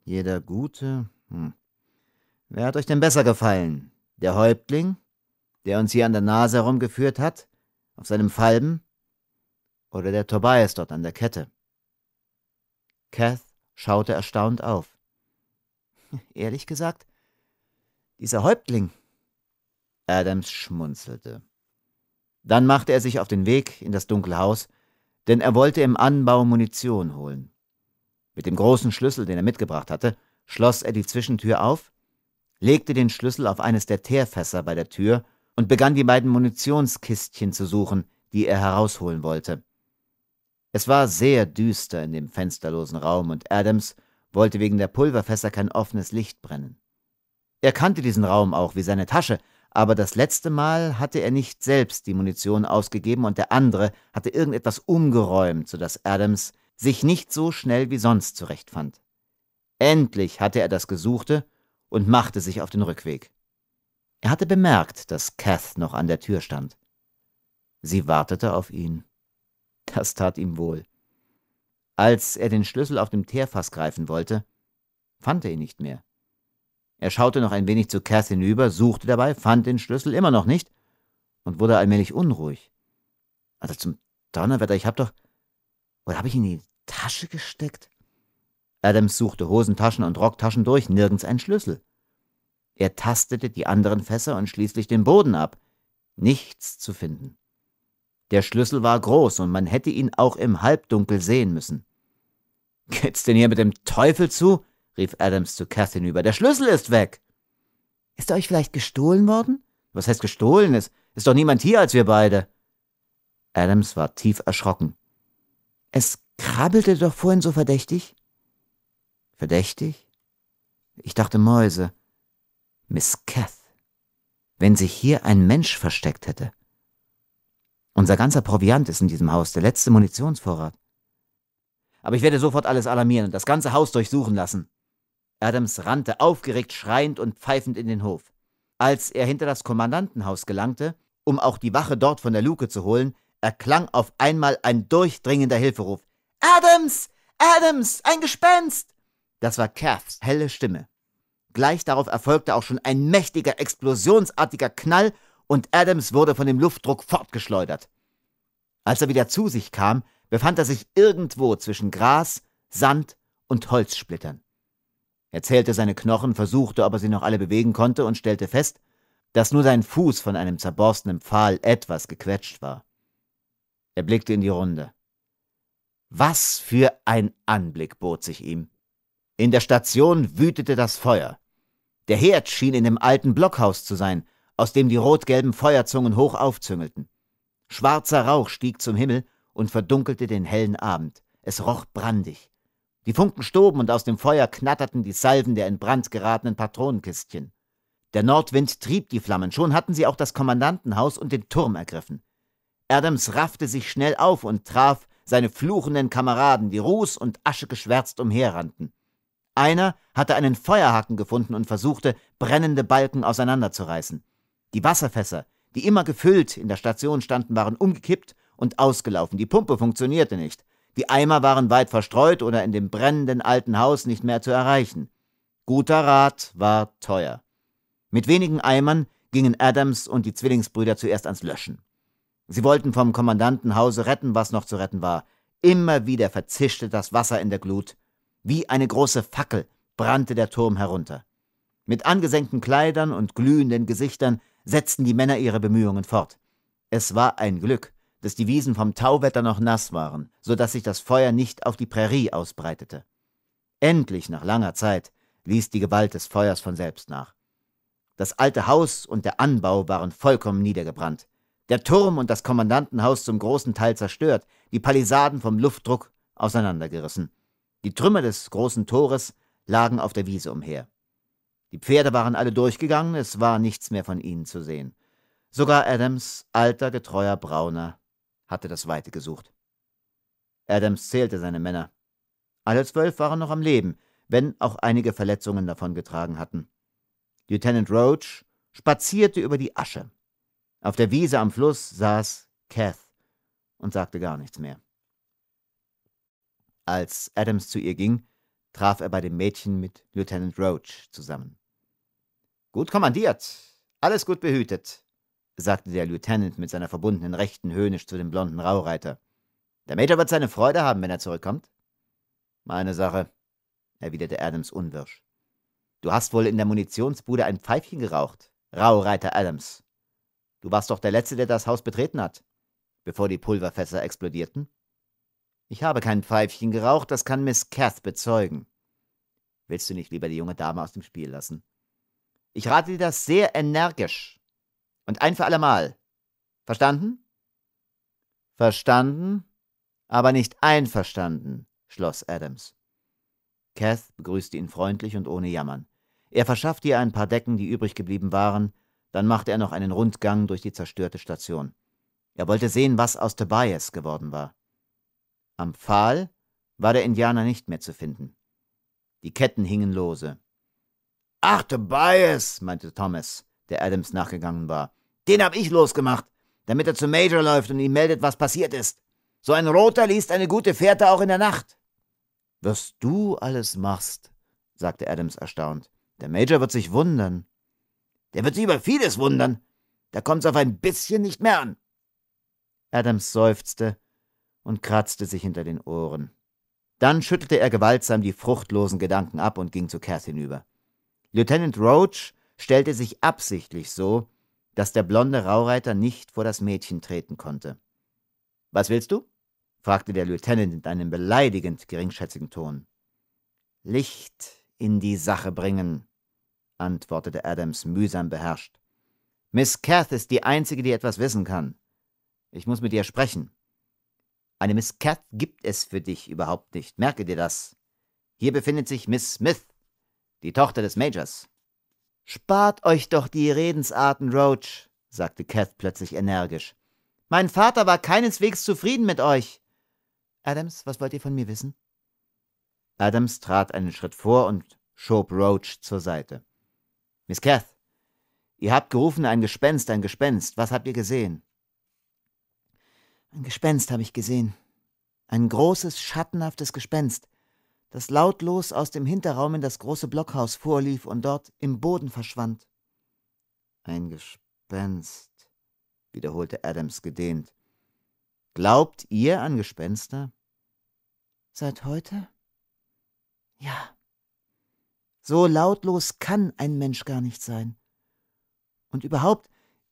Jeder gute? Hm. Wer hat euch denn besser gefallen? Der Häuptling? der uns hier an der Nase herumgeführt hat, auf seinem Falben? Oder der Tobias dort an der Kette? Kath schaute erstaunt auf. Ehrlich gesagt, dieser Häuptling. Adams schmunzelte. Dann machte er sich auf den Weg in das dunkle Haus, denn er wollte im Anbau Munition holen. Mit dem großen Schlüssel, den er mitgebracht hatte, schloss er die Zwischentür auf, legte den Schlüssel auf eines der Teerfässer bei der Tür und begann die beiden Munitionskistchen zu suchen, die er herausholen wollte. Es war sehr düster in dem fensterlosen Raum und Adams wollte wegen der Pulverfässer kein offenes Licht brennen. Er kannte diesen Raum auch wie seine Tasche, aber das letzte Mal hatte er nicht selbst die Munition ausgegeben und der andere hatte irgendetwas umgeräumt, sodass Adams sich nicht so schnell wie sonst zurechtfand. Endlich hatte er das Gesuchte und machte sich auf den Rückweg. Er hatte bemerkt, dass Kath noch an der Tür stand. Sie wartete auf ihn. Das tat ihm wohl. Als er den Schlüssel auf dem Teerfass greifen wollte, fand er ihn nicht mehr. Er schaute noch ein wenig zu Kath hinüber, suchte dabei, fand den Schlüssel immer noch nicht und wurde allmählich unruhig. Also zum Donnerwetter, ich hab doch. Oder habe ich ihn in die Tasche gesteckt? Adams suchte Hosentaschen und Rocktaschen durch, nirgends ein Schlüssel. Er tastete die anderen Fässer und schließlich den Boden ab. Nichts zu finden. Der Schlüssel war groß und man hätte ihn auch im Halbdunkel sehen müssen. Geht's denn hier mit dem Teufel zu? rief Adams zu Kath hinüber. Der Schlüssel ist weg! Ist er euch vielleicht gestohlen worden? Was heißt gestohlen? Es ist doch niemand hier als wir beide. Adams war tief erschrocken. Es krabbelte doch vorhin so verdächtig. Verdächtig? Ich dachte Mäuse. Miss Kath. Wenn sich hier ein Mensch versteckt hätte. Unser ganzer Proviant ist in diesem Haus, der letzte Munitionsvorrat. Aber ich werde sofort alles alarmieren und das ganze Haus durchsuchen lassen. Adams rannte aufgeregt schreiend und pfeifend in den Hof. Als er hinter das Kommandantenhaus gelangte, um auch die Wache dort von der Luke zu holen, erklang auf einmal ein durchdringender Hilferuf. Adams! Adams! Ein Gespenst! Das war Caths helle Stimme. Gleich darauf erfolgte auch schon ein mächtiger, explosionsartiger Knall und Adams wurde von dem Luftdruck fortgeschleudert. Als er wieder zu sich kam, befand er sich irgendwo zwischen Gras, Sand und Holzsplittern. Er zählte seine Knochen, versuchte, ob er sie noch alle bewegen konnte und stellte fest, dass nur sein Fuß von einem zerborstenen Pfahl etwas gequetscht war. Er blickte in die Runde. Was für ein Anblick bot sich ihm. In der Station wütete das Feuer. Der Herd schien in dem alten Blockhaus zu sein, aus dem die rot-gelben Feuerzungen hoch aufzüngelten. Schwarzer Rauch stieg zum Himmel und verdunkelte den hellen Abend. Es roch brandig. Die Funken stoben und aus dem Feuer knatterten die Salven der in Brand geratenen Patronenkistchen. Der Nordwind trieb die Flammen, schon hatten sie auch das Kommandantenhaus und den Turm ergriffen. Adams raffte sich schnell auf und traf seine fluchenden Kameraden, die Ruß und Asche geschwärzt umherrannten. Einer hatte einen Feuerhaken gefunden und versuchte, brennende Balken auseinanderzureißen. Die Wasserfässer, die immer gefüllt in der Station standen, waren umgekippt und ausgelaufen. Die Pumpe funktionierte nicht. Die Eimer waren weit verstreut oder in dem brennenden alten Haus nicht mehr zu erreichen. Guter Rat war teuer. Mit wenigen Eimern gingen Adams und die Zwillingsbrüder zuerst ans Löschen. Sie wollten vom Kommandantenhause retten, was noch zu retten war. Immer wieder verzischte das Wasser in der Glut wie eine große Fackel brannte der Turm herunter. Mit angesenkten Kleidern und glühenden Gesichtern setzten die Männer ihre Bemühungen fort. Es war ein Glück, dass die Wiesen vom Tauwetter noch nass waren, so dass sich das Feuer nicht auf die Prärie ausbreitete. Endlich, nach langer Zeit, ließ die Gewalt des Feuers von selbst nach. Das alte Haus und der Anbau waren vollkommen niedergebrannt. Der Turm und das Kommandantenhaus zum großen Teil zerstört, die Palisaden vom Luftdruck auseinandergerissen. Die Trümmer des großen Tores lagen auf der Wiese umher. Die Pferde waren alle durchgegangen, es war nichts mehr von ihnen zu sehen. Sogar Adams, alter, getreuer Brauner, hatte das Weite gesucht. Adams zählte seine Männer. Alle zwölf waren noch am Leben, wenn auch einige Verletzungen davongetragen hatten. Lieutenant Roach spazierte über die Asche. Auf der Wiese am Fluss saß Cath und sagte gar nichts mehr. Als Adams zu ihr ging, traf er bei dem Mädchen mit Lieutenant Roach zusammen. Gut kommandiert, alles gut behütet, sagte der Lieutenant mit seiner verbundenen Rechten höhnisch zu dem blonden Raureiter. Der Major wird seine Freude haben, wenn er zurückkommt. Meine Sache, erwiderte Adams unwirsch. Du hast wohl in der Munitionsbude ein Pfeifchen geraucht, Raureiter Adams. Du warst doch der Letzte, der das Haus betreten hat, bevor die Pulverfässer explodierten. Ich habe kein Pfeifchen geraucht, das kann Miss Cath bezeugen. Willst du nicht lieber die junge Dame aus dem Spiel lassen? Ich rate dir das sehr energisch. Und ein für allemal. Verstanden? Verstanden, aber nicht einverstanden, schloss Adams. Cath begrüßte ihn freundlich und ohne Jammern. Er verschaffte ihr ein paar Decken, die übrig geblieben waren, dann machte er noch einen Rundgang durch die zerstörte Station. Er wollte sehen, was aus Tobias geworden war. Am Pfahl war der Indianer nicht mehr zu finden. Die Ketten hingen lose. Ach, Tobias, meinte Thomas, der Adams nachgegangen war. Den hab ich losgemacht, damit er zum Major läuft und ihm meldet, was passiert ist. So ein Roter liest eine gute Fährte auch in der Nacht. Was du alles machst, sagte Adams erstaunt. Der Major wird sich wundern. Der wird sich über vieles wundern. Da kommt's auf ein bisschen nicht mehr an. Adams seufzte und kratzte sich hinter den Ohren. Dann schüttelte er gewaltsam die fruchtlosen Gedanken ab und ging zu Cass hinüber. Lieutenant Roach stellte sich absichtlich so, dass der blonde Raureiter nicht vor das Mädchen treten konnte. Was willst du? fragte der Lieutenant in einem beleidigend geringschätzigen Ton. Licht in die Sache bringen, antwortete Adams mühsam beherrscht. Miss Cath ist die Einzige, die etwas wissen kann. Ich muss mit ihr sprechen. Eine Miss Cat gibt es für dich überhaupt nicht, merke dir das. Hier befindet sich Miss Smith, die Tochter des Majors. Spart euch doch die Redensarten, Roach, sagte Cat plötzlich energisch. Mein Vater war keineswegs zufrieden mit euch. Adams, was wollt ihr von mir wissen? Adams trat einen Schritt vor und schob Roach zur Seite. Miss Cath, ihr habt gerufen, ein Gespenst, ein Gespenst. Was habt ihr gesehen? Ein Gespenst habe ich gesehen. Ein großes, schattenhaftes Gespenst, das lautlos aus dem Hinterraum in das große Blockhaus vorlief und dort im Boden verschwand. Ein Gespenst, wiederholte Adams gedehnt. Glaubt ihr an Gespenster? Seit heute? Ja. So lautlos kann ein Mensch gar nicht sein. Und überhaupt,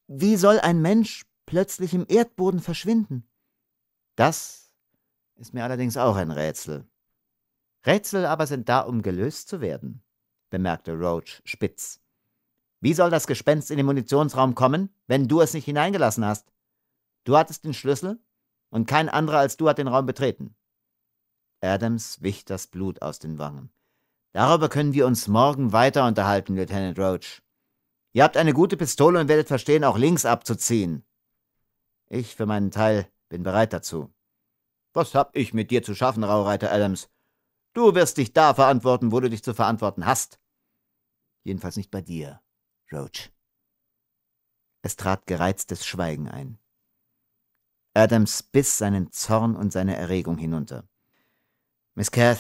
wie soll ein Mensch plötzlich im Erdboden verschwinden? Das ist mir allerdings auch ein Rätsel. Rätsel aber sind da, um gelöst zu werden, bemerkte Roach spitz. Wie soll das Gespenst in den Munitionsraum kommen, wenn du es nicht hineingelassen hast? Du hattest den Schlüssel und kein anderer als du hat den Raum betreten. Adams wich das Blut aus den Wangen. Darüber können wir uns morgen weiter unterhalten, Lieutenant Roach. Ihr habt eine gute Pistole und werdet verstehen, auch links abzuziehen. Ich für meinen Teil bin bereit dazu. Was hab ich mit dir zu schaffen, Raureiter Adams? Du wirst dich da verantworten, wo du dich zu verantworten hast. Jedenfalls nicht bei dir, Roach. Es trat gereiztes Schweigen ein. Adams biss seinen Zorn und seine Erregung hinunter. Miss Cath,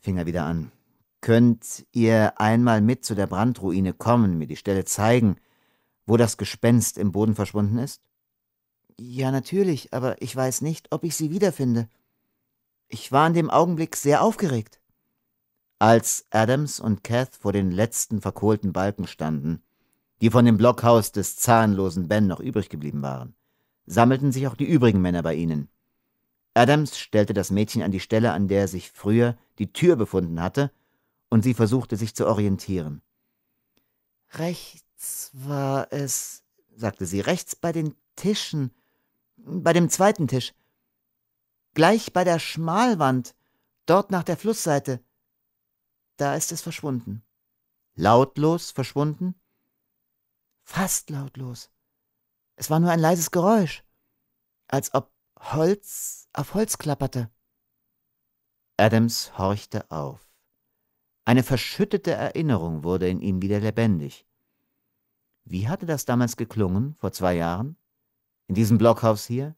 fing er wieder an, könnt ihr einmal mit zu der Brandruine kommen, mir die Stelle zeigen, wo das Gespenst im Boden verschwunden ist? Ja, natürlich, aber ich weiß nicht, ob ich sie wiederfinde. Ich war in dem Augenblick sehr aufgeregt. Als Adams und Kath vor den letzten verkohlten Balken standen, die von dem Blockhaus des zahnlosen Ben noch übrig geblieben waren, sammelten sich auch die übrigen Männer bei ihnen. Adams stellte das Mädchen an die Stelle, an der sich früher die Tür befunden hatte, und sie versuchte sich zu orientieren. Rechts war es, sagte sie, rechts bei den Tischen, bei dem zweiten Tisch. Gleich bei der Schmalwand, dort nach der Flussseite. Da ist es verschwunden. Lautlos verschwunden? Fast lautlos. Es war nur ein leises Geräusch, als ob Holz auf Holz klapperte. Adams horchte auf. Eine verschüttete Erinnerung wurde in ihm wieder lebendig. Wie hatte das damals geklungen, vor zwei Jahren? in diesem Blockhaus hier,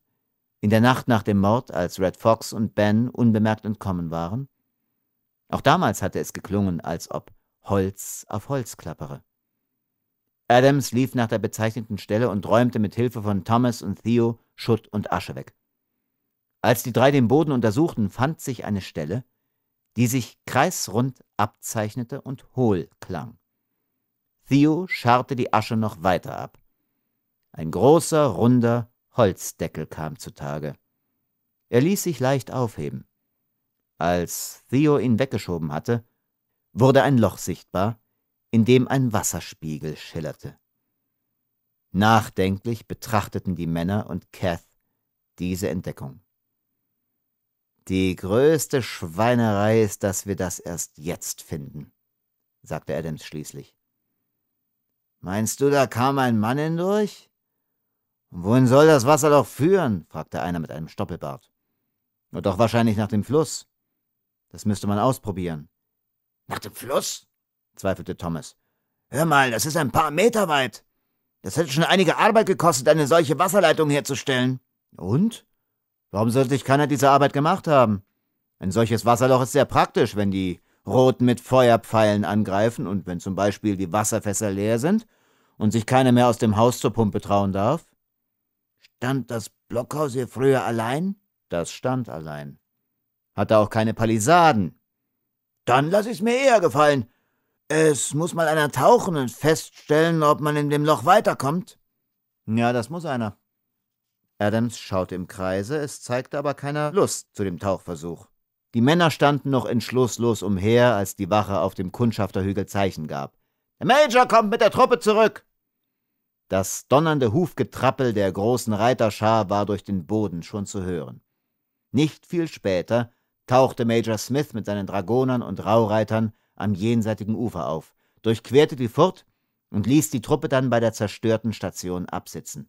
in der Nacht nach dem Mord, als Red Fox und Ben unbemerkt entkommen waren. Auch damals hatte es geklungen, als ob Holz auf Holz klappere. Adams lief nach der bezeichneten Stelle und räumte mit Hilfe von Thomas und Theo Schutt und Asche weg. Als die drei den Boden untersuchten, fand sich eine Stelle, die sich kreisrund abzeichnete und hohl klang. Theo scharrte die Asche noch weiter ab. Ein großer, runder Holzdeckel kam zutage. Er ließ sich leicht aufheben. Als Theo ihn weggeschoben hatte, wurde ein Loch sichtbar, in dem ein Wasserspiegel schillerte. Nachdenklich betrachteten die Männer und Kath diese Entdeckung. Die größte Schweinerei ist, dass wir das erst jetzt finden, sagte Adams schließlich. Meinst du, da kam ein Mann hindurch? Wohin soll das Wasser doch führen? fragte einer mit einem Stoppelbart. Und doch wahrscheinlich nach dem Fluss. Das müsste man ausprobieren. Nach dem Fluss? zweifelte Thomas. Hör mal, das ist ein paar Meter weit. Das hätte schon einige Arbeit gekostet, eine solche Wasserleitung herzustellen. Und? Warum sollte sich keiner diese Arbeit gemacht haben? Ein solches Wasserloch ist sehr praktisch, wenn die Roten mit Feuerpfeilen angreifen und wenn zum Beispiel die Wasserfässer leer sind und sich keiner mehr aus dem Haus zur Pumpe trauen darf. Stand das Blockhaus hier früher allein? Das stand allein. Hatte auch keine Palisaden. Dann lass ich's mir eher gefallen. Es muss mal einer tauchen und feststellen, ob man in dem Loch weiterkommt. Ja, das muss einer. Adams schaute im Kreise, es zeigte aber keiner Lust zu dem Tauchversuch. Die Männer standen noch entschlusslos umher, als die Wache auf dem Kundschafterhügel Zeichen gab. Der Major kommt mit der Truppe zurück. Das donnernde Hufgetrappel der großen Reiterschar war durch den Boden schon zu hören. Nicht viel später tauchte Major Smith mit seinen Dragonern und Raureitern am jenseitigen Ufer auf, durchquerte die Furt und ließ die Truppe dann bei der zerstörten Station absitzen.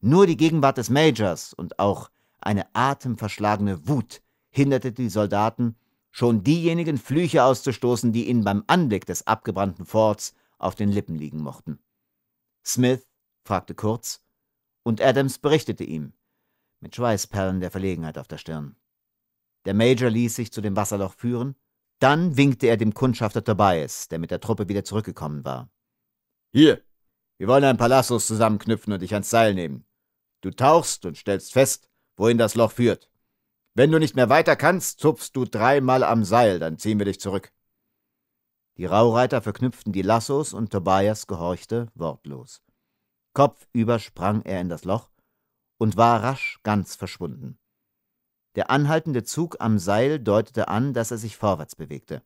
Nur die Gegenwart des Majors und auch eine atemverschlagene Wut hinderte die Soldaten, schon diejenigen Flüche auszustoßen, die ihnen beim Anblick des abgebrannten Forts auf den Lippen liegen mochten. Smith fragte Kurz, und Adams berichtete ihm, mit Schweißperlen der Verlegenheit auf der Stirn. Der Major ließ sich zu dem Wasserloch führen, dann winkte er dem Kundschafter Tobias, der mit der Truppe wieder zurückgekommen war. Hier, wir wollen ein paar Lassos zusammenknüpfen und dich ans Seil nehmen. Du tauchst und stellst fest, wohin das Loch führt. Wenn du nicht mehr weiter kannst, zupfst du dreimal am Seil, dann ziehen wir dich zurück. Die Raureiter verknüpften die Lassos und Tobias gehorchte wortlos. Kopfüber sprang er in das Loch und war rasch ganz verschwunden. Der anhaltende Zug am Seil deutete an, dass er sich vorwärts bewegte.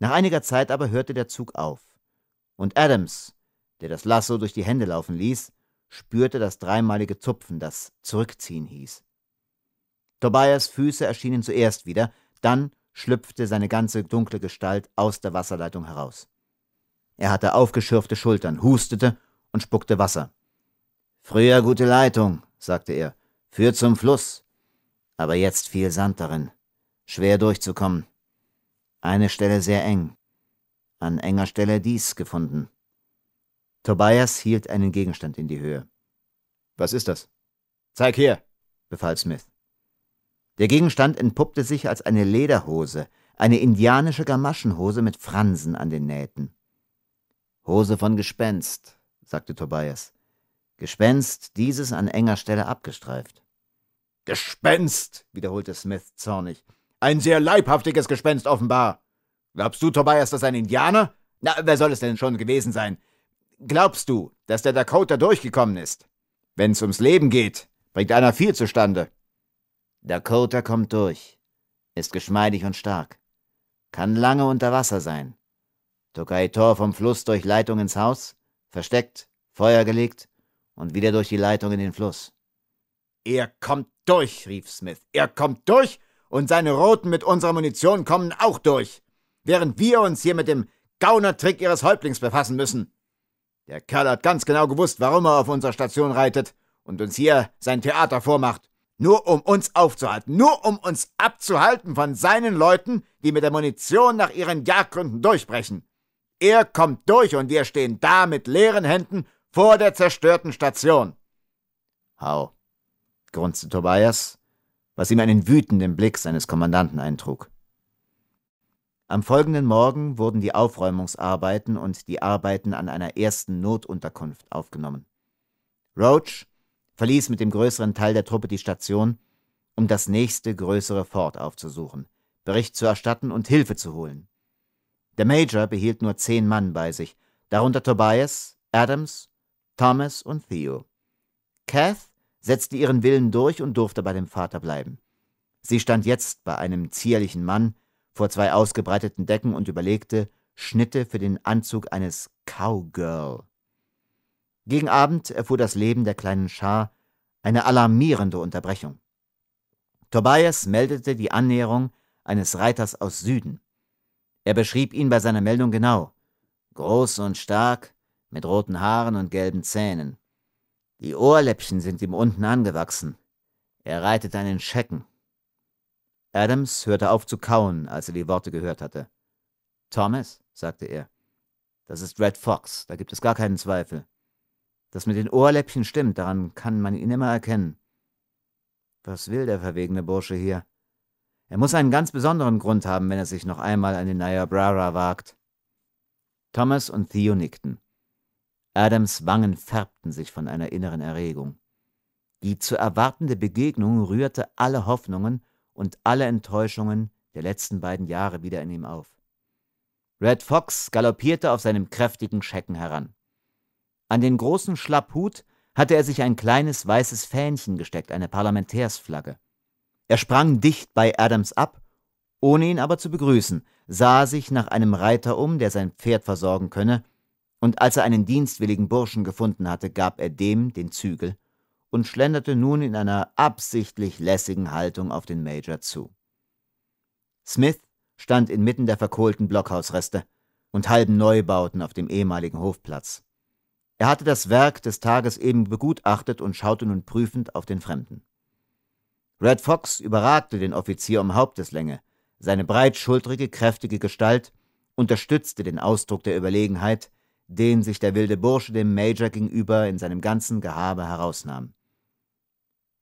Nach einiger Zeit aber hörte der Zug auf, und Adams, der das Lasso durch die Hände laufen ließ, spürte das dreimalige Zupfen, das Zurückziehen hieß. Tobias Füße erschienen zuerst wieder, dann schlüpfte seine ganze dunkle Gestalt aus der Wasserleitung heraus. Er hatte aufgeschürfte Schultern, hustete und spuckte Wasser. Früher gute Leitung, sagte er, führt zum Fluss. Aber jetzt viel Sand darin. Schwer durchzukommen. Eine Stelle sehr eng. An enger Stelle dies gefunden. Tobias hielt einen Gegenstand in die Höhe. Was ist das? Zeig her, befahl Smith. Der Gegenstand entpuppte sich als eine Lederhose, eine indianische Gamaschenhose mit Fransen an den Nähten. Hose von Gespenst, sagte Tobias. Gespenst, dieses an enger Stelle abgestreift. Gespenst, wiederholte Smith zornig. Ein sehr leibhaftiges Gespenst offenbar. Glaubst du, Tobias, dass ein Indianer? Na, wer soll es denn schon gewesen sein? Glaubst du, dass der Dakota durchgekommen ist? Wenn's ums Leben geht, bringt einer viel zustande. Dakota kommt durch, ist geschmeidig und stark, kann lange unter Wasser sein. Tokaitor vom Fluss durch Leitung ins Haus, Versteckt, Feuer gelegt und wieder durch die Leitung in den Fluss. Er kommt durch, rief Smith. Er kommt durch und seine Roten mit unserer Munition kommen auch durch, während wir uns hier mit dem Gaunertrick ihres Häuptlings befassen müssen. Der Kerl hat ganz genau gewusst, warum er auf unserer Station reitet und uns hier sein Theater vormacht. Nur um uns aufzuhalten, nur um uns abzuhalten von seinen Leuten, die mit der Munition nach ihren Jagdgründen durchbrechen. Er kommt durch und wir stehen da mit leeren Händen vor der zerstörten Station. Hau, grunzte Tobias, was ihm einen wütenden Blick seines Kommandanten eintrug. Am folgenden Morgen wurden die Aufräumungsarbeiten und die Arbeiten an einer ersten Notunterkunft aufgenommen. Roach verließ mit dem größeren Teil der Truppe die Station, um das nächste größere Fort aufzusuchen, Bericht zu erstatten und Hilfe zu holen. Der Major behielt nur zehn Mann bei sich, darunter Tobias, Adams, Thomas und Theo. Kath setzte ihren Willen durch und durfte bei dem Vater bleiben. Sie stand jetzt bei einem zierlichen Mann vor zwei ausgebreiteten Decken und überlegte Schnitte für den Anzug eines Cowgirl. Gegen Abend erfuhr das Leben der kleinen Schar eine alarmierende Unterbrechung. Tobias meldete die Annäherung eines Reiters aus Süden. Er beschrieb ihn bei seiner Meldung genau. Groß und stark, mit roten Haaren und gelben Zähnen. Die Ohrläppchen sind ihm unten angewachsen. Er reitet einen Schecken. Adams hörte auf zu kauen, als er die Worte gehört hatte. Thomas, sagte er, das ist Red Fox, da gibt es gar keinen Zweifel. Das mit den Ohrläppchen stimmt, daran kann man ihn immer erkennen. Was will der verwegene Bursche hier? Er muss einen ganz besonderen Grund haben, wenn er sich noch einmal an den Niobrara wagt. Thomas und Theo nickten. Adams Wangen färbten sich von einer inneren Erregung. Die zu erwartende Begegnung rührte alle Hoffnungen und alle Enttäuschungen der letzten beiden Jahre wieder in ihm auf. Red Fox galoppierte auf seinem kräftigen Schecken heran. An den großen Schlapphut hatte er sich ein kleines weißes Fähnchen gesteckt, eine Parlamentärsflagge. Er sprang dicht bei Adams ab, ohne ihn aber zu begrüßen, sah sich nach einem Reiter um, der sein Pferd versorgen könne, und als er einen dienstwilligen Burschen gefunden hatte, gab er dem den Zügel und schlenderte nun in einer absichtlich lässigen Haltung auf den Major zu. Smith stand inmitten der verkohlten Blockhausreste und halben Neubauten auf dem ehemaligen Hofplatz. Er hatte das Werk des Tages eben begutachtet und schaute nun prüfend auf den Fremden. Red Fox überragte den Offizier um Haupteslänge. Seine breitschultrige, kräftige Gestalt unterstützte den Ausdruck der Überlegenheit, den sich der wilde Bursche dem Major gegenüber in seinem ganzen Gehabe herausnahm.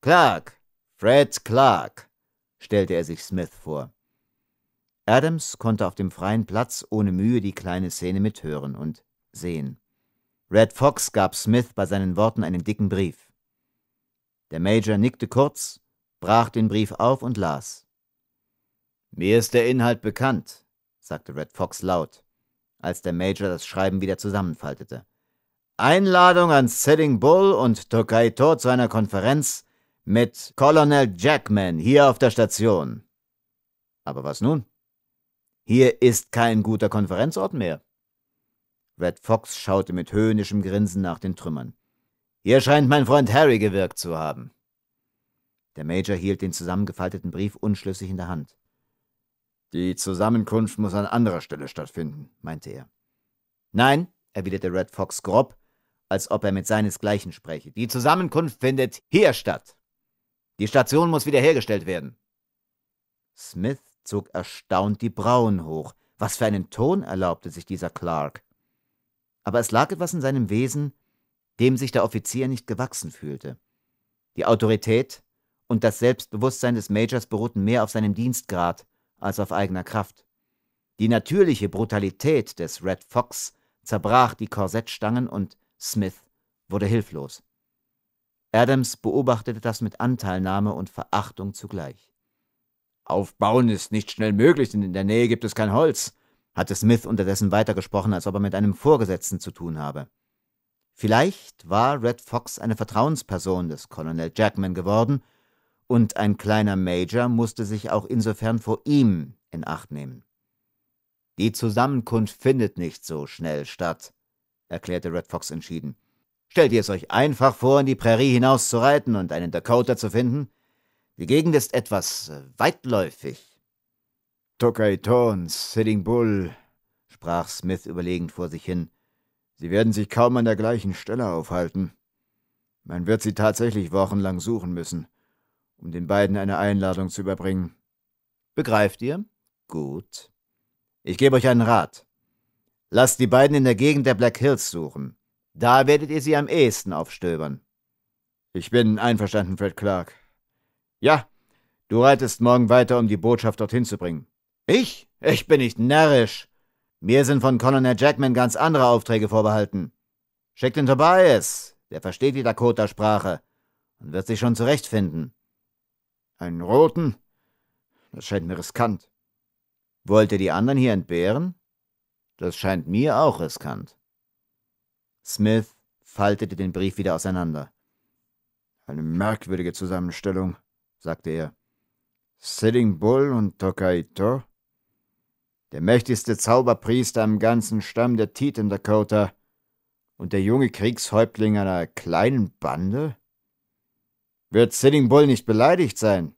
Clark, Fred Clark, stellte er sich Smith vor. Adams konnte auf dem freien Platz ohne Mühe die kleine Szene mithören und sehen. Red Fox gab Smith bei seinen Worten einen dicken Brief. Der Major nickte kurz brach den Brief auf und las. Mir ist der Inhalt bekannt, sagte Red Fox laut, als der Major das Schreiben wieder zusammenfaltete. Einladung an Sitting Bull und Tokaito zu einer Konferenz mit Colonel Jackman hier auf der Station. Aber was nun? Hier ist kein guter Konferenzort mehr. Red Fox schaute mit höhnischem Grinsen nach den Trümmern. Hier scheint mein Freund Harry gewirkt zu haben. Der Major hielt den zusammengefalteten Brief unschlüssig in der Hand. Die Zusammenkunft muss an anderer Stelle stattfinden, meinte er. Nein, erwiderte Red Fox grob, als ob er mit seinesgleichen spräche. Die Zusammenkunft findet hier statt. Die Station muss wiederhergestellt werden. Smith zog erstaunt die Brauen hoch. Was für einen Ton erlaubte sich dieser Clark? Aber es lag etwas in seinem Wesen, dem sich der Offizier nicht gewachsen fühlte. Die Autorität, und das Selbstbewusstsein des Majors beruhten mehr auf seinem Dienstgrad als auf eigener Kraft. Die natürliche Brutalität des Red Fox zerbrach die Korsettstangen und Smith wurde hilflos. Adams beobachtete das mit Anteilnahme und Verachtung zugleich. Aufbauen ist nicht schnell möglich, denn in der Nähe gibt es kein Holz, hatte Smith unterdessen weitergesprochen, als ob er mit einem Vorgesetzten zu tun habe. Vielleicht war Red Fox eine Vertrauensperson des Colonel Jackman geworden und ein kleiner Major musste sich auch insofern vor ihm in Acht nehmen. Die Zusammenkunft findet nicht so schnell statt, erklärte Red Fox entschieden. Stellt ihr es euch einfach vor, in die Prärie hinauszureiten und einen Dakota zu finden? Die Gegend ist etwas äh, weitläufig. Tokai e. Tones, Sitting Bull, sprach Smith überlegend vor sich hin. Sie werden sich kaum an der gleichen Stelle aufhalten. Man wird sie tatsächlich wochenlang suchen müssen um den beiden eine Einladung zu überbringen. Begreift ihr? Gut. Ich gebe euch einen Rat. Lasst die beiden in der Gegend der Black Hills suchen. Da werdet ihr sie am ehesten aufstöbern. Ich bin einverstanden, Fred Clark. Ja, du reitest morgen weiter, um die Botschaft dorthin zu bringen. Ich? Ich bin nicht närrisch. Mir sind von Colonel Jackman ganz andere Aufträge vorbehalten. Schickt den Tobias, der versteht die Dakota-Sprache und wird sich schon zurechtfinden. Einen roten? Das scheint mir riskant. Wollt ihr die anderen hier entbehren? Das scheint mir auch riskant. Smith faltete den Brief wieder auseinander. Eine merkwürdige Zusammenstellung, sagte er. Sitting Bull und Tokaito? Der mächtigste Zauberpriester im ganzen Stamm der Titan Dakota und der junge Kriegshäuptling einer kleinen Bande? wird Sitting Bull nicht beleidigt sein.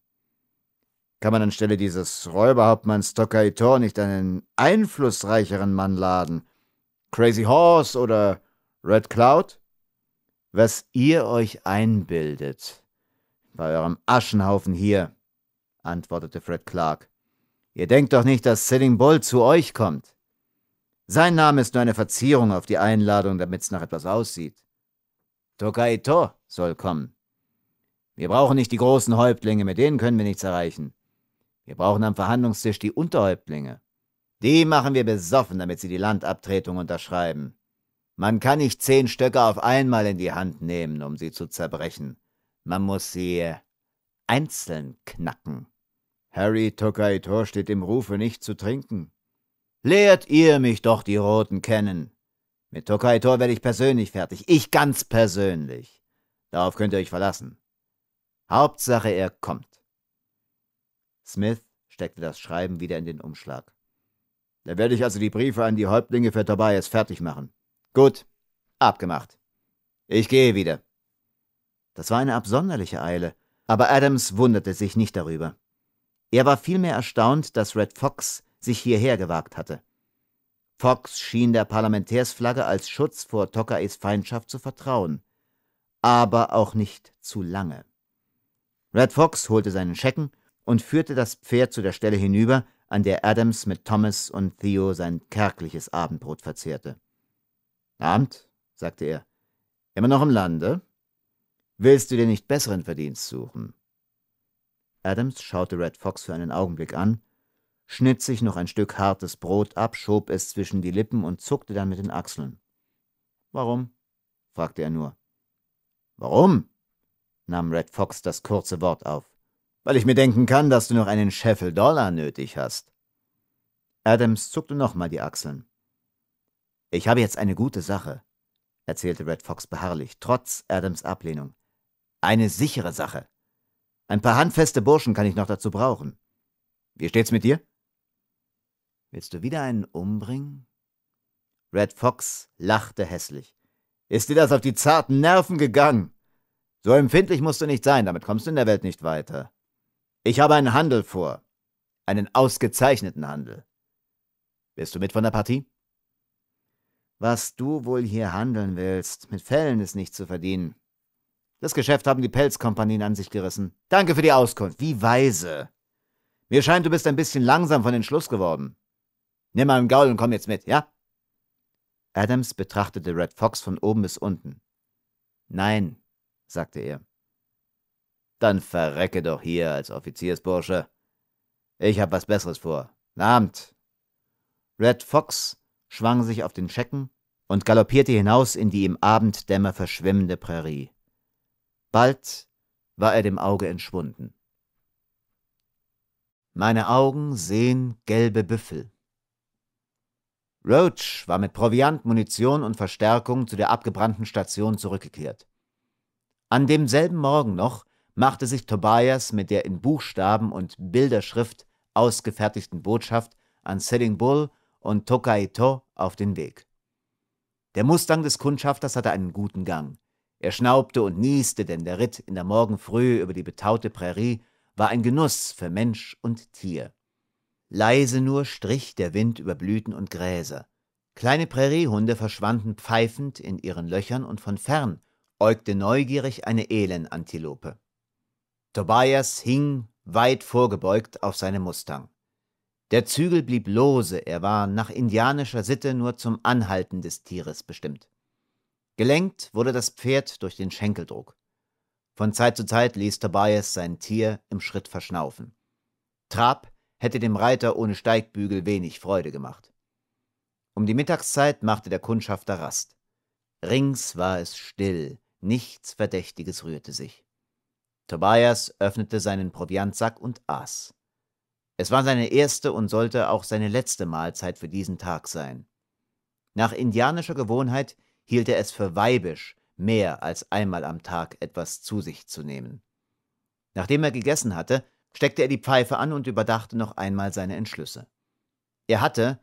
Kann man anstelle dieses Räuberhauptmanns Tokaitor nicht einen einflussreicheren Mann laden? Crazy Horse oder Red Cloud? Was ihr euch einbildet, bei eurem Aschenhaufen hier, antwortete Fred Clark. Ihr denkt doch nicht, dass Sitting Bull zu euch kommt. Sein Name ist nur eine Verzierung auf die Einladung, damit es nach etwas aussieht. Tokaito soll kommen. Wir brauchen nicht die großen Häuptlinge, mit denen können wir nichts erreichen. Wir brauchen am Verhandlungstisch die Unterhäuptlinge. Die machen wir besoffen, damit sie die Landabtretung unterschreiben. Man kann nicht zehn Stöcke auf einmal in die Hand nehmen, um sie zu zerbrechen. Man muss sie einzeln knacken. Harry Tokaitor steht im Rufe, nicht zu trinken. Lehrt ihr mich doch die Roten kennen. Mit Tokaitor werde ich persönlich fertig, ich ganz persönlich. Darauf könnt ihr euch verlassen. Hauptsache er kommt. Smith steckte das Schreiben wieder in den Umschlag. Da werde ich also die Briefe an die Häuptlinge für Tobias fertig machen. Gut, abgemacht. Ich gehe wieder. Das war eine absonderliche Eile, aber Adams wunderte sich nicht darüber. Er war vielmehr erstaunt, dass Red Fox sich hierher gewagt hatte. Fox schien der Parlamentärsflagge als Schutz vor Tokais Feindschaft zu vertrauen, aber auch nicht zu lange. Red Fox holte seinen Schecken und führte das Pferd zu der Stelle hinüber, an der Adams mit Thomas und Theo sein kärgliches Abendbrot verzehrte. Abend, sagte er. Immer noch im Lande? Willst du dir nicht besseren Verdienst suchen? Adams schaute Red Fox für einen Augenblick an, schnitt sich noch ein Stück hartes Brot ab, schob es zwischen die Lippen und zuckte dann mit den Achseln. Warum? fragte er nur. Warum? nahm Red Fox das kurze Wort auf. Weil ich mir denken kann, dass du noch einen Scheffel Dollar nötig hast. Adams zuckte nochmal die Achseln. Ich habe jetzt eine gute Sache, erzählte Red Fox beharrlich, trotz Adams Ablehnung. Eine sichere Sache. Ein paar handfeste Burschen kann ich noch dazu brauchen. Wie steht's mit dir? Willst du wieder einen umbringen? Red Fox lachte hässlich. Ist dir das auf die zarten Nerven gegangen? So empfindlich musst du nicht sein, damit kommst du in der Welt nicht weiter. Ich habe einen Handel vor. Einen ausgezeichneten Handel. Bist du mit von der Partie? Was du wohl hier handeln willst, mit Fällen ist nicht zu verdienen. Das Geschäft haben die Pelzkompanien an sich gerissen. Danke für die Auskunft, wie weise. Mir scheint, du bist ein bisschen langsam von den Schluss geworden. Nimm mal einen Gaul und komm jetzt mit, ja? Adams betrachtete Red Fox von oben bis unten. Nein, sagte er. Dann verrecke doch hier als Offiziersbursche. Ich hab was Besseres vor. Abend! Red Fox schwang sich auf den Schecken und galoppierte hinaus in die im Abenddämmer verschwimmende Prärie. Bald war er dem Auge entschwunden. Meine Augen sehen gelbe Büffel. Roach war mit Proviant, Munition und Verstärkung zu der abgebrannten Station zurückgekehrt. An demselben Morgen noch machte sich Tobias mit der in Buchstaben und Bilderschrift ausgefertigten Botschaft an Sitting Bull und Tokaito auf den Weg. Der Mustang des Kundschafters hatte einen guten Gang. Er schnaubte und nieste, denn der Ritt in der Morgenfrühe über die betaute Prärie war ein Genuss für Mensch und Tier. Leise nur strich der Wind über Blüten und Gräser. Kleine Präriehunde verschwanden pfeifend in ihren Löchern und von fern äugte neugierig eine Elenantilope. Tobias hing weit vorgebeugt auf seinem Mustang. Der Zügel blieb lose, er war nach indianischer Sitte nur zum Anhalten des Tieres bestimmt. Gelenkt wurde das Pferd durch den Schenkeldruck. Von Zeit zu Zeit ließ Tobias sein Tier im Schritt verschnaufen. Trab hätte dem Reiter ohne Steigbügel wenig Freude gemacht. Um die Mittagszeit machte der Kundschafter Rast. Rings war es still, Nichts Verdächtiges rührte sich. Tobias öffnete seinen Proviantsack und aß. Es war seine erste und sollte auch seine letzte Mahlzeit für diesen Tag sein. Nach indianischer Gewohnheit hielt er es für weibisch, mehr als einmal am Tag etwas zu sich zu nehmen. Nachdem er gegessen hatte, steckte er die Pfeife an und überdachte noch einmal seine Entschlüsse. Er hatte,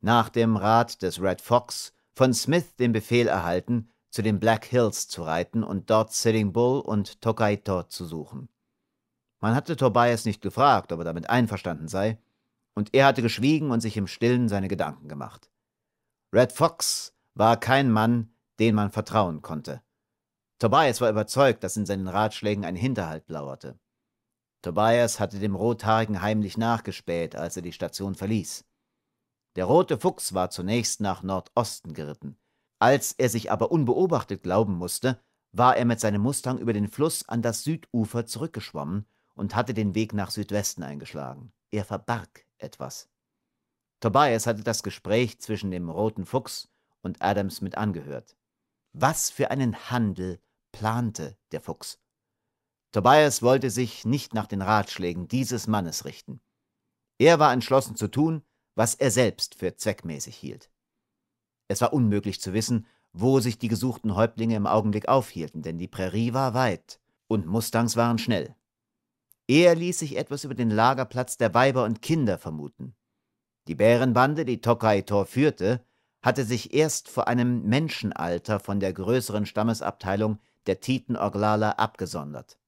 nach dem Rat des Red Fox, von Smith den Befehl erhalten, zu den Black Hills zu reiten und dort Sitting Bull und Tokaito zu suchen. Man hatte Tobias nicht gefragt, ob er damit einverstanden sei, und er hatte geschwiegen und sich im Stillen seine Gedanken gemacht. Red Fox war kein Mann, den man vertrauen konnte. Tobias war überzeugt, dass in seinen Ratschlägen ein Hinterhalt lauerte. Tobias hatte dem Rothaarigen heimlich nachgespäht, als er die Station verließ. Der rote Fuchs war zunächst nach Nordosten geritten, als er sich aber unbeobachtet glauben musste, war er mit seinem Mustang über den Fluss an das Südufer zurückgeschwommen und hatte den Weg nach Südwesten eingeschlagen. Er verbarg etwas. Tobias hatte das Gespräch zwischen dem roten Fuchs und Adams mit angehört. Was für einen Handel plante der Fuchs? Tobias wollte sich nicht nach den Ratschlägen dieses Mannes richten. Er war entschlossen zu tun, was er selbst für zweckmäßig hielt. Es war unmöglich zu wissen, wo sich die gesuchten Häuptlinge im Augenblick aufhielten, denn die Prärie war weit und Mustangs waren schnell. Er ließ sich etwas über den Lagerplatz der Weiber und Kinder vermuten. Die Bärenbande, die Tokai Tor führte, hatte sich erst vor einem Menschenalter von der größeren Stammesabteilung der Titen Oglala abgesondert.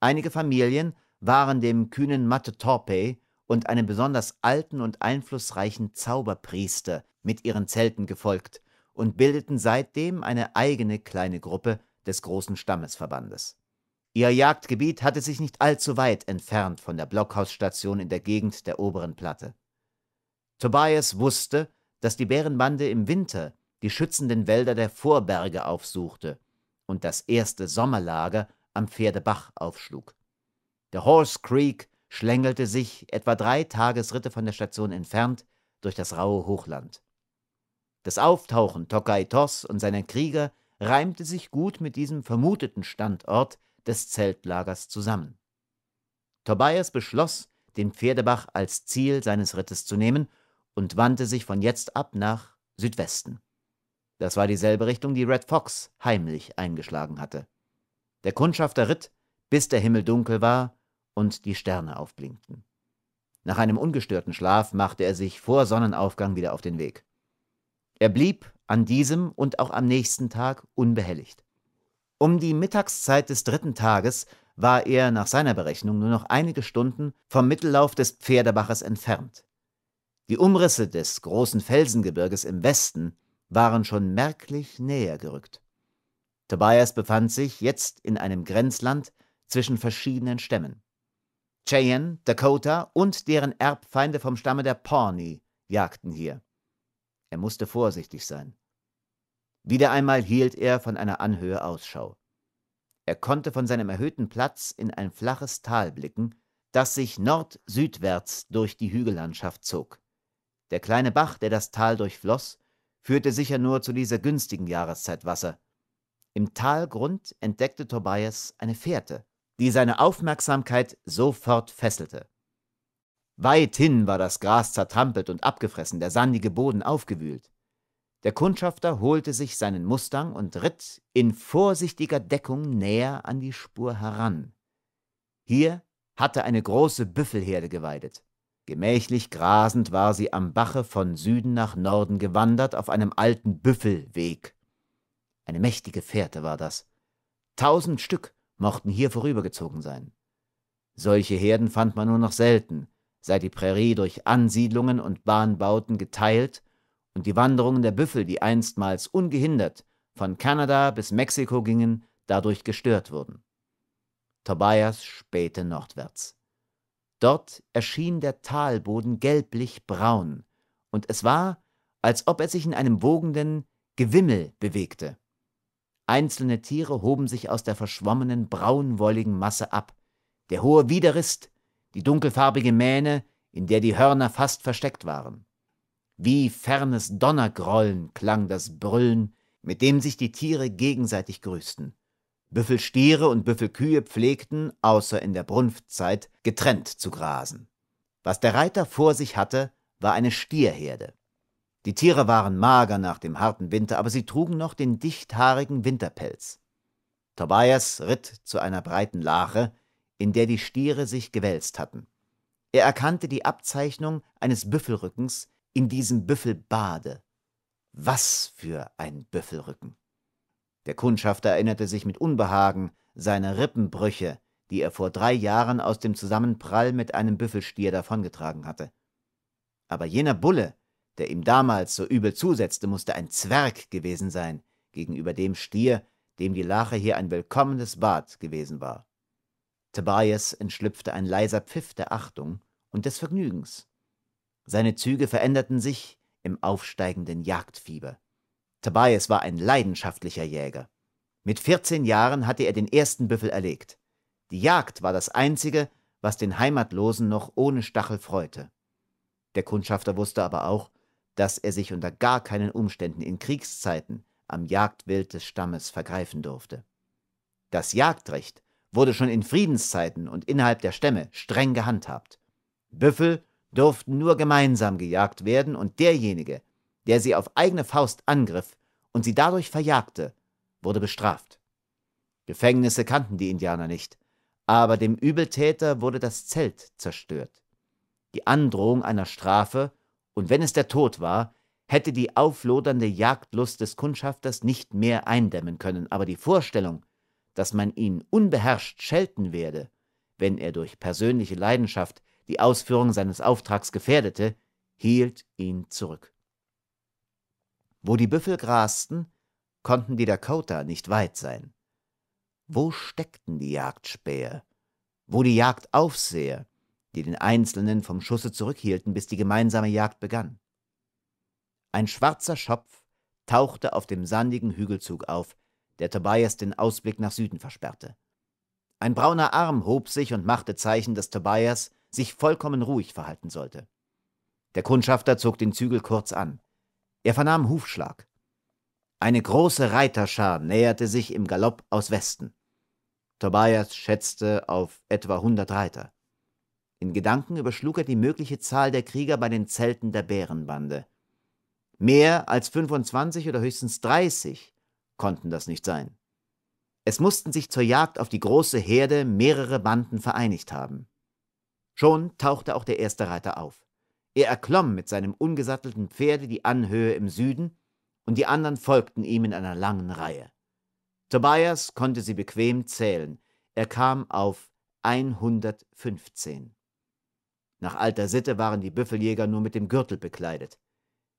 Einige Familien waren dem kühnen Mate Torpe und einem besonders alten und einflussreichen Zauberpriester mit ihren Zelten gefolgt und bildeten seitdem eine eigene kleine Gruppe des großen Stammesverbandes. Ihr Jagdgebiet hatte sich nicht allzu weit entfernt von der Blockhausstation in der Gegend der oberen Platte. Tobias wusste, dass die Bärenbande im Winter die schützenden Wälder der Vorberge aufsuchte und das erste Sommerlager am Pferdebach aufschlug. Der Horse Creek schlängelte sich etwa drei Tagesritte von der Station entfernt durch das raue Hochland. Das Auftauchen Tokai Tos und seiner Krieger reimte sich gut mit diesem vermuteten Standort des Zeltlagers zusammen. Tobias beschloss, den Pferdebach als Ziel seines Rittes zu nehmen und wandte sich von jetzt ab nach Südwesten. Das war dieselbe Richtung, die Red Fox heimlich eingeschlagen hatte. Der Kundschafter ritt, bis der Himmel dunkel war und die Sterne aufblinkten. Nach einem ungestörten Schlaf machte er sich vor Sonnenaufgang wieder auf den Weg. Er blieb an diesem und auch am nächsten Tag unbehelligt. Um die Mittagszeit des dritten Tages war er nach seiner Berechnung nur noch einige Stunden vom Mittellauf des Pferdebaches entfernt. Die Umrisse des großen Felsengebirges im Westen waren schon merklich näher gerückt. Tobias befand sich jetzt in einem Grenzland zwischen verschiedenen Stämmen. Cheyenne, Dakota und deren Erbfeinde vom Stamme der Pawnee jagten hier. Er musste vorsichtig sein. Wieder einmal hielt er von einer Anhöhe Ausschau. Er konnte von seinem erhöhten Platz in ein flaches Tal blicken, das sich nord-südwärts durch die Hügellandschaft zog. Der kleine Bach, der das Tal durchfloss, führte sicher nur zu dieser günstigen Jahreszeit Wasser. Im Talgrund entdeckte Tobias eine Fährte, die seine Aufmerksamkeit sofort fesselte. Weithin war das Gras zertrampelt und abgefressen, der sandige Boden aufgewühlt. Der Kundschafter holte sich seinen Mustang und ritt in vorsichtiger Deckung näher an die Spur heran. Hier hatte eine große Büffelherde geweidet. Gemächlich grasend war sie am Bache von Süden nach Norden gewandert auf einem alten Büffelweg. Eine mächtige Fährte war das. Tausend Stück mochten hier vorübergezogen sein. Solche Herden fand man nur noch selten, sei die Prärie durch Ansiedlungen und Bahnbauten geteilt und die Wanderungen der Büffel, die einstmals ungehindert von Kanada bis Mexiko gingen, dadurch gestört wurden. Tobias spähte nordwärts. Dort erschien der Talboden gelblich-braun, und es war, als ob er sich in einem wogenden Gewimmel bewegte. Einzelne Tiere hoben sich aus der verschwommenen braunwolligen Masse ab. Der hohe Widerrist die dunkelfarbige Mähne, in der die Hörner fast versteckt waren. Wie fernes Donnergrollen klang das Brüllen, mit dem sich die Tiere gegenseitig grüßten. Büffelstiere und Büffelkühe pflegten, außer in der Brunftzeit, getrennt zu grasen. Was der Reiter vor sich hatte, war eine Stierherde. Die Tiere waren mager nach dem harten Winter, aber sie trugen noch den dichthaarigen Winterpelz. Tobias ritt zu einer breiten Lache, in der die Stiere sich gewälzt hatten. Er erkannte die Abzeichnung eines Büffelrückens in diesem Büffelbade. Was für ein Büffelrücken! Der Kundschafter erinnerte sich mit Unbehagen seiner Rippenbrüche, die er vor drei Jahren aus dem Zusammenprall mit einem Büffelstier davongetragen hatte. Aber jener Bulle, der ihm damals so übel zusetzte, musste ein Zwerg gewesen sein, gegenüber dem Stier, dem die Lache hier ein willkommenes Bad gewesen war. Tobias entschlüpfte ein leiser Pfiff der Achtung und des Vergnügens. Seine Züge veränderten sich im aufsteigenden Jagdfieber. Tobias war ein leidenschaftlicher Jäger. Mit 14 Jahren hatte er den ersten Büffel erlegt. Die Jagd war das Einzige, was den Heimatlosen noch ohne Stachel freute. Der Kundschafter wusste aber auch, dass er sich unter gar keinen Umständen in Kriegszeiten am Jagdwild des Stammes vergreifen durfte. Das Jagdrecht wurde schon in Friedenszeiten und innerhalb der Stämme streng gehandhabt. Büffel durften nur gemeinsam gejagt werden und derjenige, der sie auf eigene Faust angriff und sie dadurch verjagte, wurde bestraft. Gefängnisse kannten die Indianer nicht, aber dem Übeltäter wurde das Zelt zerstört. Die Androhung einer Strafe, und wenn es der Tod war, hätte die auflodernde Jagdlust des Kundschafters nicht mehr eindämmen können, aber die Vorstellung, dass man ihn unbeherrscht schelten werde, wenn er durch persönliche Leidenschaft die Ausführung seines Auftrags gefährdete, hielt ihn zurück. Wo die Büffel grasten, konnten die Dakota nicht weit sein. Wo steckten die Jagdspäher? Wo die Jagdaufseher, die den Einzelnen vom Schusse zurückhielten, bis die gemeinsame Jagd begann? Ein schwarzer Schopf tauchte auf dem sandigen Hügelzug auf, der Tobias den Ausblick nach Süden versperrte. Ein brauner Arm hob sich und machte Zeichen, dass Tobias sich vollkommen ruhig verhalten sollte. Der Kundschafter zog den Zügel kurz an. Er vernahm Hufschlag. Eine große Reiterschar näherte sich im Galopp aus Westen. Tobias schätzte auf etwa hundert Reiter. In Gedanken überschlug er die mögliche Zahl der Krieger bei den Zelten der Bärenbande. Mehr als 25 oder höchstens 30 konnten das nicht sein. Es mussten sich zur Jagd auf die große Herde mehrere Banden vereinigt haben. Schon tauchte auch der erste Reiter auf. Er erklomm mit seinem ungesattelten Pferde die Anhöhe im Süden, und die anderen folgten ihm in einer langen Reihe. Tobias konnte sie bequem zählen. Er kam auf 115. Nach alter Sitte waren die Büffeljäger nur mit dem Gürtel bekleidet.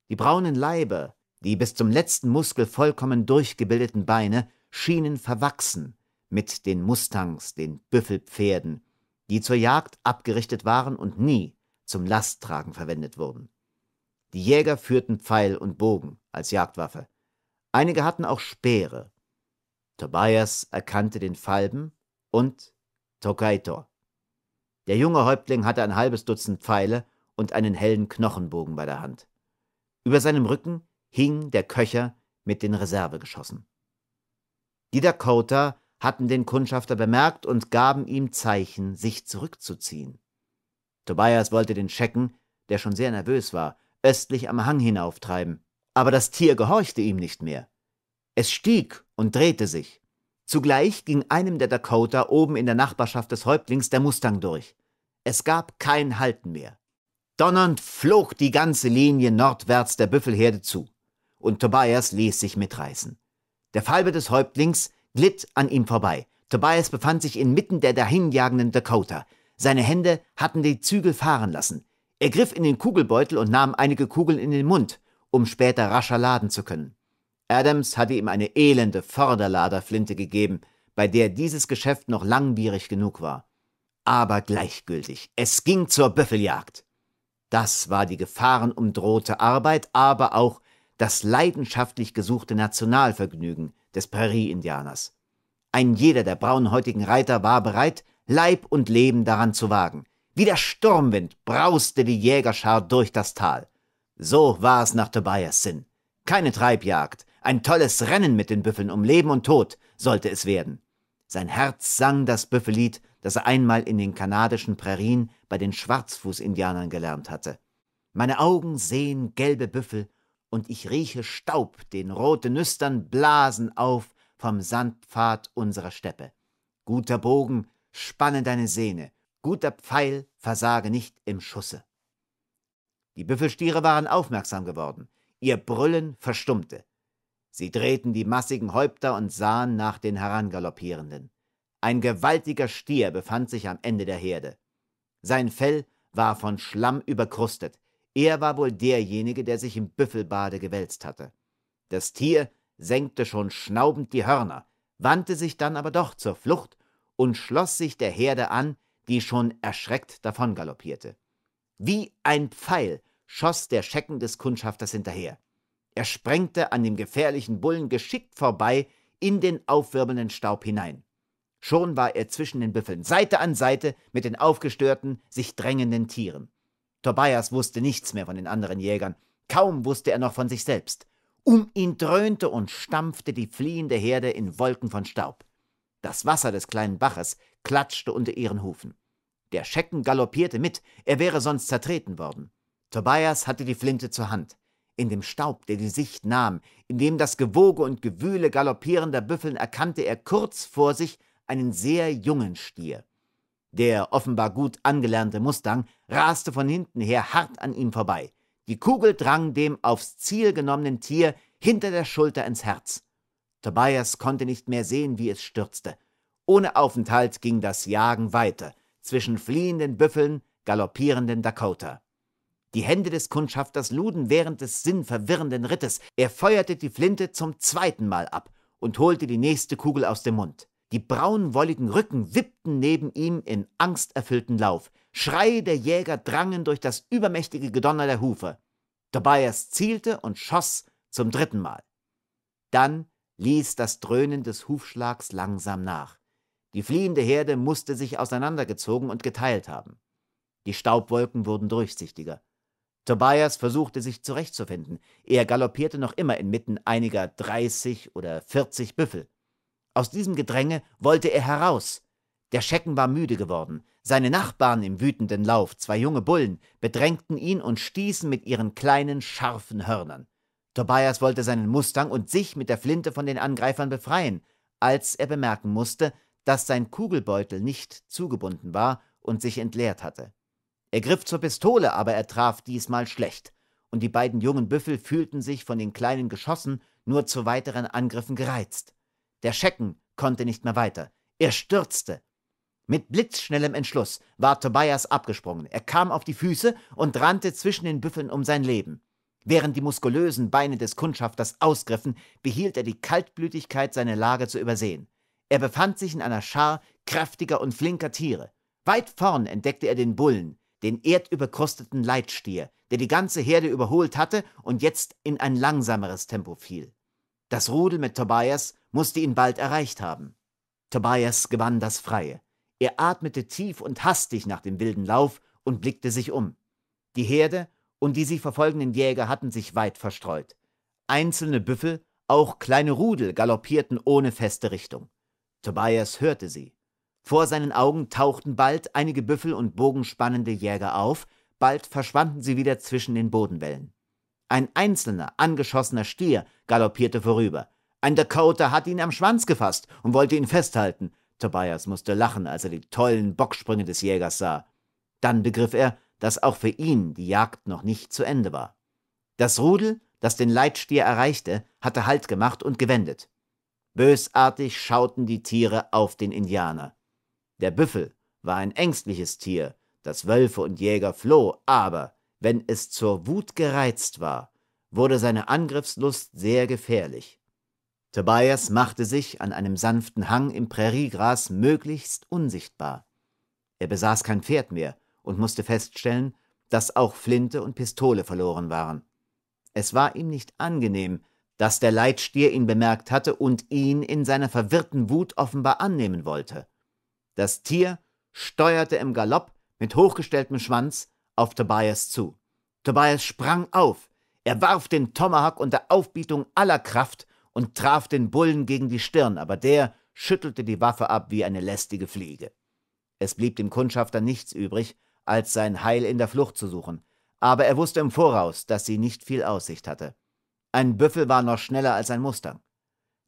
Die braunen Leiber die bis zum letzten Muskel vollkommen durchgebildeten Beine schienen verwachsen mit den Mustangs, den Büffelpferden, die zur Jagd abgerichtet waren und nie zum Lasttragen verwendet wurden. Die Jäger führten Pfeil und Bogen als Jagdwaffe. Einige hatten auch Speere. Tobias erkannte den Falben und Tokaitor. Der junge Häuptling hatte ein halbes Dutzend Pfeile und einen hellen Knochenbogen bei der Hand. Über seinem Rücken hing der Köcher mit den Reservegeschossen. Die Dakota hatten den Kundschafter bemerkt und gaben ihm Zeichen, sich zurückzuziehen. Tobias wollte den Schecken, der schon sehr nervös war, östlich am Hang hinauftreiben, aber das Tier gehorchte ihm nicht mehr. Es stieg und drehte sich. Zugleich ging einem der Dakota oben in der Nachbarschaft des Häuptlings der Mustang durch. Es gab kein Halten mehr. Donnernd flog die ganze Linie nordwärts der Büffelherde zu und Tobias ließ sich mitreißen. Der Falbe des Häuptlings glitt an ihm vorbei. Tobias befand sich inmitten der dahinjagenden Dakota. Seine Hände hatten die Zügel fahren lassen. Er griff in den Kugelbeutel und nahm einige Kugeln in den Mund, um später rascher laden zu können. Adams hatte ihm eine elende Vorderladerflinte gegeben, bei der dieses Geschäft noch langwierig genug war. Aber gleichgültig, es ging zur Büffeljagd. Das war die gefahrenumdrohte Arbeit, aber auch das leidenschaftlich gesuchte Nationalvergnügen des prairie indianers Ein jeder der braunhäutigen Reiter war bereit, Leib und Leben daran zu wagen. Wie der Sturmwind brauste die Jägerschar durch das Tal. So war es nach Tobias Sinn. Keine Treibjagd, ein tolles Rennen mit den Büffeln um Leben und Tod sollte es werden. Sein Herz sang das Büffellied, das er einmal in den kanadischen Prärien bei den Schwarzfuß-Indianern gelernt hatte. Meine Augen sehen gelbe Büffel und ich rieche Staub, den rote Nüstern blasen auf vom Sandpfad unserer Steppe. Guter Bogen, spanne deine Sehne, guter Pfeil, versage nicht im Schusse. Die Büffelstiere waren aufmerksam geworden, ihr Brüllen verstummte. Sie drehten die massigen Häupter und sahen nach den Herangaloppierenden. Ein gewaltiger Stier befand sich am Ende der Herde. Sein Fell war von Schlamm überkrustet, er war wohl derjenige, der sich im Büffelbade gewälzt hatte. Das Tier senkte schon schnaubend die Hörner, wandte sich dann aber doch zur Flucht und schloss sich der Herde an, die schon erschreckt davongaloppierte. Wie ein Pfeil schoss der Schecken des Kundschafters hinterher. Er sprengte an dem gefährlichen Bullen geschickt vorbei in den aufwirbelnden Staub hinein. Schon war er zwischen den Büffeln, Seite an Seite mit den aufgestörten, sich drängenden Tieren. Tobias wusste nichts mehr von den anderen Jägern, kaum wusste er noch von sich selbst. Um ihn dröhnte und stampfte die fliehende Herde in Wolken von Staub. Das Wasser des kleinen Baches klatschte unter ihren Hufen. Der Schecken galoppierte mit, er wäre sonst zertreten worden. Tobias hatte die Flinte zur Hand. In dem Staub, der die Sicht nahm, in dem das Gewoge und Gewühle galoppierender Büffeln, erkannte er kurz vor sich einen sehr jungen Stier. Der offenbar gut angelernte Mustang raste von hinten her hart an ihm vorbei. Die Kugel drang dem aufs Ziel genommenen Tier hinter der Schulter ins Herz. Tobias konnte nicht mehr sehen, wie es stürzte. Ohne Aufenthalt ging das Jagen weiter, zwischen fliehenden Büffeln, galoppierenden Dakota. Die Hände des Kundschafters luden während des sinnverwirrenden Rittes. Er feuerte die Flinte zum zweiten Mal ab und holte die nächste Kugel aus dem Mund. Die braunwolligen Rücken wippten neben ihm in angsterfüllten Lauf. Schreie der Jäger drangen durch das übermächtige Gedonner der Hufe. Tobias zielte und schoss zum dritten Mal. Dann ließ das Dröhnen des Hufschlags langsam nach. Die fliehende Herde musste sich auseinandergezogen und geteilt haben. Die Staubwolken wurden durchsichtiger. Tobias versuchte sich zurechtzufinden. Er galoppierte noch immer inmitten einiger dreißig oder vierzig Büffel. Aus diesem Gedränge wollte er heraus. Der Schecken war müde geworden. Seine Nachbarn im wütenden Lauf, zwei junge Bullen, bedrängten ihn und stießen mit ihren kleinen, scharfen Hörnern. Tobias wollte seinen Mustang und sich mit der Flinte von den Angreifern befreien, als er bemerken musste, dass sein Kugelbeutel nicht zugebunden war und sich entleert hatte. Er griff zur Pistole, aber er traf diesmal schlecht, und die beiden jungen Büffel fühlten sich von den kleinen Geschossen nur zu weiteren Angriffen gereizt. Der Schecken konnte nicht mehr weiter. Er stürzte. Mit blitzschnellem Entschluss war Tobias abgesprungen. Er kam auf die Füße und rannte zwischen den Büffeln um sein Leben. Während die muskulösen Beine des Kundschafters ausgriffen, behielt er die Kaltblütigkeit, seine Lage zu übersehen. Er befand sich in einer Schar kräftiger und flinker Tiere. Weit vorn entdeckte er den Bullen, den erdüberkrusteten Leitstier, der die ganze Herde überholt hatte und jetzt in ein langsameres Tempo fiel. Das Rudel mit Tobias musste ihn bald erreicht haben. Tobias gewann das Freie. Er atmete tief und hastig nach dem wilden Lauf und blickte sich um. Die Herde und die sie verfolgenden Jäger hatten sich weit verstreut. Einzelne Büffel, auch kleine Rudel galoppierten ohne feste Richtung. Tobias hörte sie. Vor seinen Augen tauchten bald einige Büffel und bogenspannende Jäger auf, bald verschwanden sie wieder zwischen den Bodenwellen. Ein einzelner, angeschossener Stier galoppierte vorüber. Ein Dakota hat ihn am Schwanz gefasst und wollte ihn festhalten. Tobias musste lachen, als er die tollen Bocksprünge des Jägers sah. Dann begriff er, dass auch für ihn die Jagd noch nicht zu Ende war. Das Rudel, das den Leitstier erreichte, hatte Halt gemacht und gewendet. Bösartig schauten die Tiere auf den Indianer. Der Büffel war ein ängstliches Tier, das Wölfe und Jäger floh, aber wenn es zur Wut gereizt war, wurde seine Angriffslust sehr gefährlich. Tobias machte sich an einem sanften Hang im Präriegras möglichst unsichtbar. Er besaß kein Pferd mehr und musste feststellen, dass auch Flinte und Pistole verloren waren. Es war ihm nicht angenehm, dass der Leitstier ihn bemerkt hatte und ihn in seiner verwirrten Wut offenbar annehmen wollte. Das Tier steuerte im Galopp mit hochgestelltem Schwanz auf Tobias zu. Tobias sprang auf, er warf den Tomahawk unter Aufbietung aller Kraft und traf den Bullen gegen die Stirn, aber der schüttelte die Waffe ab wie eine lästige Fliege. Es blieb dem Kundschafter nichts übrig, als sein Heil in der Flucht zu suchen, aber er wusste im Voraus, dass sie nicht viel Aussicht hatte. Ein Büffel war noch schneller als ein Mustang.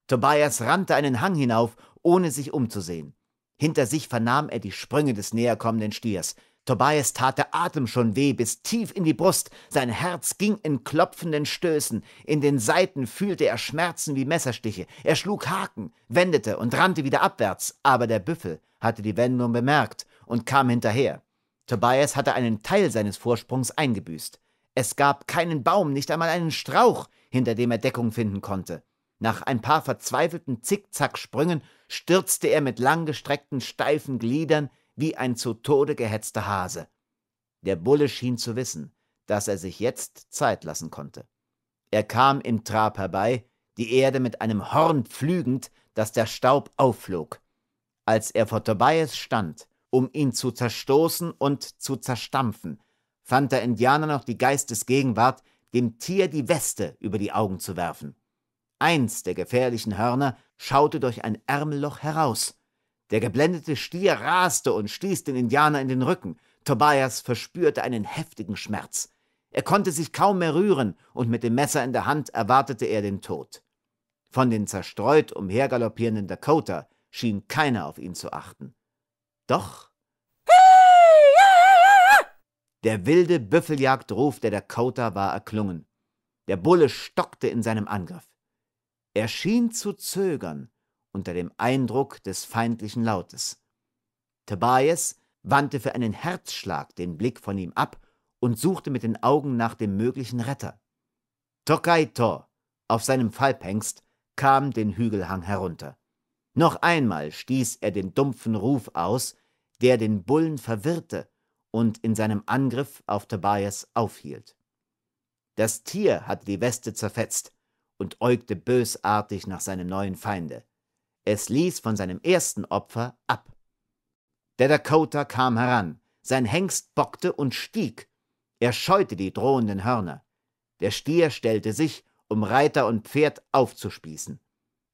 Tobias rannte einen Hang hinauf, ohne sich umzusehen. Hinter sich vernahm er die Sprünge des näherkommenden Stiers. Tobias tat der Atem schon weh bis tief in die Brust, sein Herz ging in klopfenden Stößen, in den Seiten fühlte er Schmerzen wie Messerstiche, er schlug Haken, wendete und rannte wieder abwärts, aber der Büffel hatte die Wendung bemerkt und kam hinterher. Tobias hatte einen Teil seines Vorsprungs eingebüßt. Es gab keinen Baum, nicht einmal einen Strauch, hinter dem er Deckung finden konnte. Nach ein paar verzweifelten Zickzacksprüngen stürzte er mit langgestreckten, steifen Gliedern wie ein zu Tode gehetzter Hase. Der Bulle schien zu wissen, dass er sich jetzt Zeit lassen konnte. Er kam im Trab herbei, die Erde mit einem Horn pflügend, dass der Staub aufflog. Als er vor Tobias stand, um ihn zu zerstoßen und zu zerstampfen, fand der Indianer noch die Geistesgegenwart, dem Tier die Weste über die Augen zu werfen. Eins der gefährlichen Hörner schaute durch ein Ärmelloch heraus der geblendete Stier raste und stieß den Indianer in den Rücken. Tobias verspürte einen heftigen Schmerz. Er konnte sich kaum mehr rühren und mit dem Messer in der Hand erwartete er den Tod. Von den zerstreut umhergaloppierenden Dakota schien keiner auf ihn zu achten. Doch der wilde Büffeljagdruf der Dakota war erklungen. Der Bulle stockte in seinem Angriff. Er schien zu zögern, unter dem Eindruck des feindlichen Lautes. Tobias wandte für einen Herzschlag den Blick von ihm ab und suchte mit den Augen nach dem möglichen Retter. Tokaito, auf seinem Fallpengst, kam den Hügelhang herunter. Noch einmal stieß er den dumpfen Ruf aus, der den Bullen verwirrte und in seinem Angriff auf Tobias aufhielt. Das Tier hatte die Weste zerfetzt und äugte bösartig nach seinem neuen Feinde. Es ließ von seinem ersten Opfer ab. Der Dakota kam heran, sein Hengst bockte und stieg. Er scheute die drohenden Hörner. Der Stier stellte sich, um Reiter und Pferd aufzuspießen.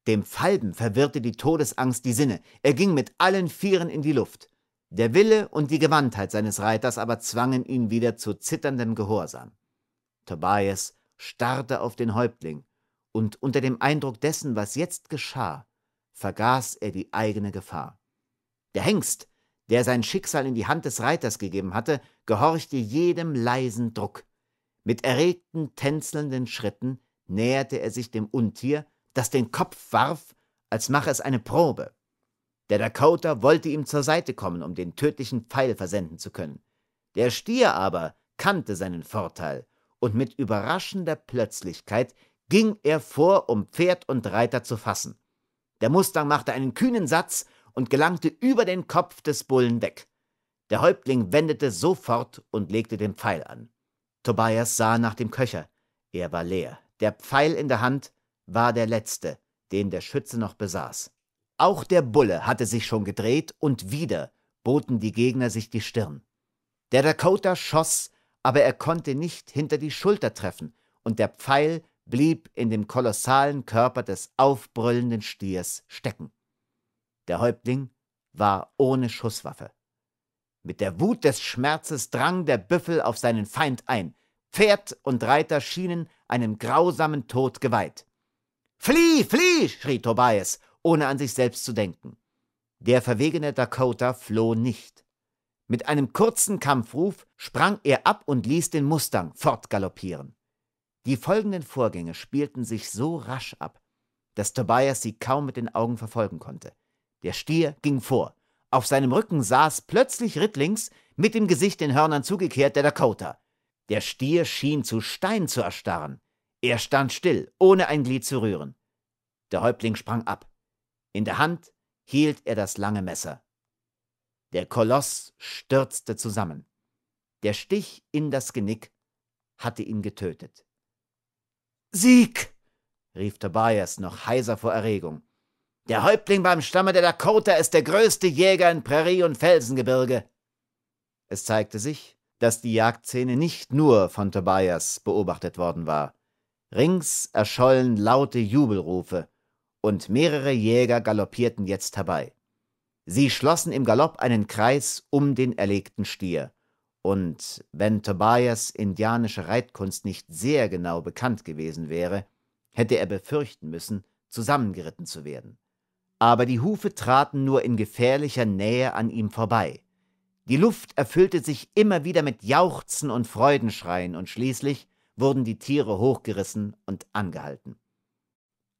Dem Falben verwirrte die Todesangst die Sinne. Er ging mit allen Vieren in die Luft. Der Wille und die Gewandtheit seines Reiters aber zwangen ihn wieder zu zitterndem Gehorsam. Tobias starrte auf den Häuptling, und unter dem Eindruck dessen, was jetzt geschah, vergaß er die eigene Gefahr. Der Hengst, der sein Schicksal in die Hand des Reiters gegeben hatte, gehorchte jedem leisen Druck. Mit erregten, tänzelnden Schritten näherte er sich dem Untier, das den Kopf warf, als mache es eine Probe. Der Dakota wollte ihm zur Seite kommen, um den tödlichen Pfeil versenden zu können. Der Stier aber kannte seinen Vorteil, und mit überraschender Plötzlichkeit ging er vor, um Pferd und Reiter zu fassen. Der Mustang machte einen kühnen Satz und gelangte über den Kopf des Bullen weg. Der Häuptling wendete sofort und legte den Pfeil an. Tobias sah nach dem Köcher. Er war leer. Der Pfeil in der Hand war der letzte, den der Schütze noch besaß. Auch der Bulle hatte sich schon gedreht und wieder boten die Gegner sich die Stirn. Der Dakota schoss, aber er konnte nicht hinter die Schulter treffen, und der Pfeil blieb in dem kolossalen Körper des aufbrüllenden Stiers stecken. Der Häuptling war ohne Schusswaffe. Mit der Wut des Schmerzes drang der Büffel auf seinen Feind ein. Pferd und Reiter schienen einem grausamen Tod geweiht. Flieh, flieh! schrie Tobias, ohne an sich selbst zu denken. Der verwegene Dakota floh nicht. Mit einem kurzen Kampfruf sprang er ab und ließ den Mustang fortgaloppieren. Die folgenden Vorgänge spielten sich so rasch ab, dass Tobias sie kaum mit den Augen verfolgen konnte. Der Stier ging vor. Auf seinem Rücken saß plötzlich Rittlings, mit dem Gesicht den Hörnern zugekehrt, der Dakota. Der Stier schien zu Stein zu erstarren. Er stand still, ohne ein Glied zu rühren. Der Häuptling sprang ab. In der Hand hielt er das lange Messer. Der Koloss stürzte zusammen. Der Stich in das Genick hatte ihn getötet. Sieg! rief Tobias noch heiser vor Erregung. Der Häuptling beim Stamme der Dakota ist der größte Jäger in Prärie und Felsengebirge. Es zeigte sich, dass die Jagdszene nicht nur von Tobias beobachtet worden war. Rings erschollen laute Jubelrufe, und mehrere Jäger galoppierten jetzt herbei. Sie schlossen im Galopp einen Kreis um den erlegten Stier. Und wenn Tobias indianische Reitkunst nicht sehr genau bekannt gewesen wäre, hätte er befürchten müssen, zusammengeritten zu werden. Aber die Hufe traten nur in gefährlicher Nähe an ihm vorbei. Die Luft erfüllte sich immer wieder mit Jauchzen und Freudenschreien und schließlich wurden die Tiere hochgerissen und angehalten.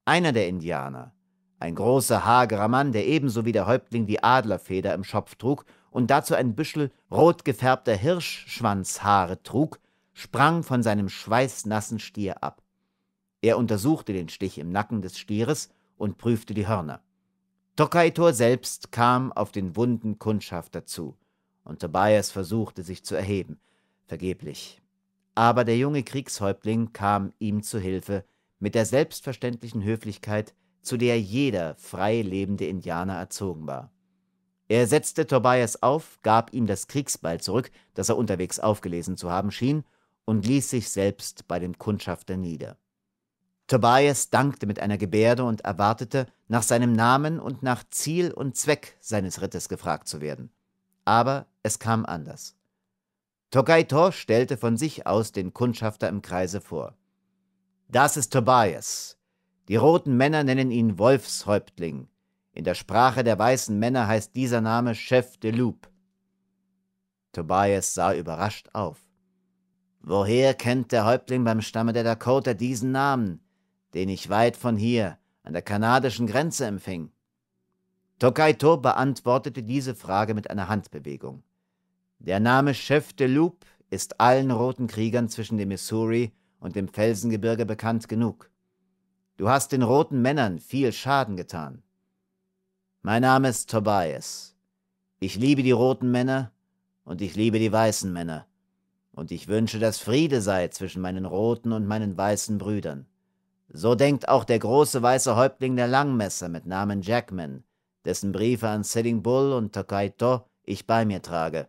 Einer der Indianer, ein großer, hagerer Mann, der ebenso wie der Häuptling die Adlerfeder im Schopf trug und dazu ein Büschel rot gefärbter Hirschschwanzhaare trug, sprang von seinem schweißnassen Stier ab. Er untersuchte den Stich im Nacken des Stieres und prüfte die Hörner. Tokaitor selbst kam auf den wunden Kundschafter zu, und Tobias versuchte sich zu erheben, vergeblich. Aber der junge Kriegshäuptling kam ihm zu Hilfe mit der selbstverständlichen Höflichkeit, zu der jeder frei lebende Indianer erzogen war. Er setzte Tobias auf, gab ihm das Kriegsball zurück, das er unterwegs aufgelesen zu haben schien, und ließ sich selbst bei dem Kundschafter nieder. Tobias dankte mit einer Gebärde und erwartete, nach seinem Namen und nach Ziel und Zweck seines Rittes gefragt zu werden. Aber es kam anders. Tokaitor stellte von sich aus den Kundschafter im Kreise vor. Das ist Tobias. Die roten Männer nennen ihn Wolfshäuptling. In der Sprache der weißen Männer heißt dieser Name Chef de Loup. Tobias sah überrascht auf. Woher kennt der Häuptling beim Stamme der Dakota diesen Namen, den ich weit von hier, an der kanadischen Grenze empfing? Tokaito beantwortete diese Frage mit einer Handbewegung. Der Name Chef de Loup ist allen roten Kriegern zwischen dem Missouri und dem Felsengebirge bekannt genug. Du hast den roten Männern viel Schaden getan. Mein Name ist Tobias. Ich liebe die roten Männer und ich liebe die weißen Männer. Und ich wünsche, dass Friede sei zwischen meinen roten und meinen weißen Brüdern. So denkt auch der große weiße Häuptling der Langmesser mit Namen Jackman, dessen Briefe an Selling Bull und Tokaito ich bei mir trage.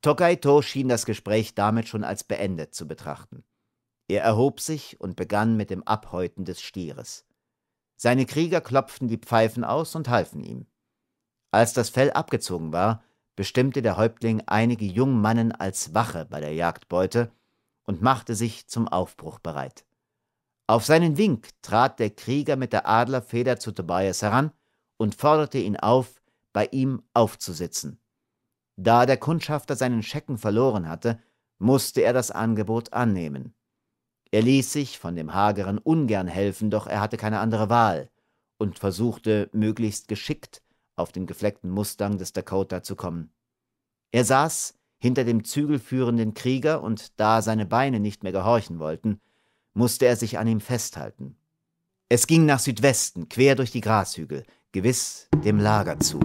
Tokaito schien das Gespräch damit schon als beendet zu betrachten. Er erhob sich und begann mit dem Abhäuten des Stieres. Seine Krieger klopften die Pfeifen aus und halfen ihm. Als das Fell abgezogen war, bestimmte der Häuptling einige Jungmannen als Wache bei der Jagdbeute und machte sich zum Aufbruch bereit. Auf seinen Wink trat der Krieger mit der Adlerfeder zu Tobias heran und forderte ihn auf, bei ihm aufzusitzen. Da der Kundschafter seinen Schecken verloren hatte, musste er das Angebot annehmen. Er ließ sich von dem Hageren ungern helfen, doch er hatte keine andere Wahl und versuchte, möglichst geschickt auf den gefleckten Mustang des Dakota zu kommen. Er saß hinter dem zügelführenden Krieger und da seine Beine nicht mehr gehorchen wollten, musste er sich an ihm festhalten. Es ging nach Südwesten, quer durch die Grashügel, gewiss dem Lager zu.